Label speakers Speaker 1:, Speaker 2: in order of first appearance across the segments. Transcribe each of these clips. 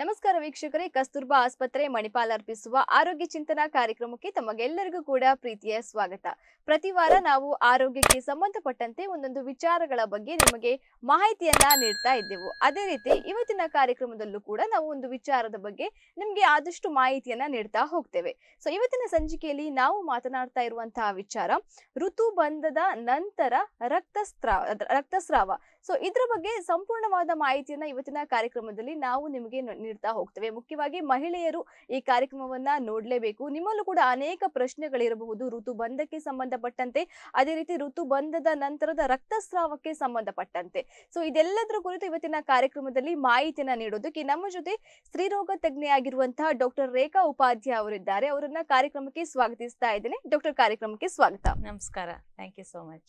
Speaker 1: ನಮಸ್ಕಾರ ವೀಕ್ಷಕರೇ ಕಸ್ತೂರ್ಬಾ ಆಸ್ಪತ್ರೆ ಮಣಿಪಾಲ್ ಅರ್ಪಿಸುವ ಆರೋಗ್ಯ ಚಿಂತನಾ ಕಾರ್ಯಕ್ರಮಕ್ಕೆ ತಮಗೆಲ್ಲರಿಗೂ ಕೂಡ ಪ್ರೀತಿಯ ಸ್ವಾಗತ ಪ್ರತಿ ವಾರ ನಾವು ಆರೋಗ್ಯಕ್ಕೆ ಸಂಬಂಧಪಟ್ಟಂತೆ ಒಂದೊಂದು ವಿಚಾರಗಳ ಬಗ್ಗೆ ನಿಮಗೆ ಮಾಹಿತಿಯನ್ನ ನೀಡ್ತಾ ಇದ್ದೆವು ಅದೇ ರೀತಿ ಇವತ್ತಿನ ಕಾರ್ಯಕ್ರಮದಲ್ಲೂ ಕೂಡ ನಾವು ಒಂದು ವಿಚಾರದ ಬಗ್ಗೆ ನಿಮಗೆ ಆದಷ್ಟು ಮಾಹಿತಿಯನ್ನ ನೀಡ್ತಾ ಹೋಗ್ತೇವೆ ಸೊ ಇವತ್ತಿನ ಸಂಚಿಕೆಯಲ್ಲಿ ನಾವು ಮಾತನಾಡ್ತಾ ಇರುವಂತಹ ವಿಚಾರ ಋತುಬಂಧದ ನಂತರ ರಕ್ತಸ್ರಾವ ರಕ್ತಸ್ರಾವ ಸೊ ಇದ್ರ ಬಗ್ಗೆ ಸಂಪೂರ್ಣವಾದ ಮಾಹಿತಿಯನ್ನ ಇವತ್ತಿನ ಕಾರ್ಯಕ್ರಮದಲ್ಲಿ ನಾವು ನಿಮಗೆ ನೀಡ್ತಾ ಹೋಗ್ತೇವೆ ಮುಖ್ಯವಾಗಿ ಮಹಿಳೆಯರು ಈ ಕಾರ್ಯಕ್ರಮವನ್ನ ನೋಡ್ಲೇಬೇಕು ನಿಮ್ಮಲ್ಲೂ ಕೂಡ ಅನೇಕ ಪ್ರಶ್ನೆಗಳಿರಬಹುದು ಋತು ಬಂಧಕ್ಕೆ ಸಂಬಂಧಪಟ್ಟಂತೆ ಅದೇ ರೀತಿ ಋತು ಬಂಧದ ನಂತರದ ರಕ್ತಸ್ರಾವಕ್ಕೆ ಸಂಬಂಧಪಟ್ಟಂತೆ ಸೊ ಇದೆಲ್ಲದರ ಕುರಿತು ಇವತ್ತಿನ ಕಾರ್ಯಕ್ರಮದಲ್ಲಿ ಮಾಹಿತಿಯನ್ನ ನೀಡೋದಕ್ಕೆ ನಮ್ಮ ಜೊತೆ ಸ್ತ್ರೀರೋಗ ತಜ್ಞೆಯಾಗಿರುವಂತಹ ಡಾಕ್ಟರ್ ರೇಖಾ ಉಪಾಧ್ಯಾಯ ಅವರಿದ್ದಾರೆ ಅವರನ್ನ ಕಾರ್ಯಕ್ರಮಕ್ಕೆ ಸ್ವಾಗತಿಸ್ತಾ ಇದ್ದೇನೆ ಡಾಕ್ಟರ್ ಕಾರ್ಯಕ್ರಮಕ್ಕೆ ಸ್ವಾಗತ ನಮಸ್ಕಾರ thank you so much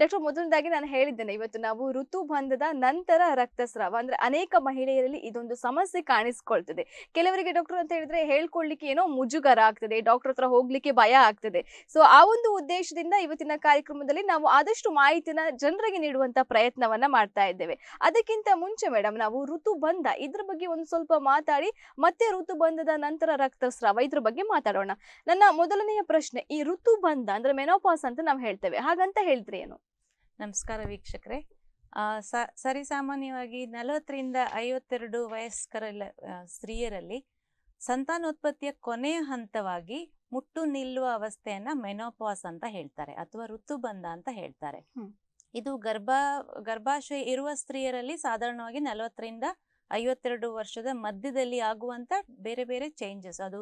Speaker 1: doctor ಮೊದಲನೇದಾಗಿ ನಾನು ಹೇಳಿದ್ದೇನೆ ಇವತ್ತು ನಾವು ಋತುಬಂಧದ ನಂತರ ರಕ್ತಸ್ರಾವ ಅಂದ್ರೆ ಅನೇಕ ಮಹಿಳೆಯರಲ್ಲಿ ಇದೊಂದು ಸಮಸ್ಯೆ ಕಾಣಿಸ್ಕೊಳ್ತದೆ ಕೆಲವರಿಗೆ ಡಾಕ್ಟರ್ ಅಂತ ಹೇಳಿದ್ರೆ ಹೇಳ್ಕೊಳ್ಲಿಕ್ಕೆ ಏನೋ ಮುಜುಗರ ಆಗ್ತದೆ ಡಾಕ್ಟರ್ ಹತ್ರ ಹೋಗ್ಲಿಕ್ಕೆ ಭಯ ಆಗ್ತದೆ ಸೊ ಆ ಒಂದು ಉದ್ದೇಶದಿಂದ ಇವತ್ತಿನ ಕಾರ್ಯಕ್ರಮದಲ್ಲಿ ನಾವು ಆದಷ್ಟು ಮಾಹಿತಿನ ಜನರಿಗೆ ನೀಡುವಂತ ಪ್ರಯತ್ನವನ್ನ ಮಾಡ್ತಾ ಇದ್ದೇವೆ ಅದಕ್ಕಿಂತ ಮುಂಚೆ ಮೇಡಮ್ ನಾವು ಋತುಬಂಧ ಇದ್ರ ಬಗ್ಗೆ ಒಂದು ಸ್ವಲ್ಪ ಮಾತಾಡಿ ಮತ್ತೆ ಋತುಬಂಧದ ನಂತರ ರಕ್ತಸ್ರಾವ ಇದ್ರ ಬಗ್ಗೆ ಮಾತಾಡೋಣ ನನ್ನ ಮೊದಲನೆಯ ಪ್ರಶ್ನೆ ಈ ಋತುಬಂಧ ಅಂದ್ರೆ ಮೆನೋಪಾಸ್ ಅಂತ ನಾವು ಹೇಳ್ತೇವೆ ಹಾಗಂತ ಹೇಳಿದ್ರೆ ನಮಸ್ಕಾರ ವೀಕ್ಷಕರೇ ಸರಿಸಾಮಾನ್ಯವಾಗಿ
Speaker 2: ನಲವತ್ತರಿಂದ ಐವತ್ತೆರಡು ವಯಸ್ಕರಲ್ಲ ಸ್ತ್ರೀಯರಲ್ಲಿ ಸಂತಾನೋತ್ಪತ್ತಿಯ ಕೊನೆಯ ಹಂತವಾಗಿ ಮುಟ್ಟು ನಿಲ್ಲುವ ಅವಸ್ಥೆಯನ್ನ ಮೆನೋಪಾಸ್ ಅಂತ ಹೇಳ್ತಾರೆ ಅಥವಾ ಋತುಬಂಧ ಅಂತ ಹೇಳ್ತಾರೆ ಇದು ಗರ್ಭ ಗರ್ಭಾಶಯ ಇರುವ ಸ್ತ್ರೀಯರಲ್ಲಿ ಸಾಧಾರಣವಾಗಿ ನಲವತ್ತರಿಂದ ಐವತ್ತೆರಡು ವರ್ಷದ ಮಧ್ಯದಲ್ಲಿ ಆಗುವಂತ ಬೇರೆ ಬೇರೆ ಚೇಂಜಸ್ ಅದು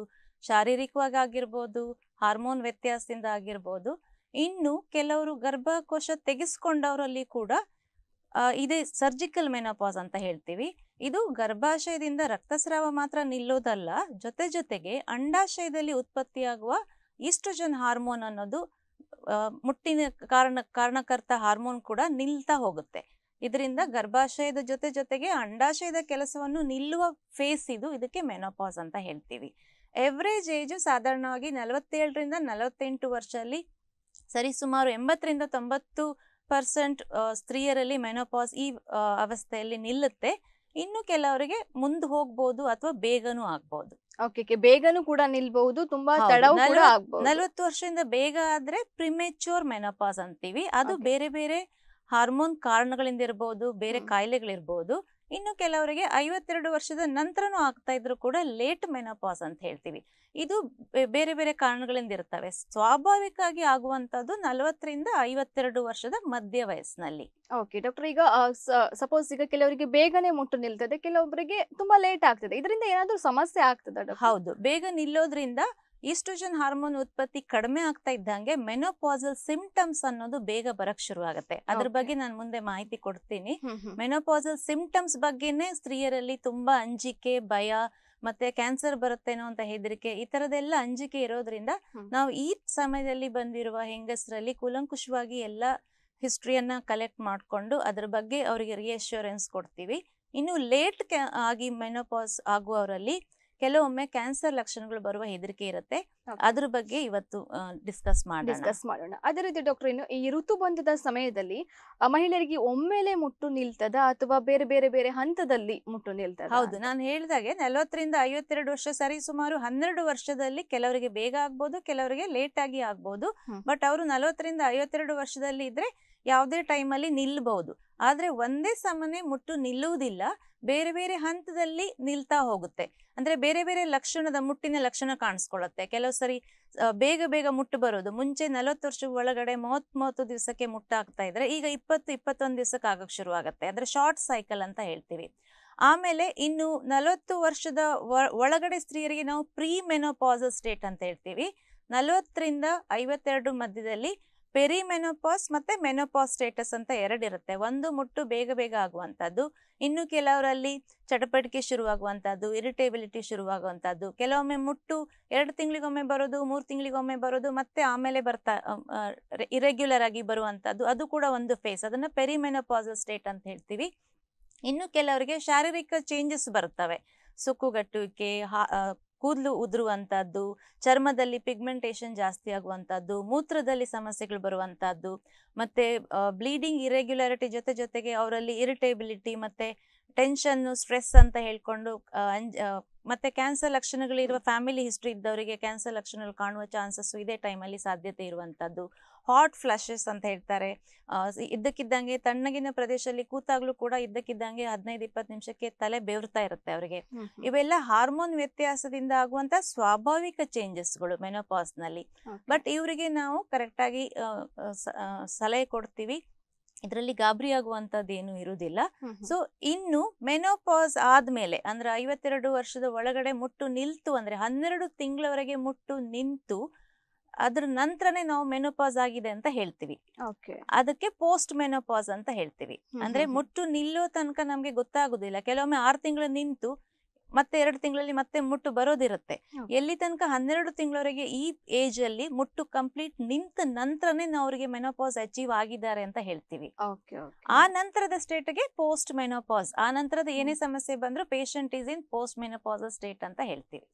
Speaker 2: ಶಾರೀರಿಕವಾಗಿ ಆಗಿರ್ಬೋದು ಹಾರ್ಮೋನ್ ವ್ಯತ್ಯಾಸದಿಂದ ಆಗಿರ್ಬೋದು ಇನ್ನು ಕೆಲವರು ಗರ್ಭಕೋಶ ತೆಗೆಸ್ಕೊಂಡವರಲ್ಲಿ ಕೂಡ ಇದೇ ಸರ್ಜಿಕಲ್ ಮೆನೋಪಾಸ್ ಅಂತ ಹೇಳ್ತೀವಿ ಇದು ಗರ್ಭಾಶಯದಿಂದ ರಕ್ತಸ್ರಾವ ಮಾತ್ರ ನಿಲ್ಲೋದಲ್ಲ ಜೊತೆ ಜೊತೆಗೆ ಅಂಡಾಶಯದಲ್ಲಿ ಉತ್ಪತ್ತಿಯಾಗುವ ಈಸ್ಟ್ರೋಜನ್ ಹಾರ್ಮೋನ್ ಅನ್ನೋದು ಮುಟ್ಟಿನ ಕಾರಣ ಕಾರಣಕರ್ತ ಹಾರ್ಮೋನ್ ಕೂಡ ನಿಲ್ತಾ ಹೋಗುತ್ತೆ ಇದರಿಂದ ಗರ್ಭಾಶಯದ ಜೊತೆ ಜೊತೆಗೆ ಅಂಡಾಶಯದ ಕೆಲಸವನ್ನು ನಿಲ್ಲುವ ಫೇಸ್ ಇದು ಇದಕ್ಕೆ ಮೆನೋಪಾಸ್ ಅಂತ ಹೇಳ್ತೀವಿ ಎವ್ರೇಜ್ ಏಜು ಸಾಧಾರಣವಾಗಿ ನಲವತ್ತೇಳರಿಂದ ನಲವತ್ತೆಂಟು ವರ್ಷದಲ್ಲಿ ಸರಿಸುಮಾರು ಎಂಬತ್ತರಿಂದ ತೊಂಬತ್ತು ಪರ್ಸೆಂಟ್ ಸ್ತ್ರೀಯರಲ್ಲಿ ಮೆನೋಪಾಸ್ ಈ ಅವಸ್ಥೆಯಲ್ಲಿ ನಿಲ್ಲುತ್ತೆ ಇನ್ನು ಕೆಲವರಿಗೆ ಮುಂದೆ ಹೋಗ್ಬೋದು ಅಥವಾ ಬೇಗನೂ ಆಗ್ಬೋದು ಓಕೆ ಬೇಗನೂ
Speaker 1: ಕೂಡ ನಿಲ್ಬಹುದು ತುಂಬಾ ತಡವು
Speaker 2: ವರ್ಷದಿಂದ ಬೇಗ ಆದ್ರೆ ಪ್ರಿಮೆಚೂರ್ ಮೆನೋಪಾಸ್ ಅಂತೀವಿ ಅದು ಬೇರೆ ಬೇರೆ ಹಾರ್ಮೋನ್ ಕಾರಣಗಳಿಂದ ಇರ್ಬೋದು ಬೇರೆ ಕಾಯಿಲೆಗಳಿರ್ಬೋದು ಇನ್ನು ಕೆಲವರಿಗೆ ಐವತ್ತೆರಡು ವರ್ಷದ ನಂತರನೂ ಆಗ್ತಾ ಇದ್ರು ಕೂಡ ಲೇಟ್ ಮೆನೋಪಾಸ್ ಅಂತ ಹೇಳ್ತೀವಿ ಇದು ಬೇರೆ ಬೇರೆ ಕಾರಣಗಳಿಂದ ಇರ್ತವೆ ಸ್ವಾಭಾವಿಕವಾಗಿ ಆಗುವಂತದ್ದು ನಲವತ್ತರಿಂದ ಐವತ್ತೆರಡು ವರ್ಷದ ಮಧ್ಯ ವಯಸ್ಸಿನಲ್ಲಿ
Speaker 1: ಓಕೆ ಡಾಕ್ಟರ್ ಈಗ ಸಪೋಸ್ ಈಗ ಕೆಲವರಿಗೆ ಬೇಗನೆ ಮುಟ್ಟು ನಿಲ್ತದೆ ಕೆಲವೊಬ್ಬರಿಗೆ ತುಂಬಾ ಲೇಟ್ ಆಗ್ತದೆ ಇದರಿಂದ ಏನಾದರೂ ಸಮಸ್ಯೆ ಆಗ್ತದೆ ಹೌದು ಬೇಗ
Speaker 2: ನಿಲ್ಲೋದ್ರಿಂದ ಈಸ್ಟ್ರೋಜನ್ ಹಾರ್ಮೋನ್ ಉತ್ಪತ್ತಿ ಕಡಿಮೆ ಆಗ್ತಾ ಇದ್ದಂಗೆ ಮೆನೋಪಾಸಲ್ ಸಿಂಪ್ಟಮ್ಸ್ ಅನ್ನೋದು ಬೇಗ ಬರಕ್ ಶುರು ಆಗುತ್ತೆ ಅದ್ರ ಬಗ್ಗೆ ನಾನು ಮುಂದೆ ಮಾಹಿತಿ ಕೊಡ್ತೀನಿ ಮೆನೋಪಾಸಲ್ ಸಿಂಪ್ಟಮ್ಸ್ ಬಗ್ಗೆನೆ ಸ್ತ್ರೀಯರಲ್ಲಿ ತುಂಬಾ ಅಂಜಿಕೆ ಭಯ ಮತ್ತೆ ಕ್ಯಾನ್ಸರ್ ಬರುತ್ತೇನೋ ಅಂತ ಹೆದರಿಕೆ ಈ ತರದೆಲ್ಲ ಅಂಜಿಕೆ ಇರೋದ್ರಿಂದ ನಾವು ಈ ಸಮಯದಲ್ಲಿ ಬಂದಿರುವ ಹೆಂಗಸರಲ್ಲಿ ಕೂಲಂಕುಷವಾಗಿ ಎಲ್ಲ ಹಿಸ್ಟ್ರಿಯನ್ನ ಕಲೆಕ್ಟ್ ಮಾಡಿಕೊಂಡು ಅದ್ರ ಬಗ್ಗೆ ಅವರಿಗೆ ರಿಯಶ್ಯೂರೆನ್ಸ್ ಕೊಡ್ತೀವಿ ಇನ್ನು ಲೇಟ್ ಆಗಿ ಮೆನೋಪಾಸ್ ಆಗುವವರಲ್ಲಿ ಕೆಲವೊಮ್ಮೆ ಕ್ಯಾನ್ಸರ್ ಲಕ್ಷಣಗಳು ಬರುವ ಹೆದರಿಕೆ ಇರುತ್ತೆ ಅದ್ರ ಬಗ್ಗೆ ಇವತ್ತು ಡಿಸ್ಕಸ್ ಮಾಡಿ ಮಾಡೋಣ
Speaker 1: ಅದೇ ರೀತಿ ಡಾಕ್ಟರ್ ಇನ್ನು ಈ ಋತುಬಂಧದ ಸಮಯದಲ್ಲಿ ಮಹಿಳೆಯರಿಗೆ ಒಮ್ಮೆಲೆ ಮುಟ್ಟು ನಿಲ್ತದ ಅಥವಾ ಬೇರೆ ಬೇರೆ ಬೇರೆ ಹಂತದಲ್ಲಿ ಮುಟ್ಟು ನಿಲ್ತದ ಹೌದು ನಾನು
Speaker 2: ಹೇಳಿದಾಗೆ ನಲವತ್ತರಿಂದ ಐವತ್ತೆರಡು ವರ್ಷ ಸರಿ ಸುಮಾರು ಹನ್ನೆರಡು ವರ್ಷದಲ್ಲಿ ಕೆಲವರಿಗೆ ಬೇಗ ಆಗ್ಬೋದು ಕೆಲವರಿಗೆ ಲೇಟ್ ಆಗಿ ಆಗ್ಬೋದು ಬಟ್ ಅವರು ನಲವತ್ತರಿಂದ ಐವತ್ತೆರಡು ವರ್ಷದಲ್ಲಿ ಇದ್ರೆ ಯಾವುದೇ ಟೈಮಲ್ಲಿ ನಿಲ್ಲಬಹುದು ಆದರೆ ಒಂದೇ ಸಮನೆ ಮುಟ್ಟು ನಿಲ್ಲುವುದಿಲ್ಲ ಬೇರೆ ಬೇರೆ ಹಂತದಲ್ಲಿ ನಿಲ್ತಾ ಹೋಗುತ್ತೆ ಅಂದರೆ ಬೇರೆ ಬೇರೆ ಲಕ್ಷಣದ ಮುಟ್ಟಿನ ಲಕ್ಷಣ ಕಾಣಿಸ್ಕೊಳ್ಳುತ್ತೆ ಕೆಲವು ಸರಿ ಬೇಗ ಬೇಗ ಮುಟ್ಟು ಬರೋದು ಮುಂಚೆ ನಲವತ್ತು ವರ್ಷ ಒಳಗಡೆ ಮೂವತ್ತು ಮೂವತ್ತು ದಿವಸಕ್ಕೆ ಮುಟ್ಟಾಗ್ತಾ ಇದ್ರೆ ಈಗ ಇಪ್ಪತ್ತು ಇಪ್ಪತ್ತೊಂದು ದಿವಸಕ್ಕೆ ಆಗಕ್ಕೆ ಶುರು ಆಗುತ್ತೆ ಅಂದ್ರೆ ಶಾರ್ಟ್ ಸೈಕಲ್ ಅಂತ ಹೇಳ್ತೀವಿ ಆಮೇಲೆ ಇನ್ನು ನಲವತ್ತು ವರ್ಷದ ಒಳಗಡೆ ಸ್ತ್ರೀಯರಿಗೆ ನಾವು ಪ್ರೀ ಮೆನೋಪಾಸ ಸ್ಟೇಟ್ ಅಂತ ಹೇಳ್ತೀವಿ ನಲವತ್ತರಿಂದ ಐವತ್ತೆರಡು ಮಧ್ಯದಲ್ಲಿ ಪೆರಿಮೆನೋಪಾಸ್ ಮತ್ತೆ ಮೆನೋಪಾಸ್ ಸ್ಟೇಟಸ್ ಅಂತ ಎರಡಿರುತ್ತೆ ಒಂದು ಮುಟ್ಟು ಬೇಗ ಬೇಗ ಆಗುವಂಥದ್ದು ಇನ್ನು ಕೆಲವರಲ್ಲಿ ಚಟಪಟಿಕೆ ಶುರುವಾಗುವಂಥದ್ದು ಇರಿಟೇಬಿಲಿಟಿ ಶುರುವಾಗುವಂಥದ್ದು ಕೆಲವೊಮ್ಮೆ ಮುಟ್ಟು ಎರಡು ತಿಂಗಳಿಗೊಮ್ಮೆ ಬರೋದು ಮೂರು ತಿಂಗಳಿಗೊಮ್ಮೆ ಬರೋದು ಮತ್ತೆ ಆಮೇಲೆ ಬರ್ತಾ ಇರೆಗ್ಯುಲರ್ ಆಗಿ ಬರುವಂಥದ್ದು ಅದು ಕೂಡ ಒಂದು ಫೇಸ್ ಅದನ್ನು ಪೆರಿಮೆನೋಪಾಸಲ್ ಸ್ಟೇಟ್ ಅಂತ ಹೇಳ್ತೀವಿ ಇನ್ನು ಕೆಲವರಿಗೆ ಶಾರೀರಿಕ ಚೇಂಜಸ್ ಬರ್ತವೆ ಸುಕ್ಕುಗಟ್ಟುವಿಕೆ ಕೂದಲು ಉದುರುವಂತಹದ್ದು ಚರ್ಮದಲ್ಲಿ ಪಿಗ್ಮೆಂಟೇಷನ್ ಜಾಸ್ತಿ ಆಗುವಂತಹದ್ದು ಮೂತ್ರದಲ್ಲಿ ಸಮಸ್ಯೆಗಳು ಬರುವಂತಹದ್ದು ಮತ್ತೆ ಬ್ಲೀಡಿಂಗ್ ಇರೆಗ್ಯುಲಾರಿಟಿ ಜೊತೆ ಜೊತೆಗೆ ಅವರಲ್ಲಿ ಇರಿಟೇಬಿಲಿಟಿ ಮತ್ತೆ ಟೆನ್ಷನ್ ಸ್ಟ್ರೆಸ್ ಅಂತ ಹೇಳ್ಕೊಂಡು ಮತ್ತೆ ಕ್ಯಾನ್ಸರ್ ಲಕ್ಷಣಗಳಿರುವ ಫ್ಯಾಮಿಲಿ ಹಿಸ್ಟ್ರಿ ಇದ್ದವರಿಗೆ ಕ್ಯಾನ್ಸರ್ ಲಕ್ಷಣಗಳು ಕಾಣುವ ಚಾನ್ಸಸ್ ಇದೇ ಟೈಮಲ್ಲಿ ಸಾಧ್ಯತೆ ಇರುವಂತದ್ದು ಹಾಟ್ ಫ್ಲಾಶಸ್ ಅಂತ ಹೇಳ್ತಾರೆ ಇದ್ದಕ್ಕಿದ್ದಂಗೆ ತಣ್ಣಗಿನ ಪ್ರದೇಶದಲ್ಲಿ ಕೂತಾಗ್ಲೂ ಕೂಡ ಇದ್ದಕ್ಕಿದ್ದಂಗೆ ಹದಿನೈದು ಇಪ್ಪತ್ತು ನಿಮಿಷಕ್ಕೆ ತಲೆ ಬೆವರ್ತಾ ಇರುತ್ತೆ ಅವರಿಗೆ ಇವೆಲ್ಲ ಹಾರ್ಮೋನ್ ವ್ಯತ್ಯಾಸದಿಂದ ಆಗುವಂತ ಸ್ವಾಭಾವಿಕ ಚೇಂಜಸ್ಗಳು ಮೆನೋಪಾಸ್ನಲ್ಲಿ ಬಟ್ ಇವರಿಗೆ ನಾವು ಕರೆಕ್ಟಾಗಿ ಸಲಹೆ ಕೊಡ್ತೀವಿ ಇದರಲ್ಲಿ ಗಾಬರಿ ಆಗುವಂತದ್ದು ಏನು ಇರುವುದಿಲ್ಲ ಸೊ ಇನ್ನು ಮೆನೋಪಾಸ್ ಆದ್ಮೇಲೆ ಅಂದ್ರೆ ಐವತ್ತೆರಡು ವರ್ಷದ ಒಳಗಡೆ ಮುಟ್ಟು ನಿಲ್ತು ಅಂದ್ರೆ ಹನ್ನೆರಡು ತಿಂಗಳವರೆಗೆ ಮುಟ್ಟು ನಿಂತು ಅದ್ರ ನಂತರನೇ ನಾವು ಮೆನೋಪಾಸ್ ಆಗಿದೆ ಅಂತ ಹೇಳ್ತೀವಿ ಅದಕ್ಕೆ ಪೋಸ್ಟ್ ಮೆನೋಪಾಸ್ ಅಂತ ಹೇಳ್ತೀವಿ ಅಂದ್ರೆ ಮುಟ್ಟು ನಿಲ್ಲೋ ತನಕ ನಮ್ಗೆ ಗೊತ್ತಾಗುದಿಲ್ಲ ಕೆಲವೊಮ್ಮೆ ಆರು ತಿಂಗಳು ನಿಂತು ಮತ್ತೆ ಎರಡು ತಿಂಗಳಲ್ಲಿ ಮತ್ತೆ ಮುಟ್ಟು ಬರೋದಿರುತ್ತೆ ಎಲ್ಲಿ ತನಕ ಹನ್ನೆರಡು ತಿಂಗಳವರೆಗೆ ಈ ಏಜ್ ಅಲ್ಲಿ ಮುಟ್ಟು ಕಂಪ್ಲೀಟ್ ನಿಂತ ನಂತರನೇ ನಾವು ಅವರಿಗೆ ಮೆನೋಪಾಸ್ ಅಚೀವ್ ಆಗಿದ್ದಾರೆ ಅಂತ ಹೇಳ್ತೀವಿ ಆ ನಂತರದ ಸ್ಟೇಟ್ಗೆ ಪೋಸ್ಟ್ ಮೆನೋಪಾಸ್ ಆ ನಂತರದ ಏನೇ ಸಮಸ್ಯೆ ಬಂದ್ರು patient is in post menopause state ಅಂತ ಹೇಳ್ತೀವಿ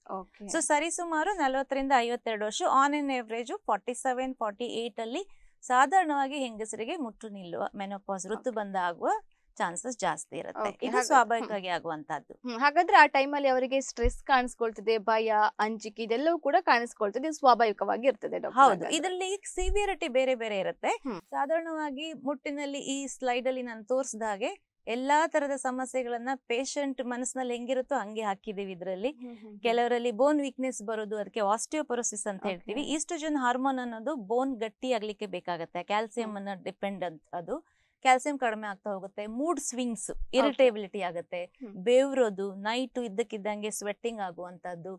Speaker 2: ಸೊ ಸರಿಸುಮಾರು ನಲವತ್ತರಿಂದ ಐವತ್ತೆರಡು ವರ್ಷ on an average forty seven forty eight ಅಲ್ಲಿ ಸಾಧಾರಣವಾಗಿ ಹೆಂಗಸರಿಗೆ ಮುಟ್ಟು ನಿಲ್ಲುವ ಮೆನೋಪಾಸ್ ಋತು ಬಂದ ಆಗುವ ಚಾನ್ಸಸ್ ಜಾಸ್ತಿ ಇರುತ್ತೆ ಇದು ಸ್ವಾಭಾವಿಕವಾಗಿ ಆಗುವಂತದ್ದು
Speaker 1: ಹಾಗಾದ್ರೆ ಆ ಟೈಮಲ್ಲಿ ಅವರಿಗೆ ಸ್ಟ್ರೆಸ್ ಕಾಣಿಸ್ಕೊಳ್ತದೆ ಭಯ ಅಂಜಿಕೆ ಇದೆಲ್ಲವೂ ಕೂಡ ಕಾಣಿಸ್ಕೊಳ್ತದೆ ಸ್ವಾಭಾವಿಕವಾಗಿ ಇರ್ತದೆ ಹೌದು
Speaker 2: ಇದರಲ್ಲಿ ಸಿವಿಯರಿಟಿ ಬೇರೆ ಬೇರೆ ಇರುತ್ತೆ ಸಾಧಾರಣವಾಗಿ ಮುಟ್ಟಿನಲ್ಲಿ ಈ ಸ್ಲೈಡ್ ಅಲ್ಲಿ ನಾನು ತೋರಿಸಿದ ಹಾಗೆ ಎಲ್ಲಾ ತರದ ಸಮಸ್ಯೆಗಳನ್ನ ಪೇಷಂಟ್ ಮನಸ್ಸಿನಲ್ಲಿ ಹೆಂಗಿರುತ್ತೋ ಹಂಗೆ ಹಾಕಿದೀವಿ ಇದರಲ್ಲಿ ಕೆಲವರಲ್ಲಿ ಬೋನ್ ವೀಕ್ನೆಸ್ ಬರೋದು ಅದಕ್ಕೆ ಆಸ್ಟಿಯೋಪೊರೋಸಿಸ್ ಅಂತ ಹೇಳ್ತೀವಿ ಈಸ್ಟ್ರೋಜನ್ ಹಾರ್ಮೋನ್ ಅನ್ನೋದು ಬೋನ್ ಗಟ್ಟಿ ಆಗ್ಲಿಕ್ಕೆ ಬೇಕಾಗುತ್ತೆ ಕ್ಯಾಲ್ಸಿಯಂ ಅನ್ನ ಡಿಪೆಂಡ್ ಅಂತ ಅದು ಕ್ಯಾಲ್ಸಿಯಂ ಕಡಿಮೆ ಆಗ್ತಾ ಹೋಗುತ್ತೆ ಮೂಡ್ ಸ್ವಿಂಗ್ಸ್ ಇರಿಟೇಬಿಲಿಟಿ ಆಗುತ್ತೆ ಬೇವ್ರೋದು ನೈಟ್ ಇದ್ದಕ್ಕಿದ್ದಂಗೆ ಸ್ವೆಟ್ಟಿಂಗ್ ಆಗುವಂತದ್ದು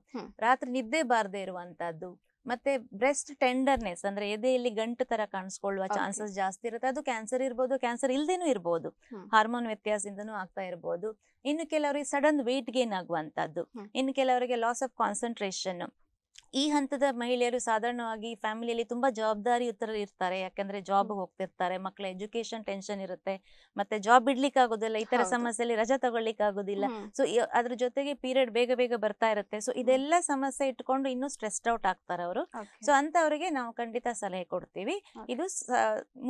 Speaker 2: ರಾತ್ರಿ ನಿದ್ದೆ ಬಾರದೆ ಇರುವಂತಹದ್ದು ಮತ್ತೆ ಬ್ರೆಸ್ಟ್ ಟೆಂಡರ್ನೆಸ್ ಅಂದ್ರೆ ಎದೆಯಲ್ಲಿ ಗಂಟು ತರ ಕಾಣಿಸ್ಕೊಳ್ಳುವ ಚಾನ್ಸಸ್ ಜಾಸ್ತಿ ಇರುತ್ತೆ ಅದು ಕ್ಯಾನ್ಸರ್ ಇರ್ಬೋದು ಕ್ಯಾನ್ಸರ್ ಇಲ್ದೇನೂ ಇರ್ಬೋದು ಹಾರ್ಮೋನ್ ವ್ಯತ್ಯಾಸದಿಂದನೂ ಆಗ್ತಾ ಇರ್ಬೋದು ಇನ್ನು ಕೆಲವರಿಗೆ ಸಡನ್ ವೆಯ್ಟ್ ಗೇನ್ ಆಗುವಂತದ್ದು ಇನ್ನು ಕೆಲವರಿಗೆ ಲಾಸ್ ಆಫ್ ಕಾನ್ಸಂಟ್ರೇಷನ್ ಈ ಹಂತದ ಮಹಿಳೆಯರು ಸಾಧಾರಣವಾಗಿ ಫ್ಯಾಮಿಲಿಯಲ್ಲಿ ತುಂಬಾ ಜವಾಬ್ದಾರಿಯುತರು ಇರ್ತಾರೆ ಯಾಕಂದ್ರೆ ಜಾಬ್ ಹೋಗ್ತಿರ್ತಾರೆ ಮಕ್ಕಳ ಎಜುಕೇಶನ್ ಟೆನ್ಷನ್ ಇರುತ್ತೆ ಮತ್ತೆ ಜಾಬ್ ಬಿಡ್ಲಿಕ್ಕೆ ಆಗೋದಿಲ್ಲ ಈ ತರ ಸಮಸ್ಯೆಯಲ್ಲಿ ರಜಾ ತಗೊಳ್ಲಿಕ್ಕೆ ಆಗೋದಿಲ್ಲ ಸೊ ಅದ್ರ ಜೊತೆಗೆ ಪೀರಿಯಡ್ ಬೇಗ ಬೇಗ ಬರ್ತಾ ಇರುತ್ತೆ ಸೊ ಇದೆಲ್ಲ ಸಮಸ್ಯೆ ಇಟ್ಕೊಂಡು ಇನ್ನೂ ಸ್ಟ್ರೆಸ್ಡ್ ಔಟ್ ಆಗ್ತಾರೆ ಅವರು ಸೊ ಅವರಿಗೆ ನಾವು ಖಂಡಿತ ಸಲಹೆ ಕೊಡ್ತೀವಿ ಇದು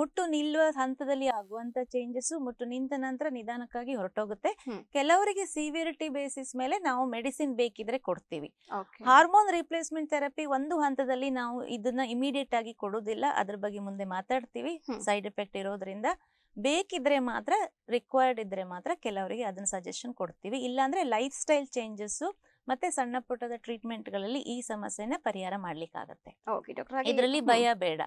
Speaker 2: ಮುಟ್ಟು ನಿಲ್ಲುವ ಹಂತದಲ್ಲಿ ಆಗುವಂತ ಚೇಂಜಸ್ ಮುಟ್ಟು ನಿಂತ ನಂತರ ನಿಧಾನಕ್ಕಾಗಿ ಹೊರಟೋಗುತ್ತೆ ಕೆಲವರಿಗೆ ಸಿವಿಯರಿಟಿ ಬೇಸಿಸ್ ಮೇಲೆ ನಾವು ಮೆಡಿಸಿನ್ ಬೇಕಿದ್ರೆ ಕೊಡ್ತೀವಿ ಹಾರ್ಮೋನ್ ರಿಪ್ಲೇಸ್ ಥೆರಪಿ ಒಂದು ಹಂತದಲ್ಲಿ ನಾವು ಇದನ್ನ ಇಮಿಡಿಯೇಟ್ ಆಗಿ ಕೊಡೋದಿಲ್ಲ ಅದ್ರ ಬಗ್ಗೆ ಮುಂದೆ ಮಾತಾಡ್ತೀವಿ ಸೈಡ್ ಎಫೆಕ್ಟ್ ಇರೋದ್ರಿಂದ ಬೇಕಿದ್ರೆ ಮಾತ್ರ ರಿಕ್ವೈರ್ಡ್ ಇದ್ರೆ ಮಾತ್ರ ಕೆಲವರಿಗೆ ಅದನ್ನ ಸಜೆಷನ್ ಕೊಡ್ತೀವಿ ಇಲ್ಲಾಂದ್ರೆ ಲೈಫ್ ಸ್ಟೈಲ್ ಚೇಂಜಸ್ಸು ಮತ್ತೆ ಸಣ್ಣ ಪುಟ್ಟದ ಟ್ರೀಟ್ಮೆಂಟ್ ಗಳಲ್ಲಿ ಈ ಸಮಸ್ಯೆನ ಪರಿಹಾರ ಮಾಡ್ಲಿಕ್ಕೆ ಆಗುತ್ತೆ ಇದರಲ್ಲಿ ಭಯ ಬೇಡ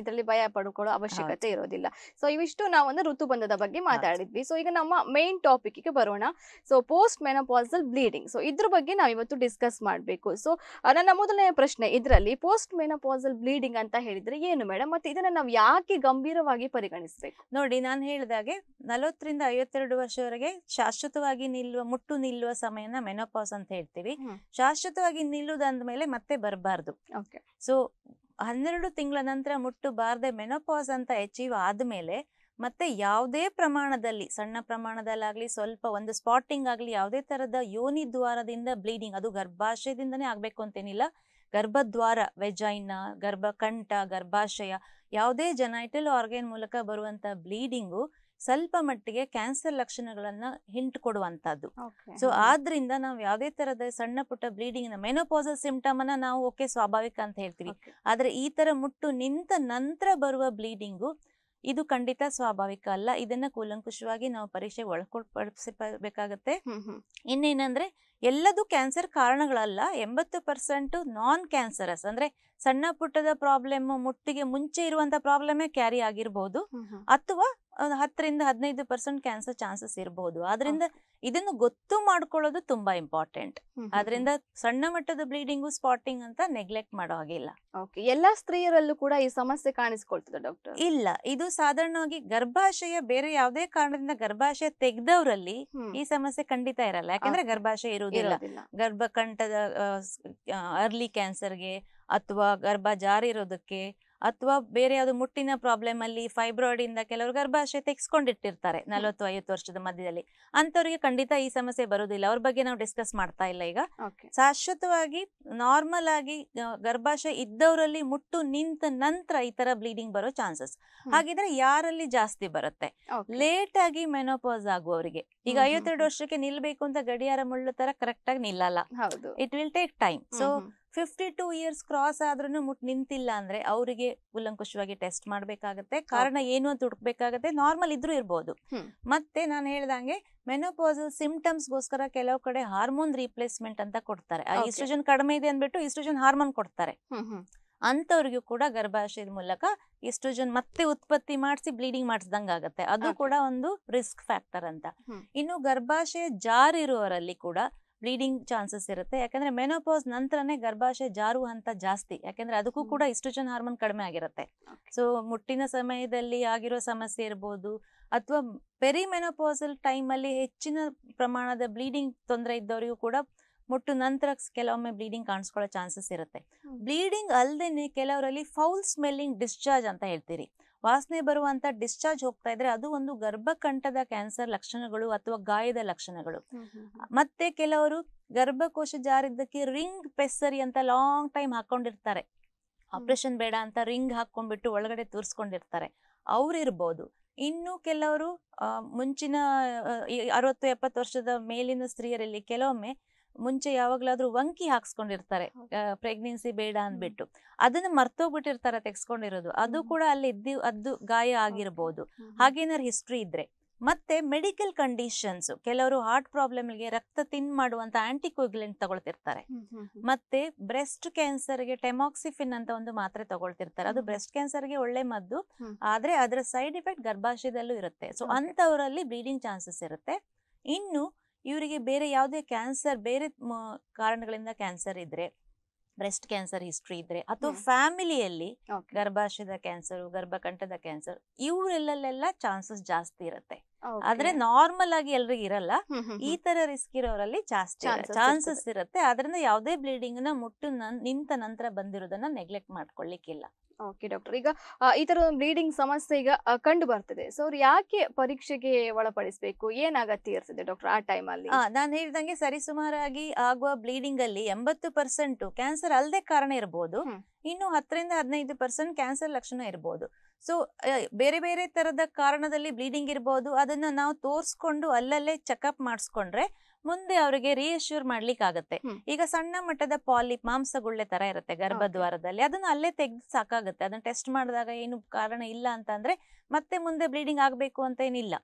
Speaker 1: ಇದರಲ್ಲಿ ಭಯ ಪಡ್ಕೊಳ್ಳೋ ಅವಶ್ಯಕತೆ ಇರೋದಿಲ್ಲ ಸೊ ಇವಿಷ್ಟು ನಾವೊಂದು ಋತುಬಂಧದ ಬಗ್ಗೆ ಮಾತಾಡಿದ್ವಿ ಸೊ ಈಗ ನಮ್ಮ ಮೇನ್ ಟಾಪಿಕ್ ಗೆ ಬರೋಣ so post menopausal bleeding so ಇದ್ರ ಬಗ್ಗೆ ಇವತ್ತು ಡಿಸ್ಕಸ್ ಮಾಡ್ಬೇಕು ಸೊ ನನ್ನ ಮೊದಲನೇ ಪ್ರಶ್ನೆ ಇದರಲ್ಲಿ ಪೋಸ್ಟ್ ಮೆನೋಪಾಸಲ್ ಬ್ಲೀಡಿಂಗ್ ಅಂತ ಹೇಳಿದ್ರೆ ಏನು ಮೇಡಮ್ ಮತ್ತೆ ಇದನ್ನ ನಾವು ಯಾಕೆ ಗಂಭೀರವಾಗಿ ಪರಿಗಣಿಸಬೇಕು ನೋಡಿ ನಾನು ಹೇಳಿದಾಗೆ ನಲವತ್ತರಿಂದ ಐವತ್ತೆರಡು ವರ್ಷವರೆಗೆ
Speaker 2: ಶಾಶ್ವತವಾಗಿ ನಿಲ್ಲುವ ಮುಟ್ಟು ನಿಲ್ಲುವ ಸಮಯನ ಮೆನೋಪಾಸ್ ಅಂತ ಹೇಳಿ ಇರ್ತೀವಿ ಶಾಶ್ವತವಾಗಿ ಮೇಲೆ ಮತ್ತೆ ಬರಬಾರ್ದು ಸೊ ಹನ್ನೆರಡು ತಿಂಗಳ ನಂತರ ಬಾರದೆ ಮೆನೋಪಾಸ್ ಅಂತ ಅಚೀವ್ ಆದ್ಮೇಲೆ ಮತ್ತೆ ಯಾವುದೇ ಪ್ರಮಾಣದಲ್ಲಿ ಸಣ್ಣ ಪ್ರಮಾಣದಲ್ಲಾಗ್ಲಿ ಸ್ವಲ್ಪ ಒಂದು ಸ್ಪಾಟಿಂಗ್ ಆಗಲಿ ಯಾವುದೇ ತರದ ಯೋನಿ ದ್ವಾರದಿಂದ ಬ್ಲೀಡಿಂಗ್ ಅದು ಗರ್ಭಾಶಯದಿಂದನೇ ಆಗ್ಬೇಕು ಅಂತೇನಿಲ್ಲ ಗರ್ಭದ್ವಾರ ವೆಜೈನ ಗರ್ಭಕಂಠ ಗರ್ಭಾಶಯ ಯಾವುದೇ ಜನೈಟಲ್ ಆರ್ಗನ್ ಮೂಲಕ ಬರುವಂತ ಬ್ಲೀಡಿಂಗು ಸ್ವಲ್ಪ ಮಟ್ಟಿಗೆ ಕ್ಯಾನ್ಸರ್ ಲಕ್ಷಣಗಳನ್ನ ಹಿಂಟ್ ಕೊಡುವಂತದ್ದು ಸೊ ಆದ್ರಿಂದ ನಾವು ಯಾವುದೇ ತರದ ಸಣ್ಣ ಪುಟ್ಟ ಬ್ಲೀಡಿಂಗ್ ಮೆನೋಪಾಸಲ್ ಸಿಂಪ್ಟಮ್ ಅನ್ನ ನಾವು ಓಕೆ ಸ್ವಾಭಾವಿಕ ಅಂತ ಹೇಳ್ತೀವಿ ಆದ್ರೆ ಈ ತರ ಮುಟ್ಟು ನಿಂತ ನಂತರ ಬರುವ ಬ್ಲೀಡಿಂಗು ಇದು ಖಂಡಿತ ಸ್ವಾಭಾವಿಕ ಅಲ್ಲ ಇದನ್ನ ಕೂಲಂಕುಷವಾಗಿ ನಾವು ಪರೀಕ್ಷೆ ಒಳಕೊಡ್ಪಡಿಸಬೇಕಾಗತ್ತೆ ಇನ್ನೇನಂದ್ರೆ ಎಲ್ಲದೂ ಕ್ಯಾನ್ಸರ್ ಕಾರಣಗಳಲ್ಲ ಎಂಬತ್ತು ಪರ್ಸೆಂಟ್ ನಾನ್ ಕ್ಯಾನ್ಸರಸ್ ಅಂದ್ರೆ ಸಣ್ಣ ಪುಟ್ಟದ ಪ್ರಾಬ್ಲಮ್ ಮುಟ್ಟಿಗೆ ಮುಂಚೆ ಇರುವಂತ ಪ್ರಾಬ್ಲಮೇ ಕ್ಯಾರಿ ಆಗಿರ್ಬೋದು ಅಥವಾ ಒಂದು ಹತ್ತರಿಂದ ಹದಿನೈದು ಪರ್ಸೆಂಟ್ ಕ್ಯಾನ್ಸರ್ ಚಾನ್ಸಸ್ ಇರಬಹುದು ಆದ್ರಿಂದ ಇದನ್ನು ಗೊತ್ತು ಮಾಡ್ಕೊಳ್ಳೋದು ತುಂಬಾ ಇಂಪಾರ್ಟೆಂಟ್ ಆದ್ರಿಂದ ಸಣ್ಣ ಮಟ್ಟದ ಬ್ಲೀಡಿಂಗು ಸ್ಪಾಟಿಂಗ್ ಅಂತ ನೆಗ್ಲೆಕ್ಟ್ ಮಾಡೋ ಹಾಗಿಲ್ಲ
Speaker 1: ಎಲ್ಲಾ ಸ್ತ್ರೀಯರಲ್ಲೂ ಕೂಡ ಈ ಸಮಸ್ಯೆ ಕಾಣಿಸ್ಕೊಳ್ತದೆ ಡಾಕ್ಟರ್ ಇಲ್ಲ
Speaker 2: ಇದು ಸಾಧಾರಣವಾಗಿ ಗರ್ಭಾಶಯ ಬೇರೆ ಯಾವುದೇ ಕಾರಣದಿಂದ ಗರ್ಭಾಶಯ ತೆಗೆದವರಲ್ಲಿ ಈ ಸಮಸ್ಯೆ ಖಂಡಿತ ಇರಲ್ಲ ಯಾಕಂದ್ರೆ ಗರ್ಭಾಶಯ ಇರುವುದಿಲ್ಲ ಗರ್ಭಕಂಠದ ಅರ್ಲಿ ಕ್ಯಾನ್ಸರ್ಗೆ ಅಥವಾ ಗರ್ಭ ಜಾರಿರೋದಕ್ಕೆ ಅಥವಾ ಬೇರೆ ಯಾವುದು ಮುಟ್ಟಿನ ಪ್ರಾಬ್ಲಮ್ ಅಲ್ಲಿ ಫೈಬ್ರಾಯ್ಡ್ ಇಂದ ಕೆಲವರು ಗರ್ಭಾಶಯ ತೆಗೆಸ್ಕೊಂಡಿಟ್ಟಿರ್ತಾರೆ ನಲವತ್ತು ಐವತ್ತು ವರ್ಷದ ಮಧ್ಯದಲ್ಲಿ ಅಂತವರಿಗೆ ಖಂಡಿತ ಈ ಸಮಸ್ಯೆ ಬರೋದಿಲ್ಲ ಅವ್ರ ಬಗ್ಗೆ ನಾವು ಡಿಸ್ಕಸ್ ಮಾಡ್ತಾ ಇಲ್ಲ ಈಗ ಶಾಶ್ವತವಾಗಿ ನಾರ್ಮಲ್ ಆಗಿ ಗರ್ಭಾಶಯ ಇದ್ದವರಲ್ಲಿ ಮುಟ್ಟು ನಿಂತ ನಂತರ ಈ ತರ ಬ್ಲೀಡಿಂಗ್ ಬರೋ ಚಾನ್ಸಸ್ ಹಾಗಿದ್ರೆ ಯಾರಲ್ಲಿ ಜಾಸ್ತಿ ಬರುತ್ತೆ ಲೇಟ್ ಆಗಿ ಮೆನೋಪಾಸ್ ಆಗುವವರಿಗೆ ಈಗ ಐವತ್ತೆರಡು ವರ್ಷಕ್ಕೆ ನಿಲ್ಬೇಕು ಅಂತ ಗಡಿಯಾರ ಮುಳ್ಳು ತರ ಕರೆಕ್ಟ್ ಆಗಿ ನಿಲ್ಲಲ್ಲ it will take time so fifty two years cross ಆದ್ರೂ ಮುಟ್ ನಿಂತಿಲ್ಲ ಅಂದ್ರೆ ಅವರಿಗೆ ಕೂಲಂಕುಷವಾಗಿ ಟೆಸ್ಟ್ ಮಾಡಬೇಕಾಗತ್ತೆ ಕಾರಣ ಏನು ಅಂತ ಹುಡುಕ್ಬೇಕಾಗತ್ತೆ ನಾರ್ಮಲ್ ಇದ್ರೂ ಇರ್ಬೋದು ಮತ್ತೆ ನಾನು ಹೇಳ್ದಂಗೆ ಮೆನೋಪೋಸಲ್ ಸಿಂಪ್ಟಮ್ಸ್ಗೋಸ್ಕರ ಕೆಲವು ಕಡೆ ಹಾರ್ಮೋನ್ ರೀಪ್ಲೇಸ್ಮೆಂಟ್ ಅಂತ ಕೊಡ್ತಾರೆ ಈಸ್ಟ್ರೋಜನ್ ಕಡಿಮೆ ಇದೆ ಅಂದ್ಬಿಟ್ಟು ಈಸ್ಟ್ರೋಜನ್ ಹಾರ್ಮೋನ್ ಕೊಡ್ತಾರೆ ಅಂತವ್ರಿಗೂ ಕೂಡ ಗರ್ಭಾಶಯದ ಮೂಲಕ ಈಸ್ಟ್ರೋಜನ್ ಮತ್ತೆ ಉತ್ಪತ್ತಿ ಮಾಡಿಸಿ ಬ್ಲೀಡಿಂಗ್ ಮಾಡಿಸ್ದಂಗೆ ಆಗುತ್ತೆ ಅದು ಕೂಡ ಒಂದು ರಿಸ್ಕ್ ಫ್ಯಾಕ್ಟರ್ ಅಂತ ಇನ್ನು ಗರ್ಭಾಶಯ ಜಾರಿರುವವರಲ್ಲಿ ಕೂಡ ಬ್ಲೀಡಿಂಗ್ ಚಾನ್ಸಸ್ ಇರುತ್ತೆ ಯಾಕಂದ್ರೆ ಮೆನೋಪೋಸ್ ನಂತರನೇ ಗರ್ಭಾಶಯ ಜಾರು ಹಂತ ಜಾಸ್ತಿ ಯಾಕಂದ್ರೆ ಅದಕ್ಕೂ ಕೂಡ ಇಷ್ಟು ಜನ ಹಾರ್ಮೋನ್ ಕಡಿಮೆ ಆಗಿರುತ್ತೆ ಸೊ ಮುಟ್ಟಿನ ಸಮಯದಲ್ಲಿ ಆಗಿರೋ ಸಮಸ್ಯೆ ಇರ್ಬೋದು ಅಥವಾ ಪೆರಿ ಮೆನೋಪೋಸಲ್ ಟೈಮಲ್ಲಿ ಹೆಚ್ಚಿನ ಪ್ರಮಾಣದ ಬ್ಲೀಡಿಂಗ್ ತೊಂದರೆ ಇದ್ದವರಿಗೂ ಕೂಡ ಮುಟ್ಟು ನಂತರ ಕೆಲವೊಮ್ಮೆ ಬ್ಲೀಡಿಂಗ್ ಕಾಣಿಸ್ಕೊಳ್ಳೋ ಚಾನ್ಸಸ್ ಇರುತ್ತೆ ಬ್ಲೀಡಿಂಗ್ ಅಲ್ಲದೆ ಕೆಲವರಲ್ಲಿ ಫೌಲ್ ಸ್ಮೆಲ್ಲಿಂಗ್ ಡಿಸ್ಚಾರ್ಜ್ ಅಂತ ಹೇಳ್ತೀರಿ ವಾಸನೆ ಬರುವಂತ ಡಿಸ್ಚಾರ್ಜ್ ಹೋಗ್ತಾ ಇದ್ರೆ ಅದು ಒಂದು ಗರ್ಭಕಂಠದ ಕ್ಯಾನ್ಸರ್ ಲಕ್ಷಣಗಳು ಅಥವಾ ಗಾಯದ ಲಕ್ಷಣಗಳು ಮತ್ತೆ ಕೆಲವರು ಗರ್ಭಕೋಶ ಜಾರಿದ್ದಕ್ಕೆ ರಿಂಗ್ ಪೆಸ್ಸರಿ ಅಂತ ಲಾಂಗ್ ಟೈಮ್ ಹಾಕೊಂಡಿರ್ತಾರೆ ಆಪರೇಷನ್ ಬೇಡ ಅಂತ ರಿಂಗ್ ಹಾಕೊಂಡ್ಬಿಟ್ಟು ಒಳಗಡೆ ತೋರಿಸ್ಕೊಂಡಿರ್ತಾರೆ ಅವ್ರಿರ್ಬೋದು ಇನ್ನು ಕೆಲವರು ಮುಂಚಿನ ಅರವತ್ತು ಎಪ್ಪತ್ತು ವರ್ಷದ ಮೇಲಿನ ಸ್ತ್ರೀಯರಲ್ಲಿ ಕೆಲವೊಮ್ಮೆ ಮುಂಚೆ ಯಾವಾಗ್ಲಾದ್ರೂ ವಂಕಿ ಹಾಕ್ಸ್ಕೊಂಡಿರ್ತಾರೆ ಪ್ರೆಗ್ನೆನ್ಸಿ ಬೇಡ ಅಂದ್ಬಿಟ್ಟು ಅದನ್ನ ಮರ್ತೋಗ್ಬಿಟ್ಟಿರ್ತಾರೆ ತೆಗೆಸ್ಕೊಂಡಿರೋದು ಅದು ಕೂಡ ಅಲ್ಲಿ ಇದ್ದು ಅದು ಗಾಯ ಆಗಿರ್ಬೋದು ಹಾಗೇನಾದ್ರು ಹಿಸ್ಟ್ರಿ ಇದ್ರೆ ಮತ್ತೆ ಮೆಡಿಕಲ್ ಕಂಡೀಷನ್ಸ್ ಕೆಲವರು ಹಾರ್ಟ್ ಪ್ರಾಬ್ಲಮ್ ಗೆ ರಕ್ತ ತಿನ್ ಮಾಡುವಂತ ಆಂಟಿಕ್ವಿಗ್ಲೆಂಟ್ ತಗೊಳ್ತಿರ್ತಾರೆ ಮತ್ತೆ ಬ್ರೆಸ್ಟ್ ಕ್ಯಾನ್ಸರ್ ಗೆ ಟೆಮಾಕ್ಸಿಫಿನ್ ಅಂತ ಒಂದು ಮಾತ್ರೆ ತಗೊಳ್ತಿರ್ತಾರೆ ಅದು ಬ್ರೆಸ್ಟ್ ಕ್ಯಾನ್ಸರ್ ಗೆ ಒಳ್ಳೆ ಮದ್ದು ಆದ್ರೆ ಅದರ ಸೈಡ್ ಎಫೆಕ್ಟ್ ಗರ್ಭಾಶಯದಲ್ಲೂ ಇರುತ್ತೆ ಸೊ ಅಂತವರಲ್ಲಿ ಬ್ಲೀಡಿಂಗ್ ಚಾನ್ಸಸ್ ಇರುತ್ತೆ ಇನ್ನು ಇವರಿಗೆ ಬೇರೆ ಯಾವುದೇ ಕ್ಯಾನ್ಸರ್ ಬೇರೆ ಕಾರಣಗಳಿಂದ ಕ್ಯಾನ್ಸರ್ ಇದ್ರೆ ಬ್ರೆಸ್ಟ್ ಕ್ಯಾನ್ಸರ್ ಹಿಸ್ಟ್ರಿ ಇದ್ರೆ ಅಥವಾ ಫ್ಯಾಮಿಲಿಯಲ್ಲಿ ಗರ್ಭಾಶಯದ ಕ್ಯಾನ್ಸರ್ ಗರ್ಭಕಂಠದ ಕ್ಯಾನ್ಸರ್ ಇವ್ರೆಲ್ಲೆಲ್ಲ ಚಾನ್ಸಸ್ ಜಾಸ್ತಿ ಇರುತ್ತೆ ಆದ್ರೆ ನಾರ್ಮಲ್ ಆಗಿ ಎಲ್ರಿಗೂ ಇರಲ್ಲ ಈ ತರ ರಿಸ್ಕ್ ಇರೋರಲ್ಲಿ ಜಾಸ್ತಿ ಚಾನ್ಸಸ್ ಇರುತ್ತೆ ಅದರಿಂದ ಯಾವುದೇ ಬ್ಲೀಡಿಂಗ್ ನ ಮುಟ್ಟು ನಿಂತ ನಂತರ ಬಂದಿರೋದನ್ನ ನೆಗ್ಲೆಕ್ಟ್ ಮಾಡ್ಕೊಳ್ಲಿಕ್ಕಿಲ್ಲ
Speaker 1: ಓಕೆ ಡಾಕ್ಟರ್ ಈಗ ಈ ತರ ಬ್ಲೀಡಿಂಗ್ ಸಮಸ್ಯೆ ಈಗ ಕಂಡು ಬರ್ತದೆ ಸೊ ಅವ್ರು ಯಾಕೆ ಪರೀಕ್ಷೆಗೆ ಒಳಪಡಿಸಬೇಕು ಏನ್ ಅಗತ್ಯ ಇರ್ತದೆ ಡಾಕ್ಟರ್ ಆ ಟೈಮ್ ಅಲ್ಲಿ
Speaker 2: ನಾನು ಹೇಳಿದಂಗೆ ಸರಿಸುಮಾರಾಗಿ ಆಗುವ ಬ್ಲೀಡಿಂಗ್ ಅಲ್ಲಿ ಎಂಬತ್ತು ಪರ್ಸೆಂಟ್ ಕ್ಯಾನ್ಸರ್ ಅಲ್ಲದೆ ಕಾರಣ ಇರಬಹುದು ಇನ್ನು ಹತ್ತರಿಂದ ಹದಿನೈದು ಪರ್ಸೆಂಟ್ ಕ್ಯಾನ್ಸರ್ ಲಕ್ಷಣ ಇರಬಹುದು ಸೊ ಬೇರೆ ಬೇರೆ ತರದ ಕಾರಣದಲ್ಲಿ ಬ್ಲೀಡಿಂಗ್ ಇರಬಹುದು ಅದನ್ನ ನಾವು ತೋರಿಸ್ಕೊಂಡು ಅಲ್ಲಲ್ಲೇ ಚೆಕ್ಅಪ್ ಮಾಡಿಸ್ಕೊಂಡ್ರೆ ಮುಂದೆ ಅವರಿಗೆ ರೀಎಶ್ಯೂರ್ ಮಾಡ್ಲಿಕ್ಕೆ ಆಗುತ್ತೆ ಈಗ ಸಣ್ಣ ಮಟ್ಟದ ಪಾಲಿಪ್ ಮಾಂಸಗುಳ್ಳೆ ತರ ಇರುತ್ತೆ ಗರ್ಭದ್ವಾರದಲ್ಲಿ ಅದನ್ನ ಅಲ್ಲೇ ತೆಗೆದು ಸಾಕಾಗುತ್ತೆ ಅದನ್ನ ಟೆಸ್ಟ್ ಮಾಡಿದಾಗ ಏನು ಕಾರಣ ಇಲ್ಲ ಅಂತ ಅಂದ್ರೆ ಮತ್ತೆ ಮುಂದೆ ಬ್ಲೀಡಿಂಗ್ ಆಗ್ಬೇಕು ಅಂತ ಏನಿಲ್ಲ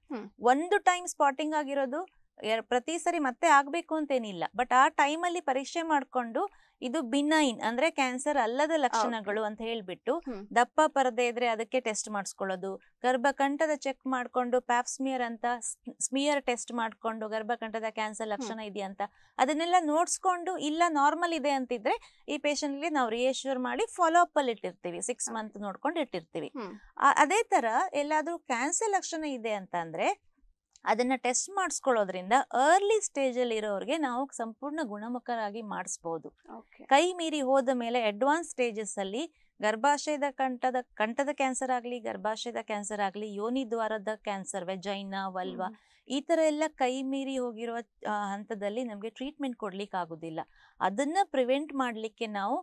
Speaker 2: ಒಂದು ಟೈಮ್ ಸ್ಪಾಟಿಂಗ್ ಆಗಿರೋದು ಪ್ರತಿ ಸರಿ ಮತ್ತೆ ಆಗ್ಬೇಕು ಏನಿಲ್ಲ ಬಟ್ ಆ ಟೈಮಲ್ಲಿ ಪರೀಕ್ಷೆ ಮಾಡ್ಕೊಂಡು ಇದು ಬಿನೈನ್ ಅಂದ್ರೆ ಕ್ಯಾನ್ಸರ್ ಅಲ್ಲದ ಲಕ್ಷಣಗಳು ಅಂತ ಹೇಳ್ಬಿಟ್ಟು ದಪ್ಪ ಪರದೆ ಇದ್ರೆ ಅದಕ್ಕೆ ಟೆಸ್ಟ್ ಮಾಡಿಸ್ಕೊಳ್ಳೋದು ಗರ್ಭಕಂಠದ ಚೆಕ್ ಮಾಡ್ಕೊಂಡು ಸ್ಮಿಯರ್ ಅಂತ ಸ್ಮಿಯರ್ ಟೆಸ್ಟ್ ಮಾಡ್ಕೊಂಡು ಗರ್ಭಕಂಠದ ಕ್ಯಾನ್ಸರ್ ಲಕ್ಷಣ ಇದೆಯಾ ಅಂತ ಅದನ್ನೆಲ್ಲ ನೋಡ್ಸ್ಕೊಂಡು ಇಲ್ಲ ನಾರ್ಮಲ್ ಇದೆ ಅಂತಿದ್ರೆ ಈ ಪೇಷಂಟ್ ನಾವು ರಿಯಶ್ಯೂರ್ ಮಾಡಿ ಫಾಲೋ ಅಪ್ ಅಲ್ಲಿ ಇಟ್ಟಿರ್ತೀವಿ ಸಿಕ್ಸ್ ಮಂತ್ ನೋಡ್ಕೊಂಡು ಇಟ್ಟಿರ್ತೀವಿ ಅದೇ ತರ ಎಲ್ಲಾದ್ರೂ ಕ್ಯಾನ್ಸರ್ ಲಕ್ಷಣ ಇದೆ ಅಂತ ಅಂದ್ರೆ ಅದನ್ನು ಟೆಸ್ಟ್ ಮಾಡಿಸ್ಕೊಳ್ಳೋದ್ರಿಂದ ಅರ್ಲಿ ಸ್ಟೇಜಲ್ಲಿ ಇರೋರಿಗೆ ನಾವು ಸಂಪೂರ್ಣ ಗುಣಮುಖರಾಗಿ ಮಾಡಿಸ್ಬೋದು ಕೈ ಮೀರಿ ಹೋದ ಮೇಲೆ ಅಡ್ವಾನ್ಸ್ ಸ್ಟೇಜಸ್ಸಲ್ಲಿ ಗರ್ಭಾಶಯದ ಕಂಠದ ಕಂಠದ ಕ್ಯಾನ್ಸರ್ ಆಗಲಿ ಗರ್ಭಾಶಯದ ಕ್ಯಾನ್ಸರ್ ಆಗಲಿ ಯೋನಿ ದ್ವಾರದ ಕ್ಯಾನ್ಸರ್ ವೆಜೈನ ವಲ್ವ ಈ ಥರ ಎಲ್ಲ ಕೈ ಮೀರಿ ಹೋಗಿರುವ ಹಂತದಲ್ಲಿ ನಮಗೆ ಟ್ರೀಟ್ಮೆಂಟ್ ಕೊಡ್ಲಿಕ್ಕೆ ಆಗೋದಿಲ್ಲ ಅದನ್ನು ಪ್ರಿವೆಂಟ್ ಮಾಡಲಿಕ್ಕೆ ನಾವು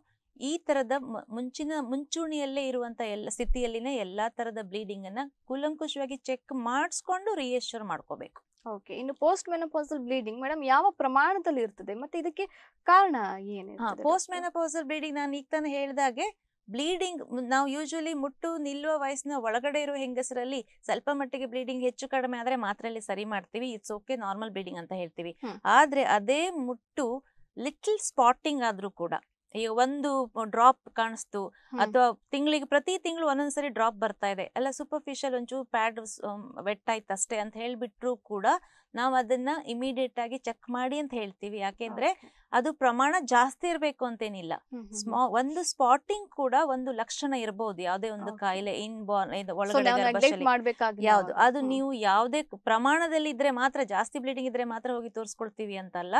Speaker 2: ಈ ತರದ ಮುಂಚಿನ ಮುಂಚೂಣಿಯಲ್ಲೇ ಇರುವಂತ ಎಲ್ಲ ಸ್ಥಿತಿಯಲ್ಲಿನ ಎಲ್ಲಾ ತರದ ಬ್ಲೀಡಿಂಗ್ ಅನ್ನ ಕೂಲಂಕುಷವಾಗಿ ಚೆಕ್ ಮಾಡಿಸ್ಕೊಂಡು ರಿಯಶ್ಯೂರ್ ಮಾಡ್ಕೋಬೇಕು
Speaker 1: ಓಕೆ ಇನ್ನು ಪೋಸ್ಟ್ ಮೆನಪೋಸಲ್ ಬ್ಲೀಡಿಂಗ್ ಮೇಡಮ್ ಯಾವ ಪ್ರಮಾಣದಲ್ಲಿ ಇರ್ತದೆ ಮತ್ತೆ ಇದಕ್ಕೆ ಕಾರಣ ಪೋಸ್ಟ್ ಮೆನಪೋಸಲ್
Speaker 2: ಬ್ಲೀಡಿಂಗ್ ನಾನು ಈಗ ತಾನು ಹೇಳಿದಾಗೆ ಬ್ಲೀಡಿಂಗ್ ನಾವು ಯೂಶಲಿ ಮುಟ್ಟು ನಿಲ್ಲುವ ವಯಸ್ಸಿನ ಒಳಗಡೆ ಇರುವ ಹೆಂಗಸರಲ್ಲಿ ಸ್ವಲ್ಪ ಮಟ್ಟಿಗೆ ಬ್ಲೀಡಿಂಗ್ ಹೆಚ್ಚು ಕಡಿಮೆ ಆದ್ರೆ ಮಾತ್ರ ಸರಿ ಮಾಡ್ತೀವಿ ಇಟ್ಸ್ ಓಕೆ ನಾರ್ಮಲ್ ಬ್ಲೀಡಿಂಗ್ ಅಂತ ಹೇಳ್ತೀವಿ ಆದ್ರೆ ಅದೇ ಮುಟ್ಟು ಲಿಟಲ್ ಸ್ಪಾಟಿಂಗ್ ಆದ್ರೂ ಕೂಡ ಈಗ ಒಂದು ಡ್ರಾಪ್ ಕಾಣಿಸ್ತು ಅಥವಾ ತಿಂಗಳಿಗೆ ಪ್ರತಿ ತಿಂಗಳು ಒಂದೊಂದ್ಸರಿ ಡ್ರಾಪ್ ಬರ್ತಾ ಇದೆ ಅಲ್ಲ ಸೂಪರ್ಫಿಷಿಯಲ್ ಒಂಚೂರು ಪ್ಯಾಡ್ ವೆಟ್ ಆಯ್ತು ಅಷ್ಟೇ ಅಂತ ಹೇಳಿಬಿಟ್ರು ಕೂಡ ನಾವು ಅದನ್ನ ಇಮಿಡಿಯೇಟ್ ಆಗಿ ಚೆಕ್ ಮಾಡಿ ಅಂತ ಹೇಳ್ತೀವಿ ಯಾಕೆಂದ್ರೆ ಅದು ಪ್ರಮಾಣ ಜಾಸ್ತಿ ಇರಬೇಕು ಅಂತೇನಿಲ್ಲ ಸ್ಮಾ ಒಂದು ಸ್ಪಾಟಿಂಗ್ ಕೂಡ ಒಂದು ಲಕ್ಷಣ ಇರಬಹುದು ಯಾವುದೇ ಒಂದು ಕಾಯಿಲೆ ಇನ್ ಒಳಗಡೆ ಅದು ನೀವು ಯಾವುದೇ ಪ್ರಮಾಣದಲ್ಲಿ ಇದ್ರೆ ಮಾತ್ರ ಜಾಸ್ತಿ ಬ್ಲೀಡಿಂಗ್ ಇದ್ರೆ ಮಾತ್ರ ಹೋಗಿ ತೋರಿಸ್ಕೊಳ್ತೀವಿ ಅಂತಲ್ಲ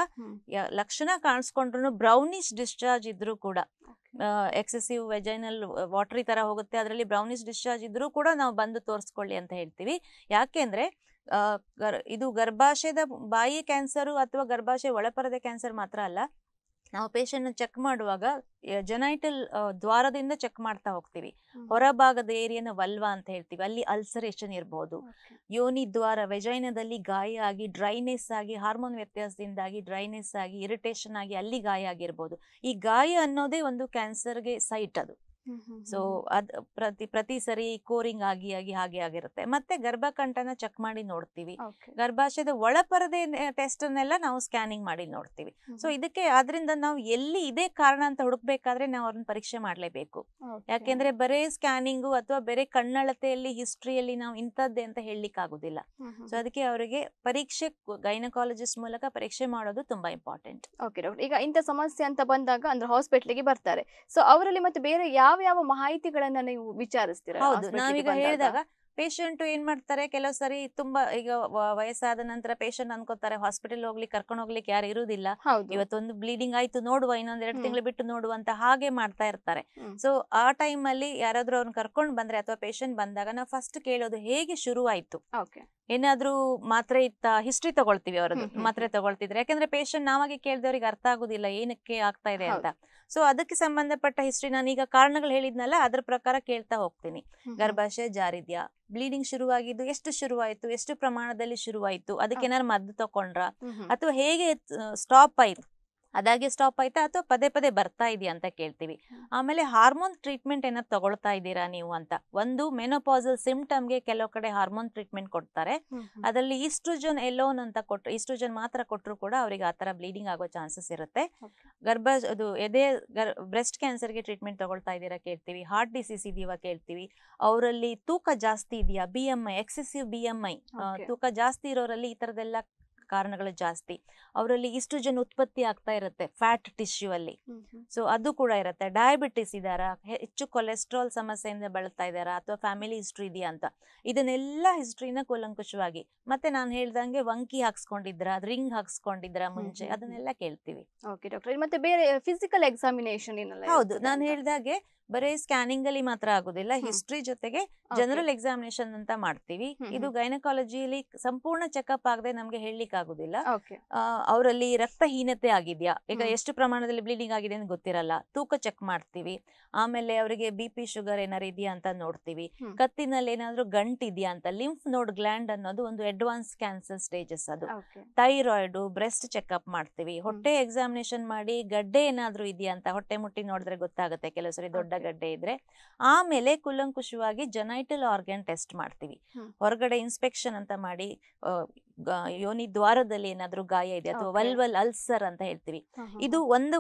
Speaker 2: ಲಕ್ಷಣ ಕಾಣಿಸ್ಕೊಂಡ್ರು ಬ್ರೌನಿಶ್ ಡಿಸ್ಚಾರ್ಜ್ ಇದ್ರೂ ಕೂಡ ಎಕ್ಸೆಸಿವ್ ವೆಜೈನಲ್ ವಾಟರಿ ತರ ಹೋಗುತ್ತೆ ಅದರಲ್ಲಿ ಬ್ರೌನಿಶ್ ಡಿಸ್ಚಾರ್ಜ್ ಇದ್ರೂ ಕೂಡ ನಾವು ಬಂದು ತೋರಿಸ್ಕೊಳ್ಳಿ ಅಂತ ಹೇಳ್ತೀವಿ ಯಾಕೆಂದ್ರೆ ಇದು ಗರ್ಭಾಶಯದ ಬಾಯಿ ಕ್ಯಾನ್ಸರು ಅಥವಾ ಗರ್ಭಾಶಯ ಒಳಪರದ ಕ್ಯಾನ್ಸರ್ ಮಾತ್ರ ಅಲ್ಲ ನಾವು ಪೇಷಂಟ್ ಚೆಕ್ ಮಾಡುವಾಗ ಜೊನೈಟಲ್ ದ್ವಾರದಿಂದ ಚೆಕ್ ಮಾಡ್ತಾ ಹೋಗ್ತೀವಿ ಹೊರಭಾಗದ ಏರಿಯನ ವಲ್ವಾ ಅಂತ ಹೇಳ್ತೀವಿ ಅಲ್ಲಿ ಅಲ್ಸರೇಷನ್ ಇರಬಹುದು ಯೋನಿ ದ್ವಾರ ವೆಜೈನದಲ್ಲಿ ಗಾಯ ಆಗಿ ಡ್ರೈನೆಸ್ ಆಗಿ ಹಾರ್ಮೋನ್ ವ್ಯತ್ಯಾಸದಿಂದಾಗಿ ಡ್ರೈನೆಸ್ ಆಗಿ ಇರಿಟೇಷನ್ ಆಗಿ ಅಲ್ಲಿ ಗಾಯ ಆಗಿರ್ಬೋದು ಈ ಗಾಯ ಅನ್ನೋದೇ ಒಂದು ಕ್ಯಾನ್ಸರ್ಗೆ ಸೈಟ್ ಅದು ಸೊ ಅದ್ ಪ್ರತಿ ಪ್ರತಿ ಸರಿ ಕೋರಿಂಗ್ ಆಗಿ ಆಗಿ ಹಾಗೆ ಆಗಿರುತ್ತೆ ಮತ್ತೆ ಗರ್ಭಕಂಠನ ಚೆಕ್ ಮಾಡಿ ನೋಡ್ತೀವಿ ಗರ್ಭಾಶಯದ ಒಳಪರದೆ ಟೆಸ್ಟ್ ಅನ್ನೆಲ್ಲ ನಾವು ಸ್ಕ್ಯಾನಿಂಗ್ ಮಾಡಿ ನೋಡ್ತೀವಿ ಸೊ ಇದಕ್ಕೆ ಅದರಿಂದ ನಾವು ಎಲ್ಲಿ ಇದೇ ಕಾರಣ ಅಂತ ಹುಡುಕ್ಬೇಕಾದ್ರೆ ನಾವು ಅವ್ರನ್ನ ಪರೀಕ್ಷೆ ಮಾಡಲೇಬೇಕು
Speaker 3: ಯಾಕೆಂದ್ರೆ ಬರೇ
Speaker 2: ಸ್ಕ್ಯಾನಿಂಗು ಅಥವಾ ಬೇರೆ ಕಣ್ಣಳತೆಯಲ್ಲಿ ಹಿಸ್ಟ್ರಿಯಲ್ಲಿ ನಾವು ಇಂಥದ್ದೇ ಅಂತ ಹೇಳಲಿಕ್ಕೆ ಆಗುದಿಲ್ಲ ಸೊ ಅದಕ್ಕೆ ಅವರಿಗೆ ಪರೀಕ್ಷೆ ಗೈನಕಾಲಜಿಸ್ಟ್ ಮೂಲಕ ಪರೀಕ್ಷೆ ಮಾಡೋದು ತುಂಬಾ ಇಂಪಾರ್ಟೆಂಟ್
Speaker 1: ಓಕೆ ಡಾಕ್ಟರ್ ಈಗ ಇಂಥ ಸಮಸ್ಯೆ ಅಂತ ಬಂದಾಗ ಅಂದ್ರೆ ಹಾಸ್ಪಿಟ್ಲಿಗೆ ಬರ್ತಾರೆ ಸೊ ಅವರಲ್ಲಿ ಮತ್ತೆ ಬೇರೆ ಯಾವ ಯಾವ ಯಾವ ಮಾಹಿತಿಗಳನ್ನ ನೀವು ವಿಚಾರಿಸ್ತೀರಾ ಹೌದು ನಾವೀಗ ಹೇಳಿದಾಗ
Speaker 2: ಪೇಶೆಂಟ್ ಏನ್ ಮಾಡ್ತಾರೆ ಕೆಲವು ಸರಿ ತುಂಬಾ ಈಗ ವಯಸ್ಸಾದ ನಂತರ ಪೇಷಂಟ್ ಅನ್ಕೋತಾರೆ ಹಾಸ್ಪಿಟಲ್ ಹೋಗ್ಲಿಕ್ಕೆ ಕರ್ಕೊಂಡು ಹೋಗ್ಲಿಕ್ಕೆ ಯಾರು ಇರುವುದಿಲ್ಲ ಇವತ್ತೊಂದು ಬ್ಲೀಡಿಂಗ್ ಆಯ್ತು ನೋಡುವ ಇನ್ನೊಂದ್ ಎರಡು ತಿಂಗಳು ಬಿಟ್ಟು ನೋಡುವ ಅಂತ ಹಾಗೆ ಮಾಡ್ತಾ ಇರ್ತಾರೆ ಸೊ ಆ ಟೈಮ್ ಅಲ್ಲಿ ಯಾರಾದ್ರೂ ಅವ್ರನ್ನ ಕರ್ಕೊಂಡು ಬಂದ್ರೆ ಅಥವಾ ಪೇಷಂಟ್ ಬಂದಾಗ ನಾವು ಫಸ್ಟ್ ಕೇಳೋದು ಹೇಗೆ ಶುರು ಆಯ್ತು ಏನಾದ್ರೂ ಮಾತ್ರೆ ಇತ್ತ ಹಿಸ್ಟ್ರಿ ತಗೊಳ್ತೀವಿ ಅವರದ್ದು ಮಾತ್ರೆ ತಗೊಳ್ತಿದ್ರೆ ಯಾಕಂದ್ರೆ ಪೇಷಂಟ್ ನಾವಾಗಿ ಕೇಳಿದವ್ರಿಗೆ ಅರ್ಥ ಆಗುದಿಲ್ಲ ಏನಕ್ಕೆ ಆಗ್ತಾ ಇದೆ ಅಂತ ಸೊ ಅದಕ್ಕೆ ಸಂಬಂಧಪಟ್ಟ ಹಿಸ್ಟ್ರಿ ಈಗ ಕಾರಣಗಳು ಹೇಳಿದ್ನಲ್ಲ ಅದ್ರ ಪ್ರಕಾರ ಕೇಳ್ತಾ ಹೋಗ್ತೀನಿ ಗರ್ಭಾಶಯ ಜಾರಿದ್ಯಾ ಬ್ಲೀಡಿಂಗ್ ಶುರುವಾಗಿದ್ದು ಎಷ್ಟು ಶುರುವಾಯಿತು ಎಷ್ಟು ಪ್ರಮಾಣದಲ್ಲಿ ಶುರುವಾಯಿತು ಅದಕ್ಕೆ ಏನಾದ್ರು ಮದ್ದು ತಕೊಂಡ್ರ ಅಥವಾ ಹೇಗೆ ಸ್ಟಾಪ್ ಆಯ್ತು ಅದಾಗೆ ಸ್ಟಾಪ್ ಆಯ್ತಾ ಅಥವಾ ಪದೇ ಪದೇ ಬರ್ತಾ ಇದೆಯಾ ಅಂತ ಕೇಳ್ತೀವಿ ಆಮೇಲೆ ಹಾರ್ಮೋನ್ ಟ್ರೀಟ್ಮೆಂಟ್ ಏನಾದ್ರು ತಗೊಳ್ತಾ ಇದ್ದೀರಾ ನೀವು ಅಂತ ಒಂದು ಮೆನೋಪಾಸಲ್ ಸಿಮ್ಟಮ್ಗೆ ಕೆಲವು ಕಡೆ ಹಾರ್ಮೋನ್ ಟ್ರೀಟ್ಮೆಂಟ್ ಕೊಡ್ತಾರೆ ಅದರಲ್ಲಿ ಈಸ್ಟ್ರೋಜನ್ ಎಲ್ಲೋನ್ ಅಂತ ಕೊಟ್ಟರು ಈಸ್ಟ್ರೋಜನ್ ಮಾತ್ರ ಕೊಟ್ಟರು ಕೂಡ ಅವರಿಗೆ ಆ ಥರ ಬ್ಲೀಡಿಂಗ್ ಆಗೋ ಚಾನ್ಸಸ್ ಇರುತ್ತೆ ಗರ್ಭ ಅದು ಎದೆ ಗರ್ ಬ್ರೆಸ್ಟ್ ಕ್ಯಾನ್ಸರ್ಗೆ ಟ್ರೀಟ್ಮೆಂಟ್ ತಗೊಳ್ತಾ ಇದ್ದೀರಾ ಕೇಳ್ತೀವಿ ಹಾರ್ಟ್ ಡಿಸೀಸ್ ಇದೀವ ಕೇಳ್ತೀವಿ ಅವರಲ್ಲಿ ತೂಕ ಜಾಸ್ತಿ ಇದೆಯಾ B M I excessive B M I ತೂಕ ಜಾಸ್ತಿ ಇರೋರಲ್ಲಿ ಈ ಥರದ್ದೆಲ್ಲ ಕಾರಣಗಳು ಜಾಸ್ತಿ ಅವರಲ್ಲಿ ಜನ ಉತ್ಪತ್ತಿ ಆಗ್ತಾ ಇರುತ್ತೆ ಫ್ಯಾಟ್ ಟಿಶ್ಯೂ ಅಲ್ಲಿ ಸೊ ಅದು ಕೂಡ ಇರುತ್ತೆ ಡಯಾಬಿಟಿಸ್ ಇದ್ದಾರಾ ಹೆಚ್ಚು ಕೊಲೆಸ್ಟ್ರಾಲ್ ಸಮಸ್ಯೆಯಿಂದ ಬಳಸ್ತಾ ಇದ್ದಾರಾ ಅಥವಾ ಫ್ಯಾಮಿಲಿ ಹಿಸ್ಟ್ರಿ ಇದೆಯಾ ಅಂತ ಇದನ್ನೆಲ್ಲ ಹಿಸ್ಟ್ರಿನ ಕೂಲಂಕುಷವಾಗಿ ಮತ್ತೆ ನಾನು ಹೇಳ್ದಂಗೆ ವಂಕಿ ಹಾಕ್ಸ್ಕೊಂಡಿದ್ರ ರಿಂಗ್ ಹಾಕ್ಸ್ಕೊಂಡಿದ್ರ ಮುಂಚೆ ಅದನ್ನೆಲ್ಲ ಕೇಳ್ತೀವಿ
Speaker 1: ಡಾಕ್ಟರ್ ಮತ್ತೆ ಬೇರೆ ಫಿಸಿಕಲ್ ಎಕ್ಸಾಮಿನೇಷನ್ ಹೌದು
Speaker 2: ನಾನು ಹೇಳ್ದಾಗೆ ಬರೀ ಸ್ಕ್ಯಾನಿಂಗ್ ಅಲ್ಲಿ ಮಾತ್ರ ಆಗುದಿಲ್ಲ ಹಿಸ್ಟ್ರಿ ಜೊತೆಗೆ ಜನರಲ್ ಎಕ್ಸಾಮಿನೇಷನ್ ಅಂತ ಮಾಡ್ತೀವಿ ಇದು ಗೈನಕಾಲಜಿಯಲ್ಲಿ ಸಂಪೂರ್ಣ ಚೆಕ್ಅಪ್ ಆಗದೆ ನಮ್ಗೆ ಹೇಳಲಿಕ್ಕೆ ಆಗುದಿಲ್ಲ ಅವರಲ್ಲಿ ರಕ್ತಹೀನತೆ ಆಗಿದ್ಯಾ ಈಗ ಎಷ್ಟು ಪ್ರಮಾಣದಲ್ಲಿ ಬ್ಲೀಡಿಂಗ್ ಆಗಿದೆ ಅಂತ ಗೊತ್ತಿರಲ್ಲ ತೂಕ ಚೆಕ್ ಮಾಡ್ತೀವಿ ಆಮೇಲೆ ಅವರಿಗೆ ಬಿ ಪಿ ಶುಗರ್ ಏನಾರು ಇದೆಯಾ ಅಂತ ನೋಡ್ತೀವಿ ಕತ್ತಿನಲ್ಲಿ ಏನಾದ್ರು ಗಂಟ್ ಇದೆಯಾ ಅಂತ ಲಿಂಫ್ ನೋಡ್ ಗ್ಲ್ಯಾಂಡ್ ಅನ್ನೋದು ಒಂದು ಅಡ್ವಾನ್ಸ್ ಕ್ಯಾನ್ಸರ್ ಸ್ಟೇಜಸ್ ಅದು ಥೈರಾಯ್ಡ್ ಬ್ರೆಸ್ಟ್ ಚೆಕ್ಅಪ್ ಮಾಡ್ತೀವಿ ಹೊಟ್ಟೆ ಎಕ್ಸಾಮಿನೇಷನ್ ಮಾಡಿ ಗಡ್ಡೆ ಏನಾದ್ರು ಇದೆಯಾ ಅಂತ ಹೊಟ್ಟೆ ಮುಟ್ಟಿ ನೋಡಿದ್ರೆ ಗೊತ್ತಾಗುತ್ತೆ ಕೆಲವು ಸರಿ ದೊಡ್ಡ ಉಳ್ಳಾಗಡ್ಡೆ ಇದ್ರೆ ಆಮೇಲೆ ಕುಲಂಕುಶವಾಗಿ ಜನೈಟಲ್ ಆರ್ಗನ್ ಟೆಸ್ಟ್ ಮಾಡ್ತೀವಿ ಹೊರಗಡೆ ಇನ್ಸ್ಪೆಕ್ಷನ್ ಅಂತ ಮಾಡಿ ಯೋನಿ ದ್ವಾರದಲ್ಲಿ ಏನಾದ್ರೂ ಗಾಯ ಇದೆ ಅಥವಾ ವಲ್ವಲ್ ಅಲ್ಸರ್ ಅಂತ ಹೇಳ್ತೀವಿ ಇದು ಒಂದು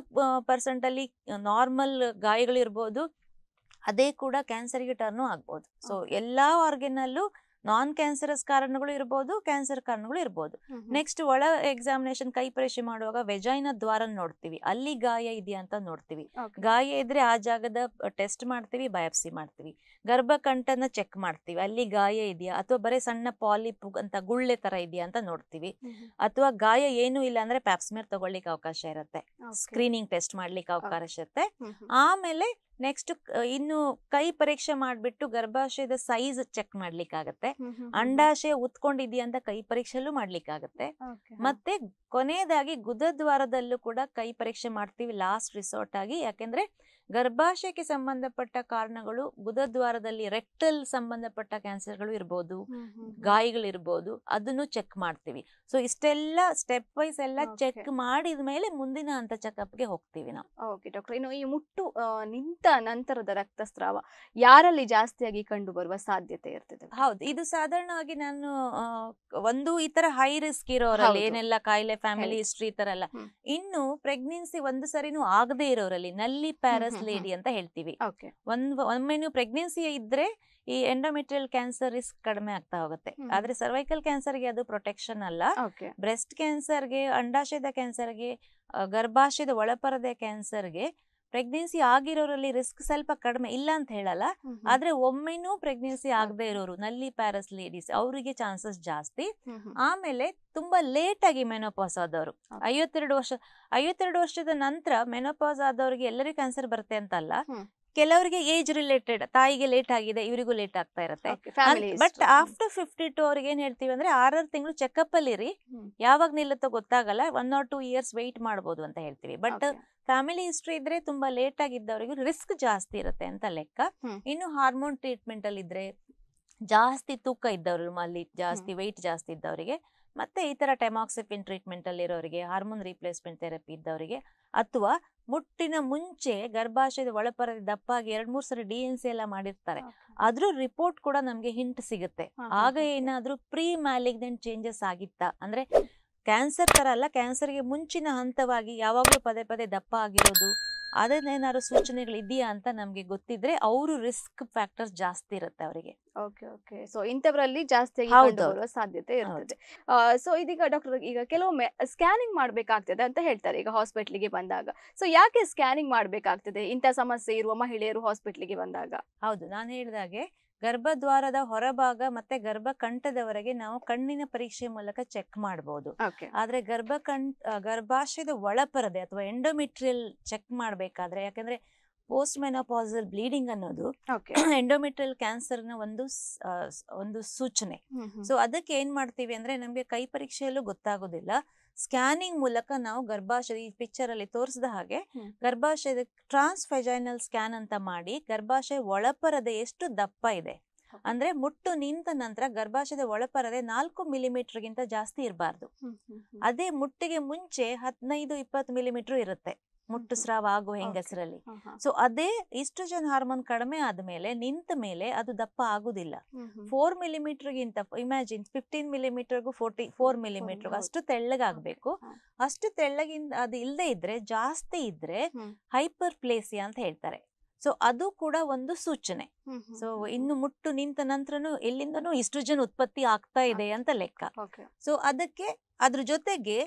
Speaker 2: ಪರ್ಸೆಂಟ್ ಅಲ್ಲಿ ನಾರ್ಮಲ್ ಗಾಯಗಳು ಅದೇ ಕೂಡ ಕ್ಯಾನ್ಸರ್ಗೆ ಟರ್ನು ಆಗ್ಬೋದು ಸೊ ಎಲ್ಲಾ ಆರ್ಗನ್ ಅಲ್ಲೂ ನಾನ್ ಕ್ಯಾನ್ಸರಸ್ ಕಾರಣಗಳು ಇರ್ಬೋದು ಕ್ಯಾನ್ಸರ್ ಕಾರಣಗಳು ಇರ್ಬೋದು ನೆಕ್ಸ್ಟ್ ಒಳ ಎಕ್ಸಾಮಿನೇಷನ್ ಕೈ ಪರೀಕ್ಷೆ ಮಾಡುವಾಗ ವೆಜೈನ ದ್ವಾರ ನೋಡ್ತೀವಿ ಅಲ್ಲಿ ಗಾಯ ಇದೆಯಾ ಅಂತ ನೋಡ್ತೀವಿ ಗಾಯ ಇದ್ರೆ ಆ ಜಾಗದ ಟೆಸ್ಟ್ ಮಾಡ್ತೀವಿ ಬಯಾಪ್ಸಿ ಮಾಡ್ತೀವಿ ಗರ್ಭಕಂಠನ ಚೆಕ್ ಮಾಡ್ತೀವಿ ಅಲ್ಲಿ ಗಾಯ ಇದೆಯಾ ಅಥವಾ ಬರೀ ಸಣ್ಣ ಪಾಲಿಪ್ ಅಂತ ಗುಳ್ಳೆ ತರ ಇದೆಯಾ ಅಂತ ನೋಡ್ತೀವಿ ಅಥವಾ ಗಾಯ ಏನು ಇಲ್ಲ ಅಂದ್ರೆ ಪ್ಯಾಪ್ಸ್ಮೇರ್ ತಗೊಳ್ಳಿಕ್ಕೆ ಅವಕಾಶ ಇರುತ್ತೆ ಸ್ಕ್ರೀನಿಂಗ್ ಟೆಸ್ಟ್ ಮಾಡ್ಲಿಕ್ಕೆ ಅವಕಾಶ ಇರುತ್ತೆ ಆಮೇಲೆ ನೆಕ್ಸ್ಟ್ ಇನ್ನು ಕೈ ಪರೀಕ್ಷೆ ಮಾಡ್ಬಿಟ್ಟು ಗರ್ಭಾಶಯದ ಸೈಜ್ ಚೆಕ್ ಮಾಡ್ಲಿಕ್ಕಾಗತ್ತೆ ಅಂಡಾಶಯ ಉತ್ಕೊಂಡಿದ್ಯಾ ಅಂತ ಕೈ ಪರೀಕ್ಷೆಲ್ಲೂ ಮಾಡ್ಲಿಕ್ಕಾಗತ್ತೆ ಮತ್ತೆ ಕೊನೆಯದಾಗಿ ಗುದದ್ವಾರದಲ್ಲೂ ಕೂಡ ಕೈ ಪರೀಕ್ಷೆ ಮಾಡ್ತೀವಿ ಲಾಸ್ಟ್ ರಿಸೋರ್ಟ್ ಆಗಿ ಯಾಕೆಂದ್ರೆ ಗರ್ಭಾಶಯಕ್ಕೆ ಸಂಬಂಧಪಟ್ಟ ಕಾರಣಗಳು ಗುದದ್ವಾರದಲ್ಲಿ ರೆಕ್ಟಲ್ ಸಂಬಂಧಪಟ್ಟ ಕ್ಯಾನ್ಸರ್ಗಳು ಇರ್ಬೋದು ಗಾಯಗಳಿರ್ಬೋದು ಅದನ್ನು ಚೆಕ್ ಮಾಡ್ತೀವಿ ಸೊ ಇಷ್ಟೆಲ್ಲ ಸ್ಟೆಪ್
Speaker 1: ವೈಸ್ ಎಲ್ಲ ಚೆಕ್ ಮಾಡಿದ ಮೇಲೆ ಮುಂದಿನ ಹಂತ ಚೆಕ್ಅಪ್ಗೆ ಹೋಗ್ತೀವಿ ನಾವು ಓಕೆ ಡಾಕ್ಟರ್ ಇನ್ನು ಈ ಮುಟ್ಟು ನಿಂತ ನಂತರದ ರಕ್ತಸ್ರಾವ ಯಾರಲ್ಲಿ ಜಾಸ್ತಿಯಾಗಿ ಕಂಡು ಬರುವ ಸಾಧ್ಯತೆ ಇರ್ತದೆ ಹೌದು ಇದು
Speaker 2: ಸಾಧಾರಣವಾಗಿ ನಾನು ಒಂದು ಈ ತರ ಹೈ ರಿಸ್ಕ್ ಇರೋರಲ್ಲಿ ಏನೆಲ್ಲ ಕಾಯಿಲೆ ಫ್ಯಾಮಿಲಿ ಹಿಸ್ಟ್ರಿ ಈ ತರ ಎಲ್ಲ ಇನ್ನು ಪ್ರೆಗ್ನೆನ್ಸಿ ಒಂದು ಸರಿನೂ ಆಗದೆ ಇರೋರಲ್ಲಿ ನಲ್ಲಿ ಪ್ಯಾರಸ್ ಲೇಡಿ ಅಂತ ಹೇಳ್ತೀವಿ ಒಂದ್ ಒಮ್ಮೆ ನೀವು ಪ್ರೆಗ್ನೆನ್ಸಿ ಇದ್ರೆ ಈ ಎಂಡೋಮೆಟ್ರಿಯಲ್ ಕ್ಯಾನ್ಸರ್ ರಿಸ್ಕ್ ಕಡಿಮೆ ಆಗ್ತಾ ಹೋಗುತ್ತೆ ಆದ್ರೆ ಸರ್ವೈಕಲ್ ಕ್ಯಾನ್ಸರ್ಗೆ ಅದು ಪ್ರೊಟೆಕ್ಷನ್ ಅಲ್ಲ ಬ್ರೆಸ್ಟ್ ಕ್ಯಾನ್ಸರ್ಗೆ ಅಂಡಾಶಯದ ಕ್ಯಾನ್ಸರ್ಗೆ ಗರ್ಭಾಶಯದ ಒಳಪರದೆ ಕ್ಯಾನ್ಸರ್ಗೆ ಪ್ರೆಗ್ನೆನ್ಸಿ ಆಗಿರೋರಲ್ಲಿ ರಿಸ್ಕ್ ಸ್ವಲ್ಪ ಕಡಿಮೆ ಇಲ್ಲ ಅಂತ ಹೇಳಲ್ಲ ಆದ್ರೆ ಒಮ್ಮೆನೂ ಪ್ರೆಗ್ನೆನ್ಸಿ ಆಗದೆ ಇರೋರು ನಲ್ಲಿ ಪ್ಯಾರಸ್ ಲೇಡೀಸ್ ಅವರಿಗೆ ಚಾನ್ಸಸ್ ಜಾಸ್ತಿ ಆಮೇಲೆ ತುಂಬಾ ಲೇಟ್ ಆಗಿ ಮೆನೋಪಾಸ್ ಆದವರು ಐವತ್ತೆರಡು ವರ್ಷ ಐವತ್ತೆರಡು ವರ್ಷದ ನಂತರ ಮೆನೋಪಾಸ್ ಆದವರಿಗೆ ಎಲ್ಲರಿಗೂ ಕ್ಯಾನ್ಸರ್ ಬರುತ್ತೆ ಅಂತಲ್ಲ ಕೆಲವರಿಗೆ ಏಜ್ ರಿಲೇಟೆಡ್ ತಾಯಿಗೆ ಲೇಟ್ ಆಗಿದೆ ಇವರಿಗೂ ಲೇಟ್ ಆಗ್ತಾ ಇರುತ್ತೆ ಬಟ್ ಆಫ್ಟರ್ ಫಿಫ್ಟಿ ಟು ಅವ್ರಿಗೆ ಏನ್ ಹೇಳ್ತೀವಿ ಅಂದ್ರೆ ಆರಾರು ತಿಂಗಳು ಚೆಕ್ಅಪ್ ಅಲ್ಲಿ ಇರಿ ಯಾವಾಗ ನಿಲ್ಲತ್ತೋ ಗೊತ್ತಾಗಲ್ಲ one or two years wait ಮಾಡಬಹುದು ಅಂತ ಹೇಳ್ತೀವಿ ಬಟ್ ಫ್ಯಾಮಿಲಿ ಹಿಸ್ಟ್ರಿ ಇದ್ರೆ ತುಂಬಾ ಲೇಟ್ ಆಗಿದ್ದವರಿಗೂ ರಿಸ್ಕ್ ಜಾಸ್ತಿ ಇರುತ್ತೆ ಅಂತ ಲೆಕ್ಕ ಇನ್ನು ಹಾರ್ಮೋನ್ ಟ್ರೀಟ್ಮೆಂಟ್ ಅಲ್ಲಿ ಇದ್ರೆ ಜಾಸ್ತಿ ತೂಕ ಇದ್ದವರು ಅಲ್ಲಿ ಜಾಸ್ತಿ ವೈಟ್ ಜಾಸ್ತಿ ಇದ್ದವರಿಗೆ ಮತ್ತೆ ಈ ತರ ಟೆಮಾಕ್ಸಿಫಿನ್ ಟ್ರೀಟ್ಮೆಂಟ್ ಅಲ್ಲಿರೋರಿಗೆ ಹಾರ್ಮೋನ್ ರಿಪ್ಲೇಸ್ಮೆಂಟ್ ಥೆರಪಿ ಇದ್ದವರಿಗೆ ಅಥವಾ ಮುಟ್ಟಿನ ಮುಂಚೆ ಗರ್ಭಾಶಯದ ಒಳಪರದ ದಪ್ಪಾಗಿ ಎರಡ್ ಮೂರ್ ಸರಿ ಡಿ ಎನ್ ಸಿ ಎಲ್ಲ ಮಾಡಿರ್ತಾರೆ ಅದ್ರ ರಿಪೋರ್ಟ್ ಕೂಡ ನಮ್ಗೆ ಹಿಂಟ್ ಸಿಗುತ್ತೆ ಆಗ ಏನಾದ್ರೂ ಪ್ರೀ ಮ್ಯಾಲಿಗ್ನೆಂಟ್ ಚೇಂಜಸ್ ಆಗಿತ್ತಾ ಅಂದ್ರೆ ಕ್ಯಾನ್ಸರ್ ಥರ ಅಲ್ಲ ಕ್ಯಾನ್ಸರ್ಗೆ ಮುಂಚಿನ ಹಂತವಾಗಿ ಯಾವಾಗಲೂ ಪದೇ ಪದೇ ದಪ್ಪ ಆಗಿರೋದು ಅದನ್ನೇನಾದ್ರು ಸೂಚನೆಗಳಿದೆಯಾ ಅಂತ ನಮಗೆ ಗೊತ್ತಿದ್ರೆ ಅವರು ರಿಸ್ಕ್ ಫ್ಯಾಕ್ಟರ್ ಜಾಸ್ತಿ ಇರುತ್ತೆ ಅವರಿಗೆ
Speaker 1: ಓಕೆ ಓಕೆ ಸೊ ಇಂಥವರಲ್ಲಿ ಜಾಸ್ತಿ ಸಾಧ್ಯತೆ ಇರುತ್ತೆ ಸೊ ಇದೀಗ ಡಾಕ್ಟರ್ ಈಗ ಕೆಲವೊಮ್ಮೆ ಸ್ಕ್ಯಾನಿಂಗ್ ಮಾಡಬೇಕಾಗ್ತದೆ ಅಂತ ಹೇಳ್ತಾರೆ ಈಗ ಹಾಸ್ಪಿಟ್ಲಿಗೆ ಬಂದಾಗ ಸೊ ಯಾಕೆ ಸ್ಕ್ಯಾನಿಂಗ್ ಮಾಡಬೇಕಾಗ್ತದೆ ಇಂಥ ಸಮಸ್ಯೆ ಇರುವ ಮಹಿಳೆಯರು ಹಾಸ್ಪಿಟ್ಲಿಗೆ ಬಂದಾಗ ಹೌದು ನಾನು ಹೇಳಿದಾಗೆ ಗರ್ಭದ್ವಾರದ ಹೊರಭಾಗ
Speaker 2: ಮತ್ತೆ ಗರ್ಭಕಂಠದವರೆಗೆ ನಾವು ಕಣ್ಣಿನ ಪರೀಕ್ಷೆ ಮೂಲಕ ಚೆಕ್ ಮಾಡಬಹುದು ಆದ್ರೆ ಗರ್ಭಕಂ ಗರ್ಭಾಶಯದ ಒಳಪರದೆ ಅಥವಾ ಎಂಡೋಮೆಟ್ರಿಯಲ್ ಚೆಕ್ ಮಾಡಬೇಕಾದ್ರೆ ಯಾಕಂದ್ರೆ ಪೋಸ್ಟ್ ಮೆನೋಪಾಸಲ್ ಬ್ಲೀಡಿಂಗ್ ಅನ್ನೋದು ಎಂಡೋಮೆಟ್ರಿಯಲ್ ಕ್ಯಾನ್ಸರ್ ನ ಒಂದು ಒಂದು ಸೂಚನೆ ಸೊ ಅದಕ್ಕೆ ಏನ್ ಮಾಡ್ತೀವಿ ಅಂದ್ರೆ ನಮ್ಗೆ ಕೈ ಪರೀಕ್ಷೆಯಲ್ಲೂ ಗೊತ್ತಾಗೋದಿಲ್ಲ ಸ್ಕ್ಯಾನಿಂಗ್ ಮೂಲಕ ನಾವು ಗರ್ಭಾಶಯ ಈ ಪಿಕ್ಚರ್ ಅಲ್ಲಿ ತೋರಿಸಿದ ಹಾಗೆ ಗರ್ಭಾಶಯದ ಟ್ರಾನ್ಸ್ ಸ್ಕ್ಯಾನ್ ಅಂತ ಮಾಡಿ ಗರ್ಭಾಶಯ ಒಳಪರದೆ ಎಷ್ಟು ದಪ್ಪ ಇದೆ ಅಂದ್ರೆ ಮುಟ್ಟು ನಿಂತ ನಂತರ ಗರ್ಭಾಶಯದ ಒಳಪರದೆ ನಾಲ್ಕು ಮಿಲಿಮೀಟರ್ ಗಿಂತ ಜಾಸ್ತಿ ಇರಬಾರ್ದು ಅದೇ ಮುಟ್ಟಿಗೆ ಮುಂಚೆ ಹದಿನೈದು ಇಪ್ಪತ್ತು ಮಿಲಿಮೀಟರ್ ಇರುತ್ತೆ ಮುಟ್ಟು ಸ್ರಾವ ಆಗೋ ಹೆಂಗಸರಲ್ಲಿ ಸೊ ಅದೇ ಇಸ್ಟ್ರೋಜನ್ ಹಾರ್ಮೋನ್ ಕಡಿಮೆ ಆದ್ಮೇಲೆ ನಿಂತ ಮೇಲೆ ಅದು ದಪ್ಪ ಆಗುದಿಲ್ಲ ಫೋರ್ ಮಿಲಿಮೀಟರ್ಗಿಂತ ಇಮ್ಯಾಜಿನ್ ಫಿಫ್ಟೀನ್ ಮಿಲಿಮೀಟರ್ಗೂ ಫೋರ್ಟಿ ಫೋರ್ ಮಿಲಿಮೀಟರ್ ಅಷ್ಟು ತೆಳ್ಳಗಾಗಬೇಕು ಅಷ್ಟು ತೆಳ್ಳಗಿಂದ ಅದು ಇಲ್ಲದೆ ಇದ್ರೆ ಜಾಸ್ತಿ ಇದ್ರೆ ಹೈಪರ್ ಪ್ಲೇಸಿ ಅಂತ ಹೇಳ್ತಾರೆ ಸೊ ಅದು ಕೂಡ ಒಂದು ಸೂಚನೆ ಸೊ ಇನ್ನು ಮುಟ್ಟು ನಿಂತ ನಂತರನು ಎಲ್ಲಿಂದನೂ ಇಸ್ಟ್ರೋಜನ್ ಉತ್ಪತ್ತಿ ಆಗ್ತಾ ಇದೆ ಅಂತ ಲೆಕ್ಕ ಸೊ ಅದಕ್ಕೆ ಅದ್ರ ಜೊತೆಗೆ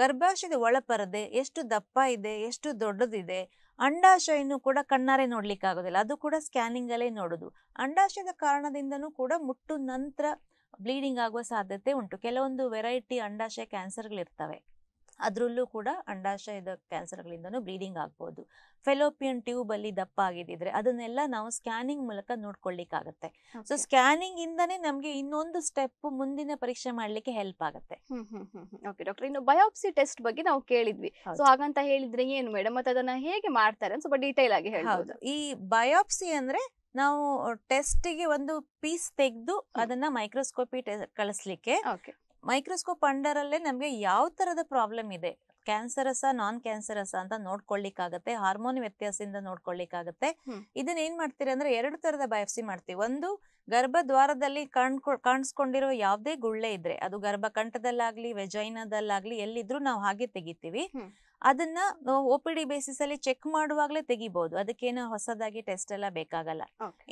Speaker 2: ಗರ್ಭಾಶಯದ ಒಳಪರದೆ ಎಷ್ಟು ದಪ್ಪ ಇದೆ ಎಷ್ಟು ದೊಡ್ಡದಿದೆ ಅಂಡಾಶಯನು ಕೂಡ ಕಣ್ಣಾರೆ ನೋಡ್ಲಿಕ್ಕೆ ಆಗೋದಿಲ್ಲ ಅದು ಕೂಡ ಸ್ಕ್ಯಾನಿಂಗ್ ಅಲ್ಲೇ ನೋಡೋದು ಅಂಡಾಶಯದ ಕಾರಣದಿಂದನೂ ಕೂಡ ಮುಟ್ಟು ನಂತರ ಬ್ಲೀಡಿಂಗ್ ಆಗುವ ಸಾಧ್ಯತೆ ಉಂಟು ಕೆಲವೊಂದು ವೆರೈಟಿ ಅಂಡಾಶಯ ಕ್ಯಾನ್ಸರ್ಗಳಿರ್ತವೆ ಅದರಲ್ಲೂ ಕೂಡ ಅಂಡಾಶಯದ ಗಳಿಂದನು ಬ್ಲೀಡಿಂಗ್ ಆಗ್ಬೋದು ಫೆಲೋಪಿಯನ್ ಟ್ಯೂಬ್ ಅಲ್ಲಿ ದಪ್ಪ ಆಗಿದ್ದಿದ್ರೆ ಅದನ್ನೆಲ್ಲ ನಾವು ಸ್ಕ್ಯಾನಿಂಗ್ ಮೂಲಕ ನೋಡ್ಕೊಳ್ಳಿಕ್ಕಾಗತ್ತೆ ಸೊ ಸ್ಕ್ಯಾನಿಂಗ್ ಇಂದನೇ
Speaker 1: ನಮಗೆ ಇನ್ನೊಂದು ಸ್ಟೆಪ್ ಮುಂದಿನ ಪರೀಕ್ಷೆ ಮಾಡ್ಲಿಕ್ಕೆ ಹೆಲ್ಪ್ ಆಗುತ್ತೆ ಓಕೆ ಡಾಕ್ಟರ್ ಇನ್ನು ಬಯೋಪ್ಸಿ ಟೆಸ್ಟ್ ಬಗ್ಗೆ ನಾವು ಕೇಳಿದ್ವಿ ಸೊ ಹಾಗಂತ ಹೇಳಿದ್ರೆ ಏನು ಮೇಡಮ್ ಮತ್ತೆ ಅದನ್ನ ಹೇಗೆ ಮಾಡ್ತಾರೆ ಸ್ವಲ್ಪ ಡೀಟೇಲ್ ಆಗಿ ಹೇಳ್ಬೋದು ಈ ಬಯೋಪ್ಸಿ ಅಂದ್ರೆ ನಾವು ಗೆ ಒಂದು ಪೀಸ್ ತೆಗೆದು
Speaker 2: ಅದನ್ನ ಮೈಕ್ರೋಸ್ಕೋಪಿ ಕಳಿಸ್ಲಿಕ್ಕೆ ಮೈಕ್ರೋಸ್ಕೋಪ್ ಅಂಡರಲ್ಲೇ ನಮಗೆ ಯಾವ ತರದ ಪ್ರಾಬ್ಲಮ್ ಇದೆ ಕ್ಯಾನ್ಸರಸ ನಾನ್ ಕ್ಯಾನ್ಸರಸ ಅಂತ ನೋಡ್ಕೊಳ್ಳಿಕ್ಕಾಗತ್ತೆ ಹಾರ್ಮೋನ್ ವ್ಯತ್ಯಾಸದಿಂದ ನೋಡ್ಕೊಳ್ಳಿಕ್ಕಾಗತ್ತೆ ಇದನ್ನ ಏನ್ ಮಾಡ್ತೀರಿ ಅಂದ್ರೆ ಎರಡು ತರದ ಬಯಫ್ಸಿ ಮಾಡ್ತೀವಿ ಒಂದು ಗರ್ಭದ್ವಾರದಲ್ಲಿ ಕಾಣ್ಕೊ ಕಾಣಿಸ್ಕೊಂಡಿರೋ ಯಾವ್ದೇ ಗುಳ್ಳೆ ಇದ್ರೆ ಅದು ಗರ್ಭಕಂಠದಲ್ಲಾಗ್ಲಿ ವೆಜೈನದಲ್ಲಾಗ್ಲಿ ಎಲ್ಲಿದ್ರು ನಾವು ಹಾಗೆ ತೆಗಿತೀವಿ ಅದನ್ನ ಓ ಪಿ ಡಿ ಬೇಸಿಸ್ ಅಲ್ಲಿ ಚೆಕ್ ಮಾಡುವಾಗಲೇ ತೆಗಿಬಹುದು ಅದಕ್ಕೇನು ಹೊಸದಾಗಿ ಟೆಸ್ಟ್ ಎಲ್ಲ ಬೇಕಾಗಲ್ಲ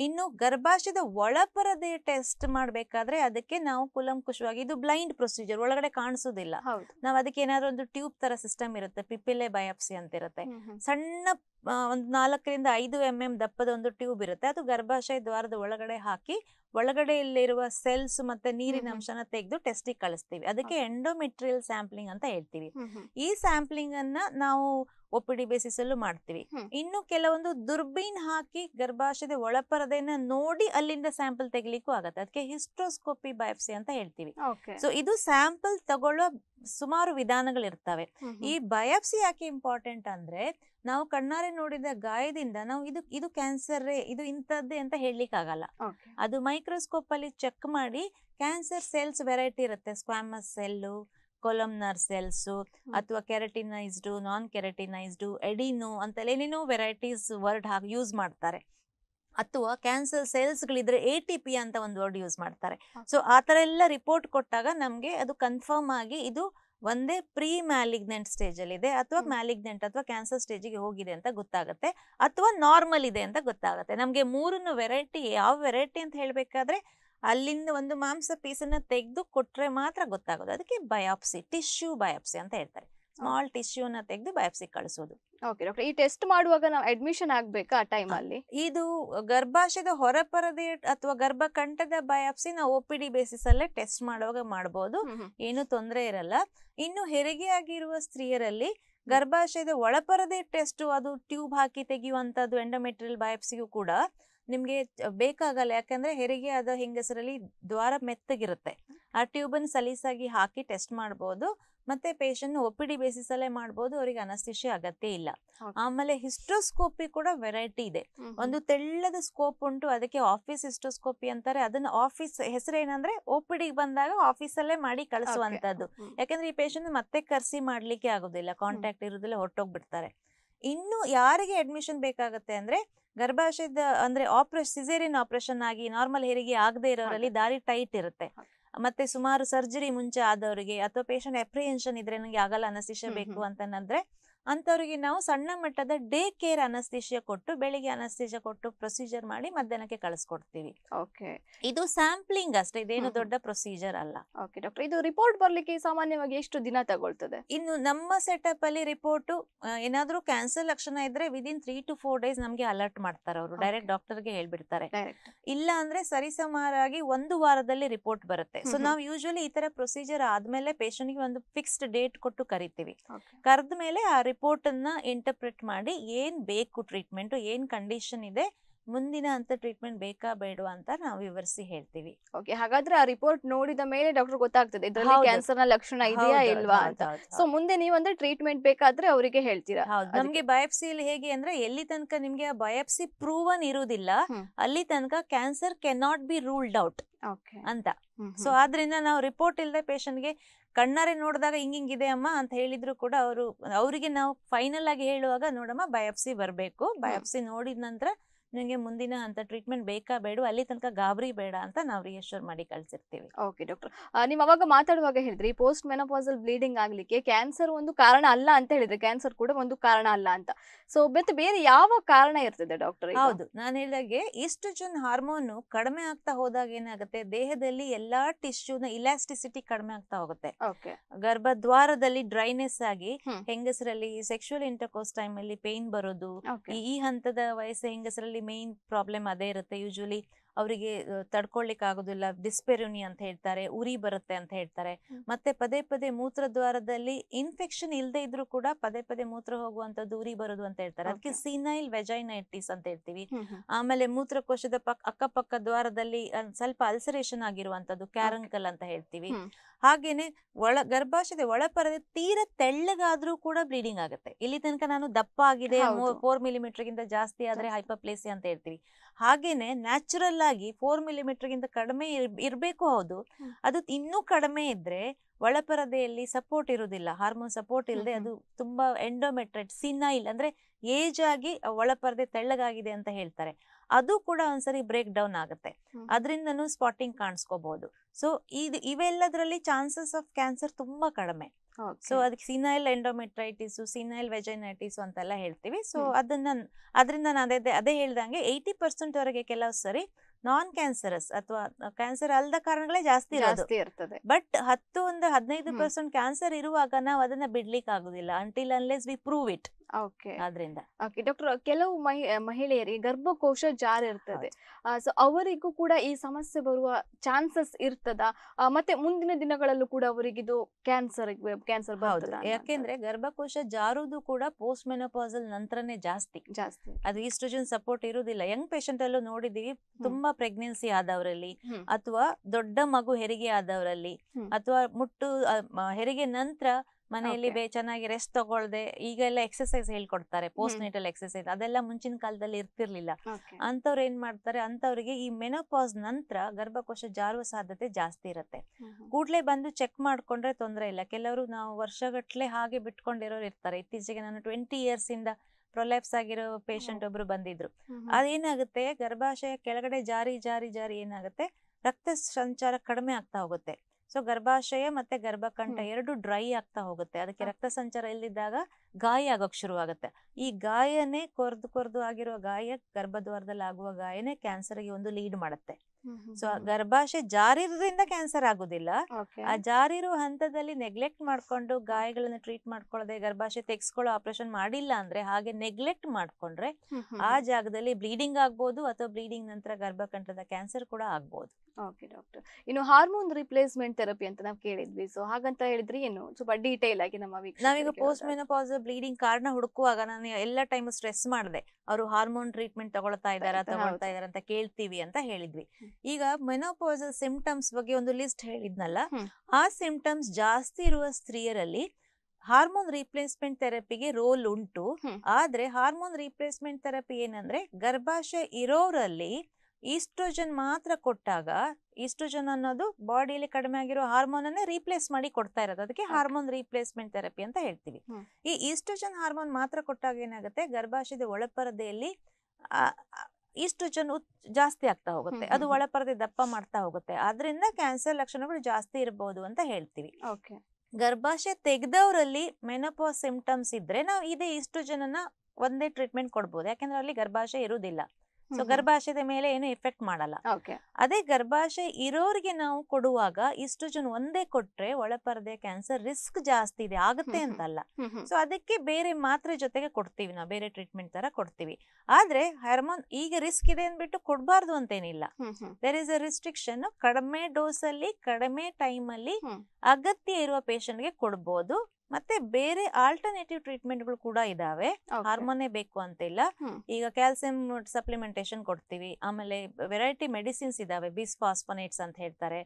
Speaker 2: ಇನ್ನು ಗರ್ಭಾಶಯದ ಒಳಪರದ ಟೆಸ್ಟ್ ಮಾಡಬೇಕಾದ್ರೆ ಅದಕ್ಕೆ ನಾವು ಕುಲಂಕುಶವಾಗಿ ಇದು ಬ್ಲೈಂಡ್ ಪ್ರೊಸೀಜರ್ ಒಳಗಡೆ ಕಾಣಿಸೋದಿಲ್ಲ ನಾವು ಅದಕ್ಕೆ ಏನಾದ್ರು ಒಂದು ಟ್ಯೂಬ್ ತರ ಸಿಸ್ಟಮ್ ಇರುತ್ತೆ ಪಿಪಿಲೆ ಬಯಾಪ್ಸಿ ಅಂತ ಇರುತ್ತೆ ಸಣ್ಣ ಒಂದು ನಾಲ್ಕರಿಂದ ಐದು ಎಮ್ ಎಮ್ ದಪ್ಪದ ಒಂದು ಟ್ಯೂಬ್ ಇರುತ್ತೆ ಅದು ಗರ್ಭಾಶಯ ದ್ವಾರದ ಒಳಗಡೆ ಹಾಕಿ ಒಳಗಡೆ ಇಲ್ಲಿರುವ ಸೆಲ್ಸ್ ಮತ್ತೆ ನೀರಿನ ಅಂಶನ ತೆಗೆದು ಟೆಸ್ಟಿಗೆ ಕಳಿಸ್ತೀವಿ ಅದಕ್ಕೆ ಎಂಡೋಮೆಟ್ರಿಯಲ್ ಸ್ಯಾಂಪ್ಲಿಂಗ್ ಅಂತ ಹೇಳ್ತೀವಿ ಈ ಸ್ಯಾಂಪ್ಲಿಂಗ್ ಅನ್ನ ನಾವು ಒಪಿಡಿ ಬೇಸಿಸಲು ಮಾಡ್ತೀವಿ ಇನ್ನು ಕೆಲವೊಂದು ದುರ್ಬೀನ್ ಹಾಕಿ ಗರ್ಭಾಶಯದ ಒಳಪರದೆಯನ್ನ ನೋಡಿ ಅಲ್ಲಿಂದ ಸ್ಯಾಂಪಲ್ ತೆಗಿಲಿಕ್ಕೂ ಆಗತ್ತೆ ಅದಕ್ಕೆ ಹಿಸ್ಟ್ರೋಸ್ಕೋಪಿ ಬಯಾಪ್ಸಿ ಅಂತ ಹೇಳ್ತೀವಿ ಸೊ ಇದು ಸ್ಯಾಂಪಲ್ ತಗೊಳ್ಳೋ ಸುಮಾರು ವಿಧಾನಗಳಿರ್ತವೆ ಈ ಬಯಾಪ್ಸಿ ಯಾಕೆ ಇಂಪಾರ್ಟೆಂಟ್ ಅಂದ್ರೆ ನಾವು ಕಣ್ಣಾರೆ ನೋಡಿದ ಗಾಯದಿಂದ ನಾವು ಇದು ಇದು ಕ್ಯಾನ್ಸರ್ ಇದು ಇಂಥದ್ದೇ ಅಂತ ಹೇಳಲಿಕ್ಕೆ ಆಗಲ್ಲ ಅದು ಮೈಕ್ರೋಸ್ಕೋಪ್ ಅಲ್ಲಿ ಚೆಕ್ ಮಾಡಿ ಕ್ಯಾನ್ಸರ್ ಸೆಲ್ಸ್ ವೆರೈಟಿ ಇರುತ್ತೆ ಸ್ಕ್ವಾಮಸ್ ಸೆಲ್ಲು ಕೊಲಮ್ನರ್ ಸೆಲ್ಸು ಅಥವಾ ಕೆರಟಿನೈಸ್ಡು ನಾನ್ ಕೆರೆಟಿನೈಸ್ಡು ಎಡಿನೋ ಅಂತೆಲ್ಲ ಏನೇನೋ ವೆರೈಟೀಸ್ ವರ್ಡ್ ಹಾಕಿ ಯೂಸ್ ಮಾಡ್ತಾರೆ ಅಥವಾ ಕ್ಯಾನ್ಸರ್ ಸೆಲ್ಸ್ ಗಳಿದ್ರೆ ಎ ಟಿ ಪಿ ಅಂತ ಒಂದು ವರ್ಡ್ ಯೂಸ್ ಮಾಡ್ತಾರೆ ಸೊ ಆ ಥರ ಎಲ್ಲ ರಿಪೋರ್ಟ್ ಕೊಟ್ಟಾಗ ನಮಗೆ ಅದು ಕನ್ಫರ್ಮ್ ಆಗಿ ಇದು ಒಂದೇ ಪ್ರೀ ಮ್ಯಾಲಿಗ್ನೆಂಟ್ ಸ್ಟೇಜ್ ಅಲ್ಲಿ ಇದೆ ಅಥವಾ ಮ್ಯಾಲಿಗ್ನೆಂಟ್ ಅಥವಾ ಕ್ಯಾನ್ಸರ್ ಸ್ಟೇಜಿಗೆ ಹೋಗಿದೆ ಅಂತ ಗೊತ್ತಾಗುತ್ತೆ ಅಥವಾ ನಾರ್ಮಲ್ ಇದೆ ಅಂತ ಗೊತ್ತಾಗುತ್ತೆ ನಮಗೆ ಮೂರನ್ನು ವೆರೈಟಿ ಯಾವ ವೆರೈಟಿ ಅಂತ ಹೇಳಬೇಕಾದ್ರೆ ಅಲ್ಲಿಂದ ಒಂದು ಮಾಂಸ ಪೀಸನ್ನು ತೆಗೆದು ಕೊಟ್ಟರೆ ಮಾತ್ರ ಗೊತ್ತಾಗೋದು ಅದಕ್ಕೆ ಬಯಾಪ್ಸಿ ಟಿಶ್ಯೂ ಬಯಾಪ್ಸಿ ಅಂತ ಹೇಳ್ತಾರೆ ಸ್ಮಾಲ್ ಟಿಶ್ಯೂನ ತೆಗೆದು ಬಯಾಪ್ಸಿ ಕಳಿಸೋದು
Speaker 1: ಓಕೆ ಡಾಕ್ಟರ್ ಈ ಟೆಸ್ಟ್ ಮಾಡುವಾಗ ನಾವು ಅಡ್ಮಿಷನ್ ಆಗಬೇಕಾ ಆ ಟೈಮಲ್ಲಿ ಇದು ಗರ್ಭಾಶಯದ ಹೊರಪರದೆ ಅಥವಾ ಗರ್ಭಕಂಠದ ಬಯಾಪ್ಸಿ ನಾವು
Speaker 2: ಒ ಪಿ ಡಿ ಬೇಸಿಸ್ ಅಲ್ಲೇ ಟೆಸ್ಟ್ ಮಾಡುವಾಗ ಮಾಡಬಹುದು ಏನು ತೊಂದರೆ ಇರಲ್ಲ ಇನ್ನು ಹೆರಿಗೆ ಆಗಿರುವ ಸ್ತ್ರೀಯರಲ್ಲಿ ಗರ್ಭಾಶಯದ ಒಳಪರದೆ ಟೆಸ್ಟ್ ಅದು ಟ್ಯೂಬ್ ಹಾಕಿ ತೆಗೆಯುವಂತದ್ದು ಎಂಡೋಮೆಟ್ರಿಯಲ್ ಬಯಾಪ್ಸಿಗೂ ಕೂಡ ನಿಮಗೆ ಬೇಕಾಗಲ್ಲ ಯಾಕಂದ್ರೆ ಹೆರಿಗೆ ಆದ ಹೆಂಗಸರಲ್ಲಿ ದ್ವಾರ ಮೆತ್ತಗಿರುತ್ತೆ ಆ ಟ್ಯೂಬನ್ ಸಲೀಸಾಗಿ ಹಾಕಿ ಟೆಸ್ಟ್ ಮಾಡಬಹುದು ಮತ್ತೆ patient O P D basis ಅಲ್ಲೇ ಮಾಡಬಹುದು ಅವರಿಗೆ ಅನಸ್ತಿಷ್ಯ ಅಗತ್ಯ ಇಲ್ಲ ಆಮೇಲೆ ಹಿಸ್ಟೋಸ್ಕೋಪಿ ಕೂಡ ವೆರೈಟಿ ಇದೆ ಒಂದು ತೆಳ್ಳದ ಸ್ಕೋಪ್ ಉಂಟು ಅದಕ್ಕೆ ಆಫೀಸ್ ಹಿಸ್ಟೋಸ್ಕೋಪಿ ಅಂತಾರೆ ಅದನ್ನ ಆಫೀಸ್ ಹೆಸರು ಏನಂದ್ರೆ ಒ ಪಿ ಡಿಗೆ ಬಂದಾಗ ಆಫೀಸಲ್ಲೇ ಮಾಡಿ ಕಳಿಸುವಂತದ್ದು ಯಾಕಂದ್ರೆ ಈ ಪೇಷಂಟ್ ಮತ್ತೆ ಕರ್ಸಿ ಮಾಡ್ಲಿಕ್ಕೆ ಆಗೋದಿಲ್ಲ ಕಾಂಟ್ಯಾಕ್ಟ್ ಇರೋದಿಲ್ಲ ಹೊರಟೋಗ್ಬಿಡ್ತಾರೆ ಇನ್ನು ಯಾರಿಗೆ ಅಡ್ಮಿಷನ್ ಬೇಕಾಗುತ್ತೆ ಅಂದ್ರೆ ಗರ್ಭಾಶಯದ ಅಂದ್ರೆ ಆಪರೇಷನ್ ಸಿಸೇರಿಯನ್ ಆಪರೇಷನ್ ಆಗಿ ನಾರ್ಮಲ್ ಹೆರಿಗೆ ಆಗದೆ ಇರೋರಲ್ಲಿ ದಾರಿ ಟೈಟ್ ಇರುತ್ತೆ ಮತ್ತೆ ಸುಮಾರು ಸರ್ಜರಿ ಮುಂಚೆ ಆದವರಿಗೆ ಅಥವಾ ಪೇಷಂಟ್ ಅಪ್ರಿಹೆನ್ಷನ್ ಇದ್ರೆ ನನಗೆ ಆಗಲ್ಲ ಅನಸ್ತಿಷ ಬೇಕು ಅಂತಂದ್ರೆ ಅಂಥವ್ರಿಗೆ ನಾವು ಸಣ್ಣ ಮಟ್ಟದ ಡೇ ಕೇರ್ ಅನಸ್ತೀಶಿಯಾ ಕೊಟ್ಟು ಬೆಳಿಗ್ಗೆ ಅನಸ್ತೀಶ ಕೊಟ್ಟು ಪ್ರೊಸೀಜರ್ ಮಾಡಿ ಮಧ್ಯಾಹ್ನಕ್ಕೆ ಕಳಿಸ್ಕೊಡ್ತೀವಿ ಓಕೆ ಇದು ಸ್ಯಾಂಪ್ಲಿಂಗ್ ಅಷ್ಟೇ ಇದೇನು ದೊಡ್ಡ ಪ್ರೊಸೀಜರ್ ಅಲ್ಲ
Speaker 1: ಓಕೆ ಡಾಕ್ಟರ್ ಇದು ರಿಪೋರ್ಟ್ ಬರ್ಲಿಕ್ಕೆ ಸಾಮಾನ್ಯವಾಗಿ ಎಷ್ಟು ದಿನ ತಗೊಳ್ತದೆ ಇನ್ನು
Speaker 2: ನಮ್ಮ ಸೆಟಪ್ ಅಲ್ಲಿ ರಿಪೋರ್ಟ್ ಏನಾದರೂ ಕ್ಯಾನ್ಸರ್ ಲಕ್ಷಣ ಇದ್ರೆ within three to four days ನಮಗೆ ಅಲರ್ಟ್ ಮಾಡ್ತಾರೆ ಅವರು ಡೈರೆಕ್ಟ್ ಡಾಕ್ಟರ್ಗೆ ಹೇಳ್ಬಿಡ್ತಾರೆ ಇಲ್ಲ ಅಂದ್ರೆ ಸರಿಸುಮಾರಾಗಿ ಒಂದು ವಾರದಲ್ಲಿ ರಿಪೋರ್ಟ್ ಬರುತ್ತೆ ಸೊ ನಾವು ಯೂಶಲಿ ಈ ತರ ಪ್ರೊಸೀಜರ್ ಆದ್ಮೇಲೆ ಗೆ ಒಂದು ಫಿಕ್ಸ್ಡ್ ಡೇಟ್ ಕೊಟ್ಟು ಕರಿತೀವಿ ಕರೆದ ಮೇಲೆ ರಿಪೋರ್ಟ್ ಅನ್ನ ಇಂಟರ್ಪ್ರೆಟ್ ಮಾಡಿ ಏನ್ ಬೇಕು ಟ್ರೀಟ್ಮೆಂಟ್ ಏನ್ ಕಂಡೀಷನ್ ಇದೆ ಮುಂದಿನ ಅಂತ ಟ್ರೀಟ್ಮೆಂಟ್ ಬೇಕಾ ಬೇಡ ಅಂತ ನಾವು ವಿವರಿಸಿ ಹೇಳ್ತೀವಿ
Speaker 1: ಓಕೆ ಹಾಗಾದ್ರೆ ಆ ರಿಪೋರ್ಟ್ ನೋಡಿದ ಮೇಲೆ ಡಾಕ್ಟರ್ ಗೊತ್ತಾಗ್ತದೆ ಇದರಲ್ಲಿ ಕ್ಯಾನ್ಸರ್ ನ ಲಕ್ಷಣ ಇದೆಯಾ ಇಲ್ವಾ ಅಂತ ಸೊ ಮುಂದೆ ನೀವು ಅಂದ್ರೆ ಟ್ರೀಟ್ಮೆಂಟ್ ಬೇಕಾದ್ರೆ ಅವರಿಗೆ ಹೇಳ್ತೀರಾ ಹೌದು ನಮ್ಗೆ
Speaker 2: ಇಲ್ಲಿ ಹೇಗೆ ಅಂದ್ರೆ ಎಲ್ಲಿ ತನಕ ನಿಮ್ಗೆ ಆ ಬಯಾಪ್ಸಿ ಪ್ರೂವನ್ ಇರುವುದಿಲ್ಲ ಅಲ್ಲಿ ತನಕ cancer cannot be ruled out ಅಂತ ಸೊ ಆದ್ರಿಂದ ನಾವು ರಿಪೋರ್ಟ್ ಇಲ್ಲದೆ ಪೇಷಂಟ್ಗೆ ಕಣ್ಣಾರೆ ನೋಡಿದಾಗ ಹಿಂಗಿಂಗಿದೆ ಅಮ್ಮ ಅಂತ ಹೇಳಿದ್ರು ಕೂಡ ಅವರು ಅವರಿಗೆ ನಾವು ಫೈನಲ್ ಆಗಿ ಹೇಳುವಾಗ ನೋಡಮ್ಮ ಬಯಾಪ್ಸಿ ಬರಬೇಕು ಬಯಾಪ್ಸಿ ನೋಡಿದ ನಂತರ ನಿಮಗೆ ಮುಂದಿನ ಅಂತ ಟ್ರೀಟ್ಮೆಂಟ್ ಬೇಕಾ ಬೇಡ ಅಲ್ಲಿ ತನಕ ಗಾಬರಿ ಬೇಡ ಅಂತ ನಾವು ರಿಯಶೋರ್ ಮಾಡಿ
Speaker 1: ಕಳ್ಸಿರ್ತೀವಿ ಓಕೆ ಡಾಕ್ಟರ್ ನೀವು ಅವಾಗ ಮಾತಾಡುವಾಗ ಹೇಳಿದ್ರಿ ಪೋಸ್ಟ್ ಮೆನೋಪಾಸಲ್ ಬ್ಲೀಡಿಂಗ್ ಆಗಲಿಕ್ಕೆ ಕ್ಯಾನ್ಸರ್ ಒಂದು ಕಾರಣ ಅಲ್ಲ ಅಂತ ಹೇಳಿದ್ರೆ ಕ್ಯಾನ್ಸರ್ ಕೂಡ ಒಂದು ಕಾರಣ ಅಲ್ಲ ಅಂತ ಸೊ ಮತ್ತೆ ಬೇರೆ ಯಾವ ಕಾರಣ ಇರ್ತದೆ ಡಾಕ್ಟರ್ ಹೌದು
Speaker 2: ನಾನು ಹೇಳಿದಾಗೆ ಈಸ್ಟ್ರೋಜನ್ ಹಾರ್ಮೋನು ಕಡಿಮೆ ಆಗ್ತಾ ಹೋದಾಗ ಏನಾಗುತ್ತೆ ದೇಹದಲ್ಲಿ ಎಲ್ಲಾ ಟಿಶ್ಯೂನ ಇಲಾಸ್ಟಿಸಿಟಿ ಕಡಿಮೆ ಆಗ್ತಾ ಹೋಗುತ್ತೆ ಗರ್ಭದ್ವಾರದಲ್ಲಿ ಡ್ರೈನೆಸ್ ಆಗಿ ಹೆಂಗಸರಲ್ಲಿ ಸೆಕ್ಷುವಲ್ ಇಂಟರ್ಕೋಸ್ ಟೈಮ್ ಅಲ್ಲಿ ಪೇನ್ ಬರೋದು ಈ ಹಂತದ ವಯಸ್ಸು ಹೆಂಗಸರಲ್ಲಿ ಮೇನ್ ಪ್ರಾಬ್ಲಮ್ ಅದೇ ಇರುತ್ತೆ ಯೂಶುವಲಿ ಅವರಿಗೆ ತಡ್ಕೊಳ್ಳಿಕ್ಕಾಗೋದಿಲ್ಲ ಡಿಸ್ಪೆರುನಿ ಅಂತ ಹೇಳ್ತಾರೆ ಉರಿ ಬರುತ್ತೆ ಅಂತ ಹೇಳ್ತಾರೆ ಮತ್ತೆ ಪದೇ ಪದೇ ಮೂತ್ರದ್ವಾರದಲ್ಲಿ ಇನ್ಫೆಕ್ಷನ್ ಇಲ್ಲದೆ ಇದ್ರೂ ಕೂಡ ಪದೇ ಪದೇ ಮೂತ್ರ ಹೋಗುವಂತದ್ದು ಉರಿ ಬರೋದು ಅಂತ ಹೇಳ್ತಾರೆ ಅದಕ್ಕೆ ಸಿನೈಲ್ ವೆಜೈನೈಟಿಸ್ ಅಂತ ಹೇಳ್ತೀವಿ ಆಮೇಲೆ ಮೂತ್ರಕೋಶದ ಪಕ್ಕ ಅಕ್ಕಪಕ್ಕ ದ್ವಾರದಲ್ಲಿ ಸ್ವಲ್ಪ ಅಲ್ಸರೇಷನ್ ಆಗಿರುವಂತದ್ದು ಕ್ಯಾರಂಕಲ್ ಅಂತ ಹೇಳ್ತೀವಿ ಹಾಗೇನೆ ಒಳ ಗರ್ಭಾಶಯದ ಒಳಪರದೆ ತೀರ ತೆಳ್ಳಗಾದ್ರೂ ಕೂಡ ಬ್ಲೀಡಿಂಗ್ ಆಗುತ್ತೆ ಇಲ್ಲಿ ತನಕ ನಾನು ದಪ್ಪ ಆಗಿದೆ ಫೋರ್ ಮಿಲಿಮೀಟರ್ ಗಿಂತ ಜಾಸ್ತಿ ಆದ್ರೆ ಹೈಪರ್ಪ್ಲೇಸಿ ಅಂತ ಹೇಳ್ತೀವಿ ಹಾಗೇನೆ ನ್ಯಾಚುರಲ್ ಆಗಿ ಫೋರ್ ಮಿಲಿಮೀಟರ್ಗಿಂತ ಕಡಿಮೆ ಇರಬೇಕು ಹೌದು ಅದು ಇನ್ನೂ ಕಡಿಮೆ ಇದ್ರೆ ಒಳಪರದೆಯಲ್ಲಿ ಸಪೋರ್ಟ್ ಇರುವುದಿಲ್ಲ ಹಾರ್ಮೋನ್ ಸಪೋರ್ಟ್ ಇಲ್ಲದೆ ಅದು ತುಂಬಾ ಎಂಡೋಮೆಟ್ರೆಟ್ ಸಿನೈಲ್ ಅಂದ್ರೆ ಏಜ್ ಆಗಿ ಒಳಪರದೆ ತೆಳ್ಳಗಾಗಿದೆ ಅಂತ ಹೇಳ್ತಾರೆ ಅದು ಕೂಡ ಒಂದ್ಸರಿ ಬ್ರೇಕ್ ಡೌನ್ ಆಗುತ್ತೆ ಅದರಿಂದನೂ ಸ್ಪಾಟಿಂಗ್ ಕಾಣಿಸ್ಕೋಬಹುದು ಸೊ ಇದು ಇವೆಲ್ಲದರಲ್ಲಿ ಚಾನ್ಸಸ್ ಆಫ್ ಕ್ಯಾನ್ಸರ್ ತುಂಬಾ ಕಡಿಮೆ ಸೊ ಅದಕ್ಕೆ ಸಿನೈಲ್ ಎಂಡೋಮೆಟ್ರೈಟಿಸ್ ಸಿನೈಲ್ ವೆಜೈನೈಟಿಸ್ ಅಂತೆಲ್ಲ ಹೇಳ್ತೀವಿ ಸೊ ಅದನ್ನ ಅದರಿಂದ ನಾನು ಅದೇ ಅದೇ ಹೇಳ್ದಂಗೆ ಏಯ್ಟಿ ಪರ್ಸೆಂಟ್ ವರೆಗೆ ಕೆಲವು ಸರಿ ನಾನ್ ಕ್ಯಾನ್ಸರಸ್ ಅಥವಾ ಕ್ಯಾನ್ಸರ್ ಅಲ್ಲದ ಕಾರಣಗಳೇ ಜಾಸ್ತಿ ಜಾಸ್ತಿ ಇರ್ತದೆ ಬಟ್ ಹತ್ತು ಒಂದು ಹದಿನೈದು ಪರ್ಸೆಂಟ್ ಕ್ಯಾನ್ಸರ್ ಇರುವಾಗ ನಾವು ಅದನ್ನ ಬಿಡ್ಲಿಕ್ಕೆ ಆಗುದಿಲ್ಲ until unless we prove it okay ಆದ್ರಿಂದ
Speaker 1: ಓಕೆ ಡಾಕ್ಟರ್ ಕೆಲವು ಮಹಿಳೆಯರಿಗೆ ಗರ್ಭಕೋಶ ಜಾರಿ ಇರ್ತದೆ ಸೊ ಅವರಿಗೂ ಕೂಡ ಈ ಸಮಸ್ಯೆ ಬರುವ ಚಾನ್ಸಸ್ ಇರ್ತದ ಮತ್ತೆ ಮುಂದಿನ ದಿನಗಳಲ್ಲೂ ಕೂಡ ಅವರಿಗಿದು ಕ್ಯಾನ್ಸರ್ ಕ್ಯಾನ್ಸರ್ ಬರ್ತದ
Speaker 2: ಯಾಕೆಂದ್ರೆ ಗರ್ಭಕೋಶ ಜಾರುದು ಕೂಡ ಪೋಸ್ಟ್ ಮೆನೋಪಾಸಲ್ ನಂತರನೇ ಜಾಸ್ತಿ ಜಾಸ್ತಿ ಅದು ಈಸ್ಟ್ರೋಜನ್ ಸಪೋರ್ಟ್ ಇರುವುದಿಲ್ಲ ಯಂಗ್ ಪೇಷಂಟ್ ಅಲ್ಲೂ ನೋಡಿದೀವಿ ತುಂಬಾ ತುಂಬಾ ಪ್ರೆಗ್ನೆನ್ಸಿ ಆದವರಲ್ಲಿ ಅಥವಾ ದೊಡ್ಡ ಮಗು ಹೆರಿಗೆ ಆದವರಲ್ಲಿ ಅಥವಾ ಮುಟ್ಟು ಹೆರಿಗೆ ನಂತರ ಮನೆಯಲ್ಲಿ ಬೇ ಚೆನ್ನಾಗಿ ರೆಸ್ಟ್ ತಗೊಳ್ದೆ ಈಗ ಎಲ್ಲ ಎಕ್ಸಸೈಸ್ ಹೇಳ್ಕೊಡ್ತಾರೆ ಪೋಸ್ಟ್ ನೈಟಲ್ ಎಕ್ಸಸೈಸ್ ಅದೆಲ್ಲ ಮುಂಚಿನ ಕಾಲದಲ್ಲಿ ಇರ್ತಿರ್ಲಿಲ್ಲ ಅಂತವ್ರು ಏನ್ ಮಾಡ್ತಾರೆ ಅಂತವ್ರಿಗೆ ಈ ಮೆನೋಪಾಸ್ ನಂತರ ಗರ್ಭಕೋಶ ಜಾರುವ ಸಾಧ್ಯತೆ ಜಾಸ್ತಿ ಇರುತ್ತೆ ಕೂಡ್ಲೆ ಬಂದು ಚೆಕ್ ಮಾಡ್ಕೊಂಡ್ರೆ ತೊಂದರೆ ಇಲ್ಲ ಕೆಲವರು ನಾವು ವರ್ಷಗಟ್ಲೆ ಹಾಗೆ ಬಿಟ್ಕೊಂಡಿರೋರು ಇರ್ತಾರೆ ಇತ್ತೀಚೆಗೆ ನಾನು ಟ್ವೆಂಟಿ ಇಯರ್ಸ್ ಇಂದ ಪ್ರೊಲ್ಯಾಪ್ಸ್ ಆಗಿರೋ ಪೇಷಂಟ್ ಒಬ್ರು ಬಂದಿದ್ರು ಅದೇನಾಗುತ್ತೆ ಗರ್ಭಾಶಯ ಕೆಳಗಡೆ ಜಾರಿ ಜಾರಿ ಜಾರಿ ಏನಾಗುತ್ತೆ ರಕ್ತ ಸಂಚಾರ ಕಡಿಮೆ ಆಗ್ತಾ ಹೋಗುತ್ತೆ ಸೊ ಗರ್ಭಾಶಯ ಮತ್ತೆ ಗರ್ಭಕಂಠ ಎರಡು ಡ್ರೈ ಆಗ್ತಾ ಹೋಗುತ್ತೆ ಅದಕ್ಕೆ ರಕ್ತ ಸಂಚಾರ ಇಲ್ಲದಿದ್ದಾಗ ಗಾಯ ಆಗೋಕ್ ಶುರುವಾಗುತ್ತೆ ಈ ಗಾಯನೇ ಕೊರ್ದು ಕೊರ್ದು ಆಗಿರೋ ಗಾಯ ಗರ್ಭದ್ವಾರದಲ್ಲಿ ಆಗುವ ಗಾಯನೇ ಕ್ಯಾನ್ಸರ್ಗೆ ಒಂದು ಲೀಡ್ ಮಾಡುತ್ತೆ ಸೊ ಗರ್ಭಾಶಯ ಜಾರಿರೋದ್ರಿಂದ ಕ್ಯಾನ್ಸರ್ ಆಗುದಿಲ್ಲ ಆ ಜಾರಿರುವ ಹಂತದಲ್ಲಿ ನೆಗ್ಲೆಕ್ಟ್ ಮಾಡ್ಕೊಂಡು ಗಾಯಗಳನ್ನ ಟ್ರೀಟ್ ಮಾಡ್ಕೊಳ್ಳದೆ ಗರ್ಭಾಶಯ ತೆಗೆಸ್ಕೊಳ್ಳೋ ಆಪರೇಷನ್ ಮಾಡಿಲ್ಲ ಅಂದ್ರೆ ಹಾಗೆ ನೆಗ್ಲೆಕ್ಟ್ ಮಾಡ್ಕೊಂಡ್ರೆ ಆ ಜಾಗದಲ್ಲಿ ಬ್ಲೀಡಿಂಗ್ ಆಗ್ಬೋದು ಅಥವಾ ಬ್ಲೀಡಿಂಗ್ ನಂತರ ಗರ್ಭಕಂಠದ ಕ್ಯಾನ್ಸರ್ ಕೂಡ ಆಗ್ಬೋದು
Speaker 1: ಓಕೆ ಡಾಕ್ಟರ್ ಇನ್ನು ಹಾರ್ಮೋನ್ ರಿಪ್ಲೇಸ್ಮೆಂಟ್ ಥೆರಪಿ ಅಂತ ನಾವು ಕೇಳಿದ್ವಿ ಸೊ ಹಾಗಂತ ಹೇಳಿದ್ರೆ ಏನು ಸ್ವಲ್ಪ ಡೀಟೇಲ್ ಆಗಿ ನಮ್ಮ ನಾವೀಗ ಪೋಸ್ಟ್
Speaker 2: ಮೆನೋಪಾಸ್ ಬ್ಲೀಡಿಂಗ್ ಕಾರಣ ಹುಡುಕುವಾಗ ನಾನು ಎಲ್ಲ ಟೈಮ್ ಸ್ಟ್ರೆಸ್ ಮಾಡಿದೆ ಅವರು ಹಾರ್ಮೋನ್ ಟ್ರೀಟ್ಮೆಂಟ್ ತಗೊಳ್ತಾ ಇದ್ದಾರಾ ತಗೊಳ್ತಾ ಇದಾರ ಅಂತ ಕೇಳ್ತೀವಿ ಅಂತ ಹೇಳಿದ್ವಿ ಈಗ ಮೆನೋಪಾಸಲ್ ಸಿಂಪ್ಟಮ್ಸ್ ಬಗ್ಗೆ ಒಂದು ಲಿಸ್ಟ್ ಹೇಳಿದ್ನಲ್ಲ ಆ ಸಿಂಪ್ಟಮ್ಸ್ ಜಾಸ್ತಿ ಇರುವ ಸ್ತ್ರೀಯರಲ್ಲಿ ಹಾರ್ಮೋನ್ ರೀಪ್ಲೇಸ್ಮೆಂಟ್ ಥೆರಪಿಗೆ ರೋಲ್ ಉಂಟು ಆದ್ರೆ ಹಾರ್ಮೋನ್ ರೀಪ್ಲೇಸ್ಮೆಂಟ್ ಥೆರಪಿ ಏನಂದ್ರೆ ಗರ್ಭಾಶಯ ಇರೋರಲ್ಲಿ ಈಸ್ಟ್ರೋಜನ್ ಮಾತ್ರ ಕೊಟ್ಟಾಗ ಈಸ್ಟ್ರೋಜನ್ ಅನ್ನೋದು ಬಾಡಿಯಲ್ಲಿ ಕಡಿಮೆ ಆಗಿರೋ ಹಾರ್ಮೋನ್ ಅನ್ನ ರೀಪ್ಲೇಸ್ ಮಾಡಿ ಕೊಡ್ತಾ ಇರೋದು ಅದಕ್ಕೆ ಹಾರ್ಮೋನ್ ರೀಪ್ಲೇಸ್ಮೆಂಟ್ ಥೆರಪಿ ಅಂತ ಹೇಳ್ತೀವಿ ಈ ಈಸ್ಟ್ರೋಜನ್ ಹಾರ್ಮೋನ್ ಮಾತ್ರ ಕೊಟ್ಟಾಗ ಏನಾಗುತ್ತೆ ಗರ್ಭಾಶಯದ ಒಳಪರದೆಯಲ್ಲಿ ಇಷ್ಟು ಈಸ್ಟ್ರೋಜನ್ ಜಾಸ್ತಿ ಆಗ್ತಾ ಹೋಗುತ್ತೆ ಅದು ಒಳಪರದೆ ದಪ್ಪ ಮಾಡ್ತಾ ಹೋಗುತ್ತೆ ಅದರಿಂದ ಕ್ಯಾನ್ಸರ್ ಲಕ್ಷಣಗಳು ಜಾಸ್ತಿ ಇರಬಹುದು ಅಂತ ಹೇಳ್ತೀವಿ ಗರ್ಭಾಶಯ ತೆಗೆದವರಲ್ಲಿ ಮೆನೋಪಾಸ್ ಸಿಂಪ್ಟಮ್ಸ್ ಇದ್ರೆ ನಾವು ಇದೇ ಇಷ್ಟು ಜನನ ಒಂದೇ ಟ್ರೀಟ್ಮೆಂಟ್ ಕೊಡ್ಬೋದು ಯಾಕಂದ್ರೆ ಅಲ್ಲಿ ಗರ್ಭಾಶಯ ಇರುವುದಿಲ್ಲ ಸೊ ಗರ್ಭಾಶಯದ ಮೇಲೆ ಏನು ಎಫೆಕ್ಟ್ ಮಾಡಲ್ಲ ಅದೇ ಗರ್ಭಾಶಯ ಇರೋರಿಗೆ ನಾವು ಕೊಡುವಾಗ ಜನ ಒಂದೇ ಕೊಟ್ರೆ ಒಳಪರದೆ ಕ್ಯಾನ್ಸರ್ ರಿಸ್ಕ್ ಜಾಸ್ತಿ ಇದೆ ಆಗುತ್ತೆ ಅಂತಲ್ಲ ಸೊ ಅದಕ್ಕೆ ಬೇರೆ ಮಾತ್ರೆ ಜೊತೆಗೆ ಕೊಡ್ತೀವಿ ನಾವು ಬೇರೆ ಟ್ರೀಟ್ಮೆಂಟ್ ತರ ಕೊಡ್ತೀವಿ ಆದ್ರೆ ಹಾರ್ಮೋನ್ ಈಗ ರಿಸ್ಕ್ ಇದೆ ಅಂದ್ಬಿಟ್ಟು ಕೊಡಬಾರ್ದು ಅಂತೇನಿಲ್ಲ ದೇರ್ ಇಸ್ ಅ ರಿಸ್ಟ್ರಿಕ್ಷನ್ ಕಡಿಮೆ ಡೋಸ್ ಅಲ್ಲಿ ಕಡಿಮೆ ಟೈಮ್ ಅಲ್ಲಿ ಅಗತ್ಯ ಇರುವ ಪೇಷಂಟ್ಗೆ ಕೊಡ್ಬೋದು ಮತ್ತೆ ಬೇರೆ ಆಲ್ಟರ್ನೇಟಿವ್ ಟ್ರೀಟ್ಮೆಂಟ್ಗಳು ಕೂಡ ಇದಾವೆ ಹಾರ್ಮೋನೇ ಬೇಕು ಅಂತ ಇಲ್ಲ ಈಗ ಕ್ಯಾಲ್ಸಿಯಂ ಸಪ್ಲಿಮೆಂಟೇಶನ್ ಕೊಡ್ತೀವಿ ಆಮೇಲೆ ವೆರೈಟಿ ಮೆಡಿಸಿನ್ಸ್ ಇದಾವೆ ಬಿಸ್ ಅಂತ ಹೇಳ್ತಾರೆ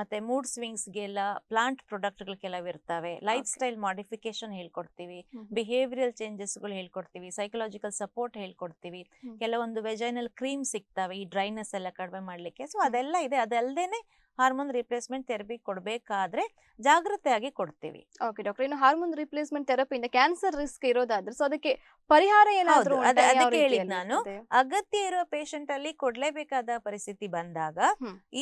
Speaker 2: ಮತ್ತೆ ಮೂಡ್ ಸ್ವಿಂಗ್ಸ್ ಗೆಲ್ಲ ಪ್ಲಾಂಟ್ ಪ್ರೊಡಕ್ಟ್ ಗಳು ಕೆಲವು ಇರ್ತವೆ ಲೈಫ್ ಸ್ಟೈಲ್ ಮಾಡಿಫಿಕೇಶನ್ ಹೇಳ್ಕೊಡ್ತೀವಿ ಬಿಹೇವಿಯಲ್ ಚೇಂಜಸ್ ಗಳು ಹೇಳ್ಕೊಡ್ತೀವಿ ಸೈಕಲಾಜಿಕಲ್ ಸಪೋರ್ಟ್ ಹೇಳ್ಕೊಡ್ತೀವಿ ಕೆಲವೊಂದು ವೆಜೈನಲ್ ಕ್ರೀಮ್ ಸಿಗ್ತಾವೆ ಈ ಡ್ರೈನೆಸ್ ಎಲ್ಲ ಕಡಿಮೆ ಮಾಡ್ಲಿಕ್ಕೆ ಸೊ ಅದೆಲ್ಲ ಇದೆ ಅದಲ್ಲದೆ ಹಾರ್ಮೋನ್ ರಿಪ್ಲೇಸ್ಮೆಂಟ್ ಥೆರಪಿ ಕೊಡಬೇಕಾದ್ರೆ ಜಾಗ್ರತೆಯಾಗಿ ಕೊಡ್ತೀವಿ
Speaker 1: ಓಕೆ ಡಾಕ್ಟರ್ ಇನ್ನು ಹಾರ್ಮೋನ್ ರಿಪ್ಲೇಸ್ಮೆಂಟ್ ಥೆರಪಿಯಿಂದ ಕ್ಯಾನ್ಸರ್ ರಿಸ್ಕ್ ಇರೋದಾದ್ರೆ ಸೊ ಅದಕ್ಕೆ ಪರಿಹಾರ ಏನಾದರೂ ಅದಕ್ಕೆ ಹೇಳಿದ್ ನಾನು
Speaker 2: ಅಗತ್ಯ ಇರೋ ಪೇಷಂಟ್ ಅಲ್ಲಿ ಕೊಡಲೇಬೇಕಾದ ಪರಿಸ್ಥಿತಿ ಬಂದಾಗ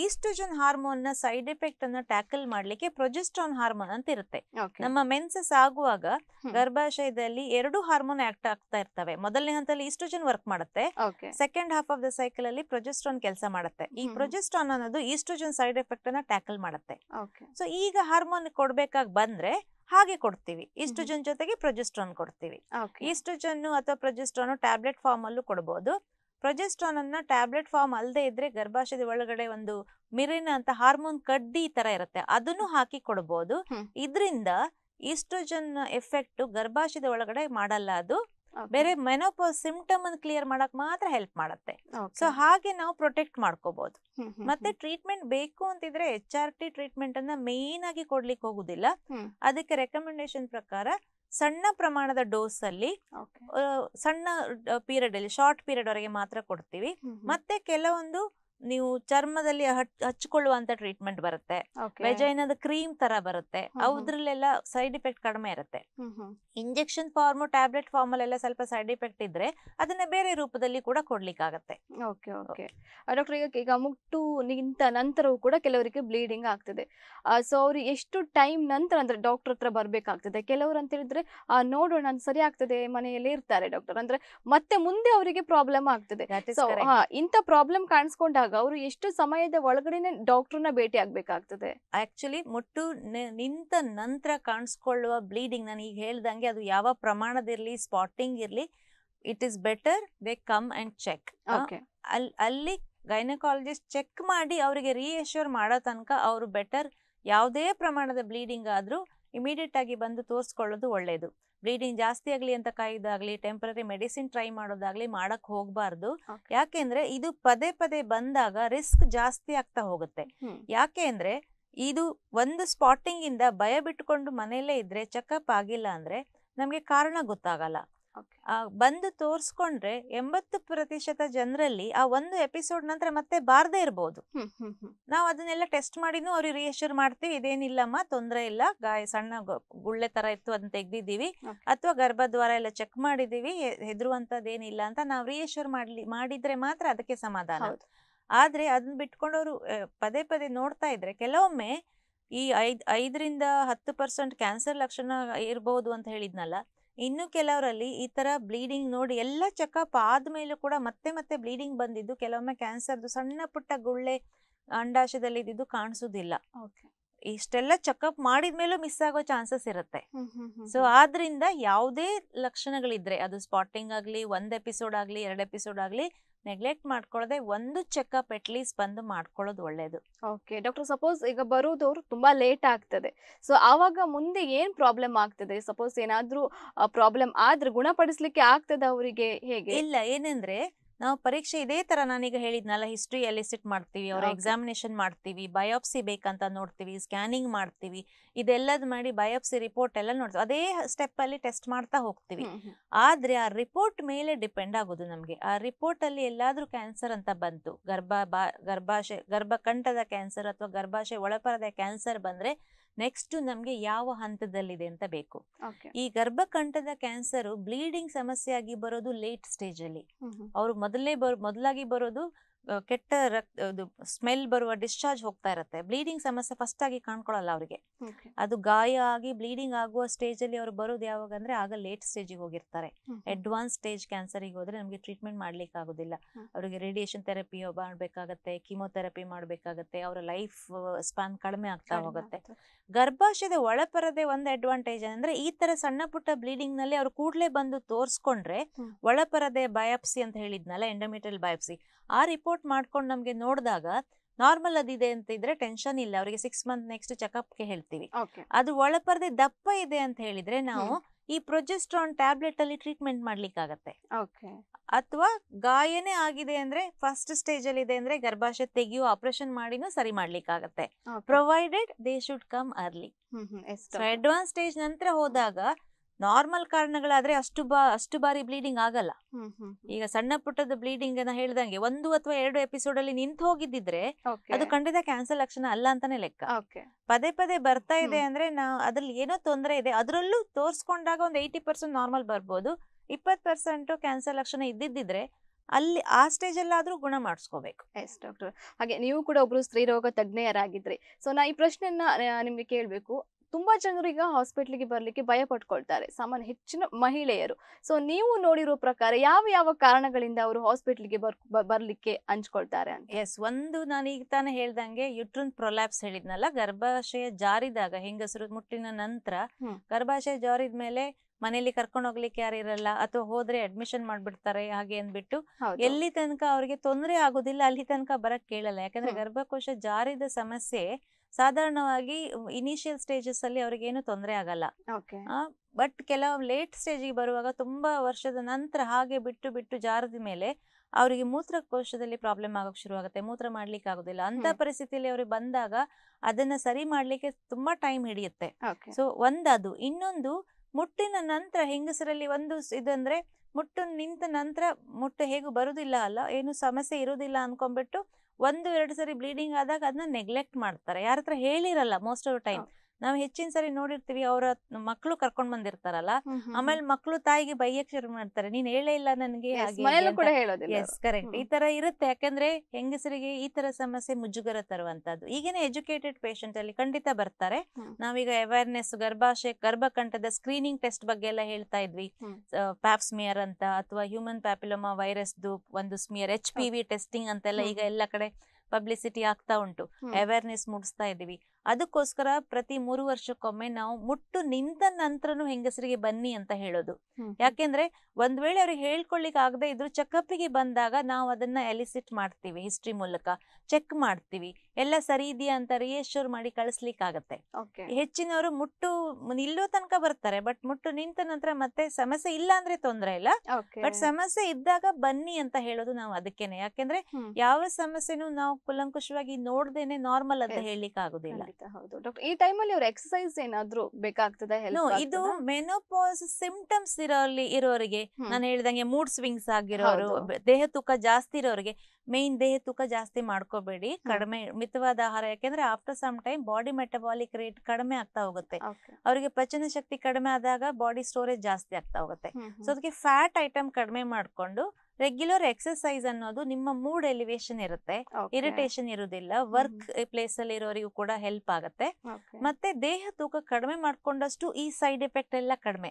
Speaker 2: ಈಸ್ಟ್ರೋಜನ್ ಹಾರ್ಮೋನ್ ನ ಸೈಡ್ ಎಫೆಕ್ಟ್ ಅನ್ನ ಟ್ಯಾಕಲ್ ಮಾಡ್ಲಿಕ್ಕೆ ಪ್ರೊಜೆಸ್ಟ್ರಾನ್ ಹಾರ್ಮೋನ್ ಅಂತ ಇರುತ್ತೆ ನಮ್ಮ ಮೆನ್ಸಸ್ ಆಗುವಾಗ ಗರ್ಭಾಶಯದಲ್ಲಿ ಎರಡು ಹಾರ್ಮೋನ್ ಆಕ್ಟ್ ಆಗ್ತಾ ಇರ್ತವೆ ಮೊದಲನೇ ಹಂತದಲ್ಲಿ ಈಸ್ಟ್ರೋಜನ್ ವರ್ಕ್ ಮಾಡುತ್ತೆ second half of the cycle ಅಲ್ಲಿ ಪ್ರೊಜೆಸ್ಟ್ರಾನ್ ಕೆಲಸ ಮಾಡುತ್ತೆ ಈ ಪ್ರೊಜೆಸ್ಟ್ರಾನ್ ಅನ್ನೋದು ಈಸ್ಟ್ರೋಜನ್ ಸೈಡ್ ಎಫೆಕ್ಟ್ ಅನ್ನ ಟ್ಯಾಕಲ್ ಮಾಡುತ್ತೆ ಸೊ ಈಗ ಹಾರ್ಮೋನ್ ಕೊಡ್ಬೇಕಾಗಿ ಬಂದ್ರೆ ಹಾಗೆ ಕೊಡ್ತೀವಿ ಈಸ್ಟ್ರೋಜನ್ ಜೊತೆಗೆ ಪ್ರೊಜೆಸ್ಟ್ರಾನ್ ಕೊಡ್ತೀವಿ ಈಸ್ಟ್ರೋಜನ್ ಅಥವಾ ಪ್ರೊಜೆಸ್ಟ್ರಾನ್ ಟ್ಯಾಬ್ಲೆಟ್ ಫಾರ್ಮ್ ಅಲ್ಲೂ ಕೊಡಬಹುದು ಪ್ರೊಜೆಸ್ಟ್ರಾನ್ ಅನ್ನ ಟ್ಯಾಬ್ಲೆಟ್ ಫಾರ್ಮ್ ಅಲ್ಲದೆ ಇದ್ರೆ ಗರ್ಭಾಶಯದ ಒಳಗಡೆ ಒಂದು ಮಿರಿನ ಅಂತ ಹಾರ್ಮೋನ್ ಕಡ್ಡಿ ತರ ಇರುತ್ತೆ ಅದನ್ನು ಹಾಕಿ ಕೊಡಬಹುದು ಇದರಿಂದ ಈಸ್ಟ್ರೋಜನ್ ಎಫೆಕ್ಟ್ ಗರ್ಭಾಶಯದ ಒಳಗಡೆ ಮಾಡಲ್ಲ ಅದು ಬೇರೆ ಮೆನೋಪೋಸ್ ಸಿಂಪ್ಟಮ್ ಅನ್ನು ಕ್ಲಿಯರ್ ಮಾಡಕ್ ಮಾತ್ರ ಹೆಲ್ಪ್ ಮಾಡುತ್ತೆ ಸೊ ಹಾಗೆ ನಾವು ಪ್ರೊಟೆಕ್ಟ್ ಮಾಡ್ಕೋಬಹುದು ಮತ್ತೆ ಟ್ರೀಟ್ಮೆಂಟ್ ಬೇಕು ಅಂತಿದ್ರೆ ಎಚ್ ಆರ್ ಟಿ ಟ್ರೀಟ್ಮೆಂಟ್ ಅನ್ನ ಮೇನ್ ಆಗಿ ಕೊಡ್ಲಿಕ್ಕೆ ಹೋಗುದಿಲ್ಲ ಅದಕ್ಕೆ ರೆಕಮೆಂಡೇಶನ್ ಪ್ರಕಾರ ಸಣ್ಣ ಪ್ರಮಾಣದ ಡೋಸ್ ಅಲ್ಲಿ ಸಣ್ಣ ಪೀರಿಯಡ್ ಅಲ್ಲಿ ಶಾರ್ಟ್ ಪೀರಿಯಡ್ ವರೆಗೆ ಮಾತ್ರ ಕೊಡ್ತೀವಿ ಮತ್ತೆ ಕೆಲವೊಂದು ನೀವು ಚರ್ಮದಲ್ಲಿ ಹಚ್ಕೊಳ್ಳುವಂತ ಟ್ರೀಟ್ಮೆಂಟ್ ಬರುತ್ತೆ ವೆಜೈನದ ಕ್ರೀಮ್ ತರ ಬರುತ್ತೆ ಅದ್ರಲ್ಲೆಲ್ಲ ಸೈಡ್ ಇಫೆಕ್ಟ್ ಕಡಿಮೆ ಇರುತ್ತೆ ಇಂಜೆಕ್ಷನ್ ಫಾರ್ಮ್ ಟ್ಯಾಬ್ಲೆಟ್ ಫಾರ್ಮ್ ಅಲ್ಲೆಲ್ಲ ಸ್ವಲ್ಪ ಸೈಡ್ ಇಫೆಕ್ಟ್ ಇದ್ರೆ ಅದನ್ನ ಬೇರೆ ರೂಪದಲ್ಲಿ ಕೂಡ ಕೊಡ್ಲಿಕ್ಕೆ
Speaker 1: ಓಕೆ ಓಕೆ ಡಾಕ್ಟರ್ ಈಗ ಮುಟ್ಟು ನಿಂತ ನಂತರವೂ ಕೂಡ ಕೆಲವರಿಗೆ ಬ್ಲೀಡಿಂಗ್ ಆಗ್ತದೆ ಸೊ ಅವ್ರು ಎಷ್ಟು ಟೈಮ್ ನಂತರ ಅಂದ್ರೆ ಡಾಕ್ಟರ್ ಹತ್ರ ಬರ್ಬೇಕಾಗ್ತದೆ ಕೆಲವರು ಅಂತ ಹೇಳಿದ್ರೆ ನೋಡೋಣ ಸರಿ ಆಗ್ತದೆ ಮನೆಯಲ್ಲಿ ಇರ್ತಾರೆ ಡಾಕ್ಟರ್ ಅಂದ್ರೆ ಮತ್ತೆ ಮುಂದೆ ಅವರಿಗೆ ಪ್ರಾಬ್ಲಮ್ ಆಗ್ತದೆ ಇಂಥ ಪ್ರಾಬ್ಲಮ್ ಕಾಣಿಸ್ಕೊಂಡಾಗ ಬಂದಾಗ ಅವರು ಎಷ್ಟು ಸಮಯದ ಒಳಗಡೆನೆ ಡಾಕ್ಟರ್ನ ಭೇಟಿ ಆಗ್ಬೇಕಾಗ್ತದೆ
Speaker 2: ಆಕ್ಚುಲಿ ಮುಟ್ಟು ನಿಂತ ನಂತರ ಕಾಣಿಸ್ಕೊಳ್ಳುವ ಬ್ಲೀಡಿಂಗ್ ನಾನು ಈಗ ಹೇಳ್ದಂಗೆ ಅದು ಯಾವ ಪ್ರಮಾಣದಿರಲಿ ಸ್ಪಾಟಿಂಗ್ ಇರಲಿ it is better they come and check ಅಲ್ಲಿ ಗೈನಕಾಲಜಿಸ್ಟ್ ಚೆಕ್ ಮಾಡಿ ಅವರಿಗೆ ರಿಯಶ್ಯೂರ್ ಮಾಡೋ ತನಕ ಅವರು ಬೆಟರ್ ಯಾವುದೇ ಪ್ರಮಾಣದ ಬ್ಲೀಡಿಂಗ್ ಆದರೂ ಇಮಿಡಿಯೇಟ್ ಆಗಿ ಬಂದು ತೋರಿಸ್ಕೊಳ್ಳೋದು ಒಳ್ಳೆಯದು ಬ್ಲೀಡಿಂಗ್ ಜಾಸ್ತಿ ಆಗಲಿ ಅಂತ ಕಾಯ್ದಾಗ್ಲಿ ಟೆಂಪರರಿ ಮೆಡಿಸಿನ್ ಟ್ರೈ ಮಾಡೋದಾಗ್ಲಿ ಮಾಡಕ್ ಹೋಗಬಾರ್ದು ಯಾಕೆಂದ್ರೆ ಇದು ಪದೇ ಪದೇ ಬಂದಾಗ ರಿಸ್ಕ್ ಜಾಸ್ತಿ ಆಗ್ತಾ ಹೋಗುತ್ತೆ ಯಾಕೆ ಅಂದ್ರೆ ಇದು ಒಂದು ಸ್ಪಾಟಿಂಗ್ ಇಂದ ಭಯ ಬಿಟ್ಟುಕೊಂಡು ಮನೆಯಲ್ಲೇ ಇದ್ರೆ ಚೆಕಪ್ ಆಗಿಲ್ಲ ಅಂದ್ರೆ ನಮಗೆ ಕಾರಣ ಗೊತ್ತಾಗಲ್ಲ ಬಂದು ತೋರಿಸ್ಕೊಂಡ್ರೆ ಎಂಬತ್ತು ಪ್ರತಿಶತ ಜನರಲ್ಲಿ ಆ ಒಂದು ಎಪಿಸೋಡ್ ನಂತರ ಮತ್ತೆ ಬಾರ್ದೇ ಇರಬಹುದು ನಾವು ಅದನ್ನೆಲ್ಲ ಟೆಸ್ಟ್ ಮಾಡಿನೂ ಅವ್ರಿಗೆ ರಿಯೇಶ್ಯೂರ್ ಮಾಡ್ತೀವಿ ಇದೇನಿಲ್ಲಮ್ಮ ತೊಂದರೆ ಇಲ್ಲ ಗಾಯ ಸಣ್ಣ ಗುಳ್ಳೆ ತರ ಇತ್ತು ಅದನ್ನ ತೆಗ್ದಿದ್ದೀವಿ ಅಥವಾ ಗರ್ಭದ್ವಾರ ಎಲ್ಲ ಚೆಕ್ ಮಾಡಿದೀವಿ ಹೆದರುವಂತದ್ದೇನಿಲ್ಲ ಅಂತ ನಾವು ರಿಯೇಶ್ಯೂರ್ ಮಾಡ್ಲಿ ಮಾಡಿದ್ರೆ ಮಾತ್ರ ಅದಕ್ಕೆ ಸಮಾಧಾನ ಆದ್ರೆ ಅದನ್ನ ಬಿಟ್ಕೊಂಡವರು ಪದೇ ಪದೇ ನೋಡ್ತಾ ಇದ್ರೆ ಕೆಲವೊಮ್ಮೆ ಈ ಐದ್ ಐದರಿಂದ ಹತ್ತು ಪರ್ಸೆಂಟ್ ಕ್ಯಾನ್ಸರ್ ಲಕ್ಷಣ ಇರಬಹುದು ಅಂತ ಹೇಳಿದ್ನಲ್ಲ ಇನ್ನು ಕೆಲವರಲ್ಲಿ ಈ ತರ ಬ್ಲೀಡಿಂಗ್ ನೋಡಿ ಎಲ್ಲ ಚೆಕಪ್ ಆದ್ಮೇಲೆ ಕೂಡ ಮತ್ತೆ ಮತ್ತೆ ಬ್ಲೀಡಿಂಗ್ ಬಂದಿದ್ದು ಕೆಲವೊಮ್ಮೆ ಕ್ಯಾನ್ಸರ್ದು ಸಣ್ಣ ಪುಟ್ಟ ಗುಳ್ಳೆ ಅಂಡಾಶದಲ್ಲಿ ಇದ್ದಿದ್ದು ಕಾಣಿಸೋದಿಲ್ಲ ಇಷ್ಟೆಲ್ಲ ಚೆಕಪ್ ಮಾಡಿದ್ಮೇಲೂ ಮಿಸ್ ಆಗೋ ಚಾನ್ಸಸ್ ಇರುತ್ತೆ ಸೊ ಆದ್ರಿಂದ ಯಾವುದೇ ಲಕ್ಷಣಗಳಿದ್ರೆ ಅದು ಸ್ಪಾಟಿಂಗ್ ಆಗಲಿ ಒಂದು ಎಪಿಸೋಡ್ ಆಗಲಿ ಎರಡು ಎಪಿಸೋಡ್ ಆಗಲಿ ನೆಗ್ಲೆಕ್ಟ್ ಮಾಡ್ಕೊಳ್ಳದೆ ಒಂದು ಚೆಕ್ಅಪ್ ಅಟ್ಲೀಸ್ಟ್ ಬಂದು ಮಾಡ್ಕೊಳ್ಳೋದು ಒಳ್ಳೇದು
Speaker 1: ಓಕೆ ಡಾಕ್ಟರ್ ಸಪೋಸ್ ಈಗ ಬರೋದವ್ರು ತುಂಬಾ ಲೇಟ್ ಆಗ್ತದೆ ಸೊ ಆವಾಗ ಮುಂದೆ ಏನ್ ಪ್ರಾಬ್ಲಮ್ ಆಗ್ತದೆ ಸಪೋಸ್ ಏನಾದ್ರೂ ಪ್ರಾಬ್ಲಮ್ ಆದ್ರೆ ಗುಣಪಡಿಸ್ಲಿಕ್ಕೆ ಆಗ್ತದೆ ಅವರಿಗೆ ಹೇಗೆ ಇಲ್ಲ ಏನಂದ್ರೆ ನಾವು
Speaker 2: ಪರೀಕ್ಷೆ ಇದೇ ತರ ನಾನೀಗ ಹೇಳಿದ್ನಲ್ಲ ಹಿಸ್ಟ್ರಿ ಎಲಿಸಿಟ್ ಮಾಡ್ತೀವಿ ಅವ್ರ ಎಕ್ಸಾಮಿನೇಷನ್ ಮಾಡ್ತೀವಿ ಬಯೋಪ್ಸಿ ಬೇಕಂತ ನೋಡ್ತೀವಿ ಸ್ಕ್ಯಾನಿಂಗ್ ಮಾಡ್ತೀವಿ ಇದೆಲ್ಲದ್ ಮಾಡಿ ಬಯೋಪ್ಸಿ ರಿಪೋರ್ಟ್ ಎಲ್ಲ ನೋಡ್ತೀವಿ ಅದೇ ಸ್ಟೆಪ್ ಅಲ್ಲಿ ಟೆಸ್ಟ್ ಮಾಡ್ತಾ ಹೋಗ್ತೀವಿ ಆದ್ರೆ ಆ ರಿಪೋರ್ಟ್ ಮೇಲೆ ಡಿಪೆಂಡ್ ಆಗೋದು ನಮ್ಗೆ ಆ ರಿಪೋರ್ಟ್ ಅಲ್ಲಿ ಎಲ್ಲಾದ್ರೂ ಕ್ಯಾನ್ಸರ್ ಅಂತ ಬಂತು ಗರ್ಭ ಬಾ ಗರ್ಭಾಶಯ ಗರ್ಭಕಂಠದ ಕ್ಯಾನ್ಸರ್ ಅಥವಾ ಗರ್ಭಾಶಯ ಒಳಪರದ ಕ್ಯಾನ್ಸರ್ ಬಂದ್ರೆ ನೆಕ್ಸ್ಟ್ ನಮ್ಗೆ ಯಾವ ಹಂತದಲ್ಲಿದೆ ಅಂತ ಬೇಕು ಈ ಗರ್ಭಕಂಠದ ಕ್ಯಾನ್ಸರ್ ಬ್ಲೀಡಿಂಗ್ ಸಮಸ್ಯೆ ಆಗಿ ಬರೋದು ಲೇಟ್ ಸ್ಟೇಜ್ ಅಲ್ಲಿ ಅವ್ರು ಮೊದಲೇ ಮೊದಲಾಗಿ ಬರೋದು ಕೆಟ್ಟ ರಕ್ತ ಅದು ಸ್ಮೆಲ್ ಬರುವ ಡಿಸ್ಚಾರ್ಜ್ ಹೋಗ್ತಾ ಇರುತ್ತೆ ಬ್ಲೀಡಿಂಗ್ ಸಮಸ್ಯೆ ಫಸ್ಟ್ ಆಗಿ ಕಾಣ್ಕೊಳ್ಳಲ್ಲ ಅವರಿಗೆ ಅದು ಗಾಯ ಆಗಿ ಬ್ಲೀಡಿಂಗ್ ಆಗುವ ಸ್ಟೇಜ್ ಅಲ್ಲಿ ಅವರು ಬರೋದು ಯಾವಾಗ ಅಂದ್ರೆ ಆಗ ಲೇಟ್ ಸ್ಟೇಜಿಗೆ ಹೋಗಿರ್ತಾರೆ ಅಡ್ವಾನ್ಸ್ ಸ್ಟೇಜ್ ಕ್ಯಾನ್ಸರ್ ಹೋದ್ರೆ ನಮಗೆ ಟ್ರೀಟ್ಮೆಂಟ್ ಮಾಡ್ಲಿಕ್ಕೆ ಆಗೋದಿಲ್ಲ ಅವರಿಗೆ ರೇಡಿಯೇಷನ್ ಥೆರಪಿ ಮಾಡ್ಬೇಕಾಗತ್ತೆ ಕೀಮೋಥೆರಪಿ ಮಾಡ್ಬೇಕಾಗತ್ತೆ ಅವರ ಲೈಫ್ ಸ್ಪ್ಯಾನ್ ಕಡಿಮೆ ಆಗ್ತಾ ಹೋಗುತ್ತೆ ಗರ್ಭಾಶಯದ ಒಳಪರದೆ ಒಂದು ಅಡ್ವಾಂಟೇಜ್ ಅಂದ್ರೆ ಈ ತರ ಸಣ್ಣ ಪುಟ್ಟ ಬ್ಲೀಡಿಂಗ್ ನಲ್ಲಿ ಅವರು ಕೂಡಲೇ ಬಂದು ತೋರಿಸ್ಕೊಂಡ್ರೆ ಒಳಪರದೆ ಬಯಾಪ್ಸಿ ಅಂತ ಹೇಳಿದ್ನಲ್ಲ ಎಂಡೋಮೆಟಲ್ ಬಯಾಪ್ಸಿ ಆ ರಿಪೋರ್ಟ್ ಮಾಡ್ಕೊಂಡು ನಮಗೆ ನೋಡಿದಾಗ ನಾರ್ಮಲ್ ಅದಿದೆ ಅಂತ ಇದ್ರೆ ಟೆನ್ಷನ್ ಇಲ್ಲ ಅವರಿಗೆ ಸಿಕ್ಸ್ ಮಂತ್ ನೆಕ್ಸ್ಟ್ ಚೆಕಪ್ಗೆ ಹೇಳ್ತೀವಿ ಅದು ಒಳಪರದೆ ದಪ್ಪ ಇದೆ ಅಂತ ಹೇಳಿದ್ರೆ ನಾವು ಈ ಪ್ರೊಜೆಸ್ಟ್ರಾನ್ ಟ್ಯಾಬ್ಲೆಟ್ ಅಲ್ಲಿ ಟ್ರೀಟ್ಮೆಂಟ್ ಮಾಡ್ಲಿಕ್ಕಾಗತ್ತೆ ಅಥವಾ ಗಾಯನೇ ಆಗಿದೆ ಅಂದ್ರೆ ಫಸ್ಟ್ ಸ್ಟೇಜ್ ಅಲ್ಲಿ ಇದೆ ಅಂದ್ರೆ ಗರ್ಭಾಶಯ ತೆಗೆಯುವ ಆಪರೇಷನ್ ಮಾಡಿನೂ ಸರಿ ಮಾಡ್ಲಿಕ್ಕಾಗತ್ತೆ provided they should come early advance stage ನಂತರ ಹೋದಾಗ ನಾರ್ಮಲ್ ಕಾರಣಗಳಾದ್ರೆ ಅಷ್ಟು ಬಾ ಅಷ್ಟು ಬಾರಿ ಬ್ಲೀಡಿಂಗ್ ಆಗಲ್ಲ ಈಗ ಸಣ್ಣ ಪುಟ್ಟದ ಬ್ಲೀಡಿಂಗ್ ಅನ್ನ ಹೇಳ್ದಂಗೆ ಒಂದು ಅಥವಾ ಎರಡು ಎಪಿಸೋಡ್ ಅಲ್ಲಿ ನಿಂತು ಹೋಗಿದ್ದಿದ್ರೆ ಅದು ಖಂಡಿತ ಕ್ಯಾನ್ಸರ್ ಲಕ್ಷಣ ಅಲ್ಲ ಅಂತಾನೆ ಲೆಕ್ಕ ಪದೇ ಪದೇ ಬರ್ತಾ ಇದೆ ಅಂದ್ರೆ ನಾವು ಅದ್ರಲ್ಲಿ ಏನೋ ತೊಂದರೆ ಇದೆ ಅದರಲ್ಲೂ ತೋರಿಸ್ಕೊಂಡಾಗ ಒಂದು ಏಯ್ಟಿ ಪರ್ಸೆಂಟ್ ನಾರ್ಮಲ್ ಬರ್ಬೋದು ಇಪ್ಪತ್ತು ಪರ್ಸೆಂಟ್ ಕ್ಯಾನ್ಸರ್ ಲಕ್ಷಣ ಇದ್ದಿದ್ರೆ ಅಲ್ಲಿ ಆ ಸ್ಟೇಜ್ ಅಲ್ಲಾದ್ರೂ ಗುಣ ಮಾಡಿಸ್ಕೋಬೇಕು
Speaker 1: ಎಸ್ ಡಾಕ್ಟರ್ ಹಾಗೆ ನೀವು ಕೂಡ ಒಬ್ರು ಸ್ತ್ರೀರೋಗ ತಜ್ಞೆಯರಾಗಿದ್ರಿ ಸೊ ನಾ ಈ ಪ್ರಶ್ನೆಯನ್ನ ನಿಮ್ಗೆ ಕೇಳಬೇಕು ತುಂಬಾ ಜನರು ಈಗ ಹಾಸ್ಪಿಟ್ಲಿಗೆ ಬರ್ಲಿಕ್ಕೆ ಭಯ ಪಟ್ಕೊಳ್ತಾರೆ ಸಾಮಾನ್ಯ ಹೆಚ್ಚಿನ ಮಹಿಳೆಯರು ಸೊ ನೀವು ನೋಡಿರೋ ಪ್ರಕಾರ ಯಾವ ಯಾವ ಕಾರಣಗಳಿಂದ ಅವರು ಹಾಸ್ಪಿಟ್ಲಿಗೆ ಬರ್ ಬರ್ಲಿಕ್ಕೆ ಹಂಚ್ಕೊಳ್ತಾರೆ
Speaker 2: ಎಸ್ ಒಂದು ನಾನು ಈಗ ತಾನೇ ಹೇಳ್ದಂಗೆ ಯುಟ್ರನ್ ಪ್ರೊಲ್ಯಾಪ್ಸ್ ಹೇಳಿದ್ನಲ್ಲ ಗರ್ಭಾಶಯ ಜಾರಿದಾಗ ಹೆಂಗಸರು ಮುಟ್ಟಿನ ನಂತರ ಗರ್ಭಾಶಯ ಜಾರಿದ ಮೇಲೆ ಮನೇಲಿ ಕರ್ಕೊಂಡು ಹೋಗ್ಲಿಕ್ಕೆ ಯಾರು ಇರಲ್ಲ ಅಥವಾ ಹೋದ್ರೆ ಅಡ್ಮಿಷನ್ ಮಾಡ್ಬಿಡ್ತಾರೆ ಹಾಗೆ ಅಂದ್ಬಿಟ್ಟು ಎಲ್ಲಿ ತನಕ ಅವ್ರಿಗೆ ತೊಂದರೆ ಆಗುದಿಲ್ಲ ಅಲ್ಲಿ ತನಕ ಬರಕ್ ಕೇಳಲ್ಲ ಯಾಕಂದ್ರೆ ಗರ್ಭಕೋಶ ಜಾರಿದ ಸಮಸ್ಯೆ ಸಾಧಾರಣವಾಗಿ ಇನಿಷಿಯಲ್ ಸ್ಟೇಜಸ್ ಅಲ್ಲಿ ಅವ್ರಿಗೆ ಏನು ತೊಂದರೆ ಆಗಲ್ಲ ಬಟ್ ಕೆಲವು ಲೇಟ್ ಸ್ಟೇಜಿಗೆ ಬರುವಾಗ ತುಂಬಾ ವರ್ಷದ ನಂತರ ಹಾಗೆ ಬಿಟ್ಟು ಬಿಟ್ಟು ಜಾರದ ಮೇಲೆ ಅವರಿಗೆ ಮೂತ್ರಕೋಶದಲ್ಲಿ ಪ್ರಾಬ್ಲಮ್ ಆಗೋಕೆ ಶುರು ಆಗುತ್ತೆ ಮೂತ್ರ ಮಾಡ್ಲಿಕ್ಕೆ ಆಗುದಿಲ್ಲ ಅಂತ ಪರಿಸ್ಥಿತಿಯಲ್ಲಿ ಅವ್ರಿಗೆ ಬಂದಾಗ ಅದನ್ನ ಸರಿ ಮಾಡ್ಲಿಕ್ಕೆ ತುಂಬಾ ಟೈಮ್ ಹಿಡಿಯುತ್ತೆ ಸೊ ಒಂದದು ಇನ್ನೊಂದು ಮುಟ್ಟಿನ ನಂತರ ಹೆಂಗಸರಲ್ಲಿ ಒಂದು ಇದಂದ್ರೆ ಮುಟ್ಟು ನಿಂತ ನಂತರ ಮುಟ್ಟು ಹೇಗೂ ಬರುದಿಲ್ಲ ಅಲ್ಲ ಏನು ಸಮಸ್ಯೆ ಇರುವುದಿಲ್ಲ ಅನ್ಕೊಂಡ್ಬಿಟ್ಟು ಒಂದು ಎರಡು ಸರಿ ಬ್ಲೀಡಿಂಗ್ ಆದಾಗ ಅದನ್ನ ನೆಗ್ಲೆಕ್ಟ್ ಮಾಡ್ತಾರೆ ಯಾರ ಹತ್ರ ಹೇಳಿರಲ್ಲ ಮೋಸ್ಟ್ ಆಫ್ ಟೈಮ್ ನಾವು ಹೆಚ್ಚಿನ ಸರಿ ನೋಡಿರ್ತೀವಿ ಅವರ ಮಕ್ಕಳು ಕರ್ಕೊಂಡ್ ಬಂದಿರ್ತಾರಲ್ಲ ಆಮೇಲೆ ಮಕ್ಕಳು ತಾಯಿಗೆ ಬೈಯಕ್ ಶುರು ಮಾಡ್ತಾರೆ ನೀನ್ ಹೇಳೇ ಇಲ್ಲ ನನ್ಗೆ ಎಸ್ ಕರೆಕ್ಟ್ ಈ ತರ ಇರುತ್ತೆ ಯಾಕಂದ್ರೆ ಹೆಂಗಸರಿಗೆ ಈ ತರ ಸಮಸ್ಯೆ ಮುಜುಗರ ತರುವಂತದ್ದು ಈಗಿನ ಎಜುಕೇಟೆಡ್ ಪೇಷಂಟ್ ಅಲ್ಲಿ ಖಂಡಿತ ಬರ್ತಾರೆ ನಾವೀಗ ಅವೇರ್ನೆಸ್ ಗರ್ಭಾಶಯ ಗರ್ಭಕಂಠದ ಸ್ಕ್ರೀನಿಂಗ್ ಟೆಸ್ಟ್ ಬಗ್ಗೆ ಎಲ್ಲ ಹೇಳ್ತಾ ಇದ್ವಿ ಸ್ಮಿಯರ್ ಅಂತ ಅಥವಾ ಹ್ಯೂಮನ್ ಪ್ಯಾಪಿಲೋಮಾ ವೈರಸ್ ಒಂದು smear H P V testing ಅಂತೆಲ್ಲ ಈಗ ಎಲ್ಲ ಕಡೆ ಪಬ್ಲಿಸಿಟಿ ಆಗ್ತಾ ಉಂಟು ಅವೇರ್ನೆಸ್ ಮೂಡಿಸ್ತಾ ಇದೀವಿ ಅದಕ್ಕೋಸ್ಕರ ಪ್ರತಿ ಮೂರು ವರ್ಷಕ್ಕೊಮ್ಮೆ ನಾವು ಮುಟ್ಟು ನಿಂತ ನಂತರನು ಹೆಂಗಸರಿಗೆ ಬನ್ನಿ ಅಂತ ಹೇಳೋದು ಯಾಕೆಂದ್ರೆ ಒಂದ್ ವೇಳೆ ಅವ್ರಿಗೆ ಹೇಳ್ಕೊಳ್ಲಿಕ್ಕೆ ಆಗದೆ ಇದ್ರು ಚೆಕ್ಅಪ್ ಗೆ ಬಂದಾಗ ನಾವು ಅದನ್ನ ಎಲಿಸಿಟ್ ಮಾಡ್ತೀವಿ ಹಿಸ್ಟ್ರಿ ಮೂಲಕ ಚೆಕ್ ಮಾಡ್ತೀವಿ ಎಲ್ಲ ಸರಿ ಇದೆಯಾ ಅಂತ ರಿಯಶೋರ್ ಮಾಡಿ ಕಳಿಸ್ಲಿಕ್ಕಾಗತ್ತೆ ಹೆಚ್ಚಿನವರು ಮುಟ್ಟು ನಿಲ್ಲೋ ತನಕ ಬರ್ತಾರೆ ಬಟ್ ಮುಟ್ಟು ನಿಂತ ನಂತರ ಮತ್ತೆ ಸಮಸ್ಯೆ ಇಲ್ಲ ಅಂದ್ರೆ ತೊಂದರೆ ಇಲ್ಲ ಬಟ್ ಸಮಸ್ಯೆ ಇದ್ದಾಗ ಬನ್ನಿ ಅಂತ ಹೇಳೋದು ನಾವು ಅದಕ್ಕೇನೆ ಯಾಕೆಂದ್ರೆ ಯಾವ ಸಮಸ್ಯೆನೂ ನಾವು ಕುಲಂಕುಷವಾಗಿ ನೋಡ್ದೇನೆ ನಾರ್ಮಲ್ ಅಂತ ಹೇಳಲಿಕ್ಕೆ ಆಗುದಿಲ್ಲ
Speaker 1: ಹೌದು ಡಾಕ್ಟರ್ ಈ ಟೈಮಲ್ಲಿ ಎಕ್ಸಸೈಸ್ ಏನಾದ್ರೂ ಬೇಕಾಗ್ತದೆ ಇದು ಮೆನೋಪಾಸ್ ಸಿಂಪ್ಟಮ್ಸ್
Speaker 2: ಇರೋರಿಗೆ ನಾನು ಹೇಳಿದಂಗೆ ಮೂಡ್ ಸ್ವಿಂಗ್ಸ್ ಆಗಿರೋರು ದೇಹ ತೂಕ ಜಾಸ್ತಿ ಇರೋರಿಗೆ ಮೇನ್ ದೇಹ ತೂಕ ಜಾಸ್ತಿ ಮಾಡ್ಕೋಬೇಡಿ ಕಡಿಮೆ ಮಿತವಾದ ಆಹಾರ ಯಾಕೆಂದ್ರೆ after some time body metabolic rate ಕಡಿಮೆ ಆಗ್ತಾ ಹೋಗುತ್ತೆ ಅವರಿಗೆ ಪಚನ ಶಕ್ತಿ ಕಡಿಮೆ ಆದಾಗ ಬಾಡಿ ಸ್ಟೋರೇಜ್ ಜಾಸ್ತಿ ಆಗ್ತಾ ಹೋಗುತ್ತೆ ಸೊ ಅದಕ್ಕೆ ಫ್ಯಾಟ್ ಐಟಮ್ ಕಡಿಮೆ ಮಾಡಿಕೊಂಡು ರೆಗ್ಯುಲರ್ ಎಕ್ಸರ್ಸೈಸ್ ಅನ್ನೋದು ನಿಮ್ಮ ಮೂಡ್ ಎಲಿವೇಶನ್ ಇರುತ್ತೆ ಇರಿಟೇಷನ್ ಇರುವುದಿಲ್ಲ ವರ್ಕ್ ಪ್ಲೇಸ್ ಅಲ್ಲಿ ಇರೋರಿಗೂ ಕೂಡ ಹೆಲ್ಪ್ ಆಗುತ್ತೆ ಮತ್ತೆ ದೇಹ ತೂಕ ಕಡಿಮೆ ಮಾಡ್ಕೊಂಡಷ್ಟು ಈ ಸೈಡ್ ಎಫೆಕ್ಟ್ ಎಲ್ಲ ಕಡಿಮೆ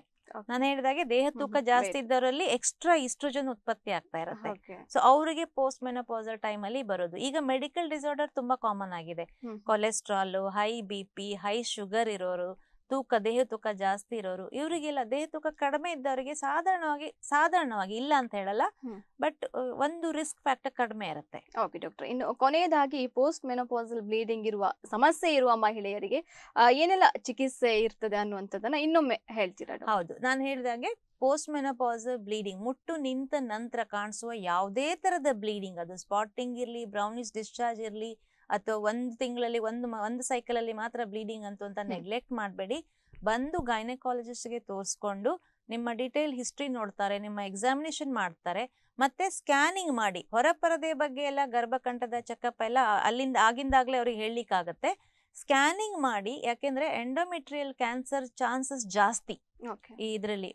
Speaker 2: ನಾನು ಹೇಳಿದಾಗೆ ದೇಹ ತೂಕ ಜಾಸ್ತಿ ಇದ್ದವರಲ್ಲಿ ಎಕ್ಸ್ಟ್ರಾ ಇಸ್ಟ್ರೋಜನ್ ಉತ್ಪತ್ತಿ ಆಗ್ತಾ ಇರುತ್ತೆ ಸೊ ಅವರಿಗೆ ಪೋಸ್ಟ್ ಮೆನೋಪೋಸರ್ ಟೈಮ್ ಅಲ್ಲಿ ಬರೋದು ಈಗ ಮೆಡಿಕಲ್ ಡಿಸಾರ್ಡರ್ ತುಂಬಾ ಕಾಮನ್ ಆಗಿದೆ cholesterol high B P high sugar ಇರೋರು ತೂಕ ದೇಹ ತೂಕ ಜಾಸ್ತಿ ಇರೋರು ಇವರಿಗೆಲ್ಲ ದೇಹ ತೂಕ ಕಡಿಮೆ ಇದ್ದವರಿಗೆ ಸಾಧಾರಣವಾಗಿ ಸಾಧಾರಣವಾಗಿ ಇಲ್ಲ ಅಂತ ಹೇಳಲ್ಲ ಬಟ್ ಒಂದು ರಿಸ್ಕ್ ಫ್ಯಾಕ್ಟರ್ ಕಡಿಮೆ ಇರುತ್ತೆ ಓಕೆ ಡಾಕ್ಟರ್ ಇನ್ನು
Speaker 1: ಕೊನೆಯದಾಗಿ ಪೋಸ್ಟ್ ಮೆನೋಪೋಸಲ್ ಬ್ಲೀಡಿಂಗ್ ಇರುವ ಸಮಸ್ಯೆ ಇರುವ ಮಹಿಳೆಯರಿಗೆ ಏನೆಲ್ಲ ಚಿಕಿತ್ಸೆ ಇರ್ತದೆ ಅನ್ನುವಂಥದ್ದನ್ನ ಇನ್ನೊಮ್ಮೆ ಹೇಳ್ತೀರಾ ಹೌದು
Speaker 2: ನಾನು ಹೇಳಿದಾಗೆ ಪೋಸ್ಟ್ ಮೆನೋಪಾಸ್ ಬ್ಲೀಡಿಂಗ್ ಮುಟ್ಟು ನಿಂತ ನಂತರ ಕಾಣಿಸುವ ಯಾವುದೇ ತರದ ಬ್ಲೀಡಿಂಗ್ ಅದು ಸ್ಪಾಟಿಂಗ್ ಇರಲಿ ಬ್ರೌನಿಸ್ ಡಿಸ್ಚಾರ್ಜ್ ಇರಲಿ ಅಥವಾ ಒಂದು ತಿಂಗಳಲ್ಲಿ ಒಂದು ಒಂದು ಸೈಕಲ್ ಅಲ್ಲಿ ಮಾತ್ರ ಬ್ಲೀಡಿಂಗ್ ಅಂತ ಅಂತ ನೆಗ್ಲೆಕ್ಟ್ ಮಾಡಬೇಡಿ ಬಂದು ಗೈನಕಾಲಜಿಸ್ಟ್ಗೆ ತೋರಿಸ್ಕೊಂಡು ನಿಮ್ಮ ಡೀಟೇಲ್ ಹಿಸ್ಟ್ರಿ ನೋಡ್ತಾರೆ ನಿಮ್ಮ ಎಕ್ಸಾಮಿನೇಷನ್ ಮಾಡ್ತಾರೆ ಮತ್ತೆ ಸ್ಕ್ಯಾನಿಂಗ್ ಮಾಡಿ ಹೊರಪರದೆ ಬಗ್ಗೆ ಎಲ್ಲ ಗರ್ಭಕಂಠದ ಚೆಕಪ್ ಎಲ್ಲ ಅಲ್ಲಿಂದ ಆಗಿಂದಾಗಲೇ ಅವ್ರಿಗೆ ಹೇಳಲಿಕ್ಕಾಗತ್ತೆ ಸ್ಕ್ಯಾನಿಂಗ್ ಮಾಡಿ ಯಾಕೆಂದ್ರೆ ಎಂಡೋಮೆಟ್ರಿಯಲ್ ಕ್ಯಾನ್ಸರ್ ಚಾನ್ಸಸ್ ಜಾಸ್ತಿ ಈ ಇದರಲ್ಲಿ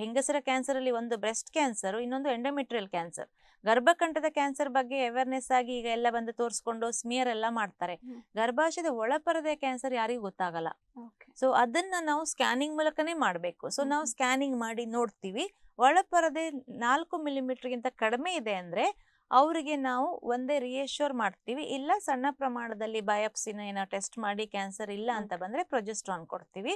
Speaker 2: ಹೆಂಗಸರ ಕ್ಯಾನ್ಸರ್ ಅಲ್ಲಿ ಒಂದು ಬ್ರೆಸ್ಟ್ ಕ್ಯಾನ್ಸರ್ ಇನ್ನೊಂದು ಎಂಡೋಮೆಟ್ರಿಯಲ್ ಕ್ಯಾನ್ಸರ್ ಗರ್ಭಕಂಠದ ಕ್ಯಾನ್ಸರ್ ಬಗ್ಗೆ ಅವೇರ್ನೆಸ್ ಆಗಿ ಈಗ ಎಲ್ಲ ಬಂದು ತೋರಿಸ್ಕೊಂಡು ಸ್ಮಿಯರ್ ಎಲ್ಲ ಮಾಡ್ತಾರೆ ಗರ್ಭಾಶಯದ ಒಳಪರದ ಕ್ಯಾನ್ಸರ್ ಯಾರಿಗೂ ಗೊತ್ತಾಗಲ್ಲ ಸೊ ಅದನ್ನ ನಾವು ಸ್ಕ್ಯಾನಿಂಗ್ ಮೂಲಕನೇ ಮಾಡಬೇಕು ಸೊ ನಾವು ಸ್ಕ್ಯಾನಿಂಗ್ ಮಾಡಿ ನೋಡ್ತೀವಿ ಒಳಪರದೆ ನಾಲ್ಕು ಮಿಲಿಮೀಟರ್ಗಿಂತ ಕಡಿಮೆ ಇದೆ ಅಂದ್ರೆ ಅವರಿಗೆ ನಾವು ಒಂದೇ ರಿಯಶ್ಯೂರ್ ಮಾಡ್ತೀವಿ ಇಲ್ಲ ಸಣ್ಣ ಪ್ರಮಾಣದಲ್ಲಿ ಬಯಾಪ್ಸಿನ ಏನೋ ಟೆಸ್ಟ್ ಮಾಡಿ ಕ್ಯಾನ್ಸರ್ ಇಲ್ಲ ಅಂತ ಬಂದ್ರೆ ಪ್ರೊಜೆಸ್ಟ್ರಾನ್ ಕೊಡ್ತೀವಿ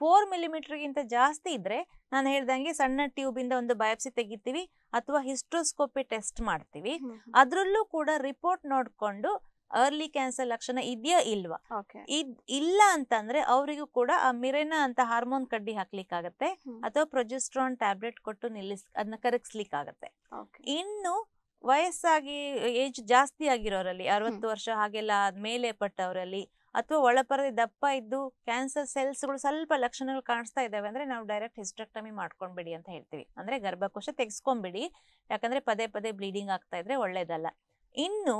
Speaker 2: ಫೋರ್ ಮಿಲಿಮೀಟರ್ಗಿಂತ ಜಾಸ್ತಿ ಇದ್ರೆ ನಾನು ಹೇಳ್ದಂಗೆ ಸಣ್ಣ ಟ್ಯೂಬಿಂದ ಒಂದು ಬಯೋಪ್ಸಿ ತೆಗಿತೀವಿ ಅಥವಾ ಹಿಸ್ಟ್ರೋಸ್ಕೋಪಿ ಟೆಸ್ಟ್ ಮಾಡ್ತೀವಿ ಅದ್ರಲ್ಲೂ ಕೂಡ ರಿಪೋರ್ಟ್ ನೋಡ್ಕೊಂಡು ಅರ್ಲಿ ಕ್ಯಾನ್ಸರ್ ಲಕ್ಷಣ ಇದೆಯಾ ಇಲ್ವಾ ಇದ್ ಇಲ್ಲ ಅಂತಂದ್ರೆ ಅವರಿಗೂ ಕೂಡ ಆ ಅಂತ ಹಾರ್ಮೋನ್ ಕಡ್ಡಿ ಹಾಕ್ಲಿಕ್ಕಾಗತ್ತೆ ಅಥವಾ ಪ್ರೊಜೆಸ್ಟ್ರಾನ್ ಟ್ಯಾಬ್ಲೆಟ್ ಕೊಟ್ಟು ನಿಲ್ಲಿಸ್ ಅದನ್ನ ಕರಗಿಸ್ಲಿಕ್ಕಾಗತ್ತೆ ಇನ್ನು ವಯಸ್ಸಾಗಿ ಏಜ್ ಜಾಸ್ತಿ ಆಗಿರೋರಲ್ಲಿ ಅರವತ್ತು ವರ್ಷ ಹಾಗೆಲ್ಲ ಮೇಲೆ ಪಟ್ಟವರಲ್ಲಿ ಅಥವಾ ಒಳಪರದೆ ದಪ್ಪ ಇದ್ದು ಕ್ಯಾನ್ಸರ್ ಸೆಲ್ಸ್ ಗಳು ಸ್ವಲ್ಪ ಲಕ್ಷಣಗಳು ಕಾಣಿಸ್ತಾ ಇದಾವೆ ಅಂದ್ರೆ ನಾವು ಡೈರೆಕ್ಟ್ ಹಿಸ್ಟ್ರಕ್ಟಮಿ ಮಾಡ್ಕೊಂಡ್ಬಿಡಿ ಅಂತ ಹೇಳ್ತೀವಿ ಅಂದ್ರೆ ಗರ್ಭಕೋಶ ತೆಗೆಸ್ಕೊಂಬಿಡಿ ಯಾಕಂದ್ರೆ ಪದೇ ಪದೇ ಬ್ಲೀಡಿಂಗ್ ಆಗ್ತಾ ಇದ್ರೆ ಒಳ್ಳೇದಲ್ಲ ಇನ್ನು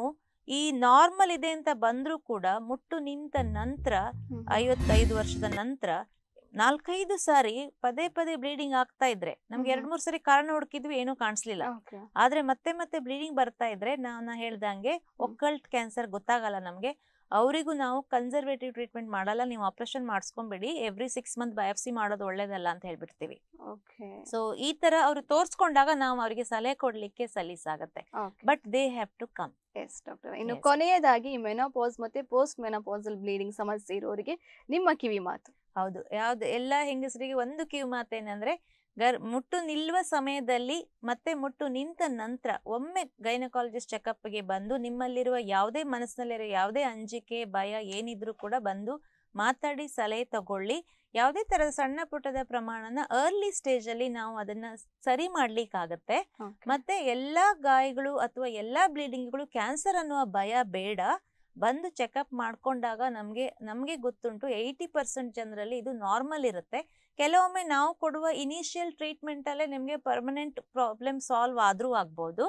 Speaker 2: ಈ ನಾರ್ಮಲ್ ಇದೆ ಅಂತ ಬಂದ್ರೂ ಕೂಡ ಮುಟ್ಟು ನಿಂತ ನಂತರ ಐವತ್ತೈದು ವರ್ಷದ ನಂತರ ನಾಲ್ಕೈದು ಸಾರಿ ಪದೇ ಪದೇ ಬ್ಲೀಡಿಂಗ್ ಆಗ್ತಾ ಇದ್ರೆ ನಮ್ಗೆ ಎರಡ್ ಮೂರ್ ಸಾರಿ ಕಾರಣ ಹುಡುಕಿದ್ವಿ ಏನೂ ಕಾಣಿಸ್ಲಿಲ್ಲ ಆದ್ರೆ ಮತ್ತೆ ಮತ್ತೆ ಬ್ಲೀಡಿಂಗ್ ಬರ್ತಾ ಇದ್ರೆ ನಾನು ಹೇಳ್ದಂಗೆ ಒಕ್ಕಲ್ಟ್ ಕ್ಯಾನ್ಸರ್ ಗೊತ್ತಾಗಲ್ಲ ನಮ್ಗೆ ಅವರಿಗೂ ನಾವು ಕನ್ಸರ್ವೇಟಿವ್ ಟ್ರೀಟ್ಮೆಂಟ್ ಮಾಡಲ್ಲ ನೀವು ಆಪರೇಷನ್ ಮಾಡಿಸ್ಕೊಂಬಿಡಿ ಎವ್ರಿ ಸಿಕ್ಸ್ ಮಂತ್ ಬಯಾಪ್ಸಿ ಮಾಡೋದು ಒಳ್ಳೇದಲ್ಲ ಅಂತ ಹೇಳ್ಬಿಡ್ತೀವಿ ಸೊ ಈ ತರ ಅವ್ರು ತೋರ್ಸ್ಕೊಂಡಾಗ ನಾವು ಅವರಿಗೆ ಸಲಹೆ ಕೊಡ್ಲಿಕ್ಕೆ ಸಲೀಸಾಗತ್ತೆ but they have to come yes doctor ಇನ್ನು
Speaker 1: ಕೊನೆಯದಾಗಿ ಮೆನೋಪಾಸ್ ಮತ್ತೆ ಪೋಸ್ಟ್ ಮೆನೋಪೋಸಲ್ ಬ್ಲೀಡಿಂಗ್ ಸಮಸ್ಯೆ ಇರೋರಿಗೆ ನಿಮ್ಮ ಕಿವಿ ಮಾತು ಹೌದು ಯಾವ್ದು ಎಲ್ಲ ಹೆಂಗಸರಿಗೆ ಒಂದು ಕಿವಿ ಮಾತೇನಂದ್ರೆ
Speaker 2: ಗರ್ ಮುಟ್ಟು ನಿಲ್ಲುವ ಸಮಯದಲ್ಲಿ ಮತ್ತೆ ಮುಟ್ಟು ನಿಂತ ನಂತರ ಒಮ್ಮೆ ಗೈನಕಾಲಜಿಸ್ಟ್ ಚೆಕಪ್ಗೆ ಬಂದು ನಿಮ್ಮಲ್ಲಿರುವ ಯಾವುದೇ ಮನಸ್ಸಿನಲ್ಲಿರೋ ಯಾವುದೇ ಅಂಜಿಕೆ ಭಯ ಏನಿದ್ರು ಕೂಡ ಬಂದು ಮಾತಾಡಿ ಸಲಹೆ ತಗೊಳ್ಳಿ ಯಾವುದೇ ತರದ ಸಣ್ಣ ಪುಟ್ಟದ ಪ್ರಮಾಣನ ಅರ್ಲಿ ಸ್ಟೇಜ್ ಅಲ್ಲಿ ನಾವು ಅದನ್ನ ಸರಿ ಮಾಡ್ಲಿಕ್ಕಾಗತ್ತೆ ಮತ್ತೆ ಎಲ್ಲಾ ಗಾಯಗಳು ಅಥವಾ ಎಲ್ಲಾ ಬ್ಲೀಡಿಂಗ್ಗಳು ಕ್ಯಾನ್ಸರ್ ಅನ್ನುವ ಭಯ ಬೇಡ ಬಂದು ಚೆಕಪ್ ಮಾಡ್ಕೊಂಡಾಗ ನಮಗೆ ನಮಗೆ ಗೊತ್ತುಂಟು ಏಯ್ಟಿ ಪರ್ಸೆಂಟ್ ಜನರಲ್ಲಿ ಇದು ನಾರ್ಮಲ್ ಇರುತ್ತೆ ಕೆಲವೊಮ್ಮೆ ನಾವು ಕೊಡುವ ಇನಿಷಿಯಲ್ ಟ್ರೀಟ್ಮೆಂಟ್ ಅಲ್ಲೇ ನಿಮಗೆ ಪರ್ಮನೆಂಟ್ ಪ್ರಾಬ್ಲಮ್ ಸಾಲ್ವ್ ಆದ್ರೂ ಆಗ್ಬೋದು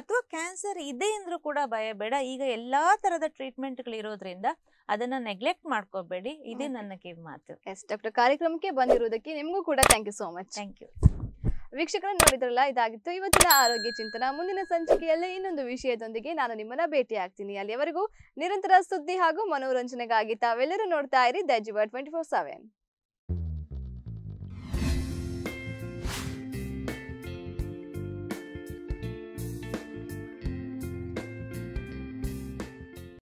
Speaker 2: ಅಥವಾ ಕ್ಯಾನ್ಸರ್ ಇದೆ ಅಂದ್ರೂ ಕೂಡ ಭಯ ಬೇಡ ಈಗ ಎಲ್ಲ ತರದ ಟ್ರೀಟ್ಮೆಂಟ್ಗಳು ಇರೋದ್ರಿಂದ ಅದನ್ನ ನೆಗ್ಲೆಕ್ಟ್
Speaker 1: ಮಾಡ್ಕೋಬೇಡಿ ಇದೇ ನನ್ನ ಕಿವಿ ಮಾತು ಎಸ್ ಡಾಕ್ಟರ್ ಕಾರ್ಯಕ್ರಮಕ್ಕೆ ಬಂದಿರೋದಕ್ಕೆ ನಿಮಗೂ ಕೂಡ thank you so much thank you ವೀಕ್ಷಕರು ನೋಡಿದ್ರಲ್ಲ ಇದಾಗಿತ್ತು ಇವತ್ತಿನ ಆರೋಗ್ಯ ಚಿಂತನ ಮುಂದಿನ ಸಂಚಿಕೆಯಲ್ಲಿ ಇನ್ನೊಂದು ವಿಷಯದೊಂದಿಗೆ ನಾನು ನಿಮ್ಮನ್ನ ಭೇಟಿ ಆಗ್ತೀನಿ ಅಲ್ಲಿಯವರೆಗೂ ನಿರಂತರ ಸುದ್ದಿ ಹಾಗೂ ಮನೋರಂಜನೆಗಾಗಿ ತಾವೆಲ್ಲರೂ ನೋಡ್ತಾ ಇರಿ ದೈಜಿವ ಟ್ವೆಂಟಿ ಫೋರ್ ಸೆವೆನ್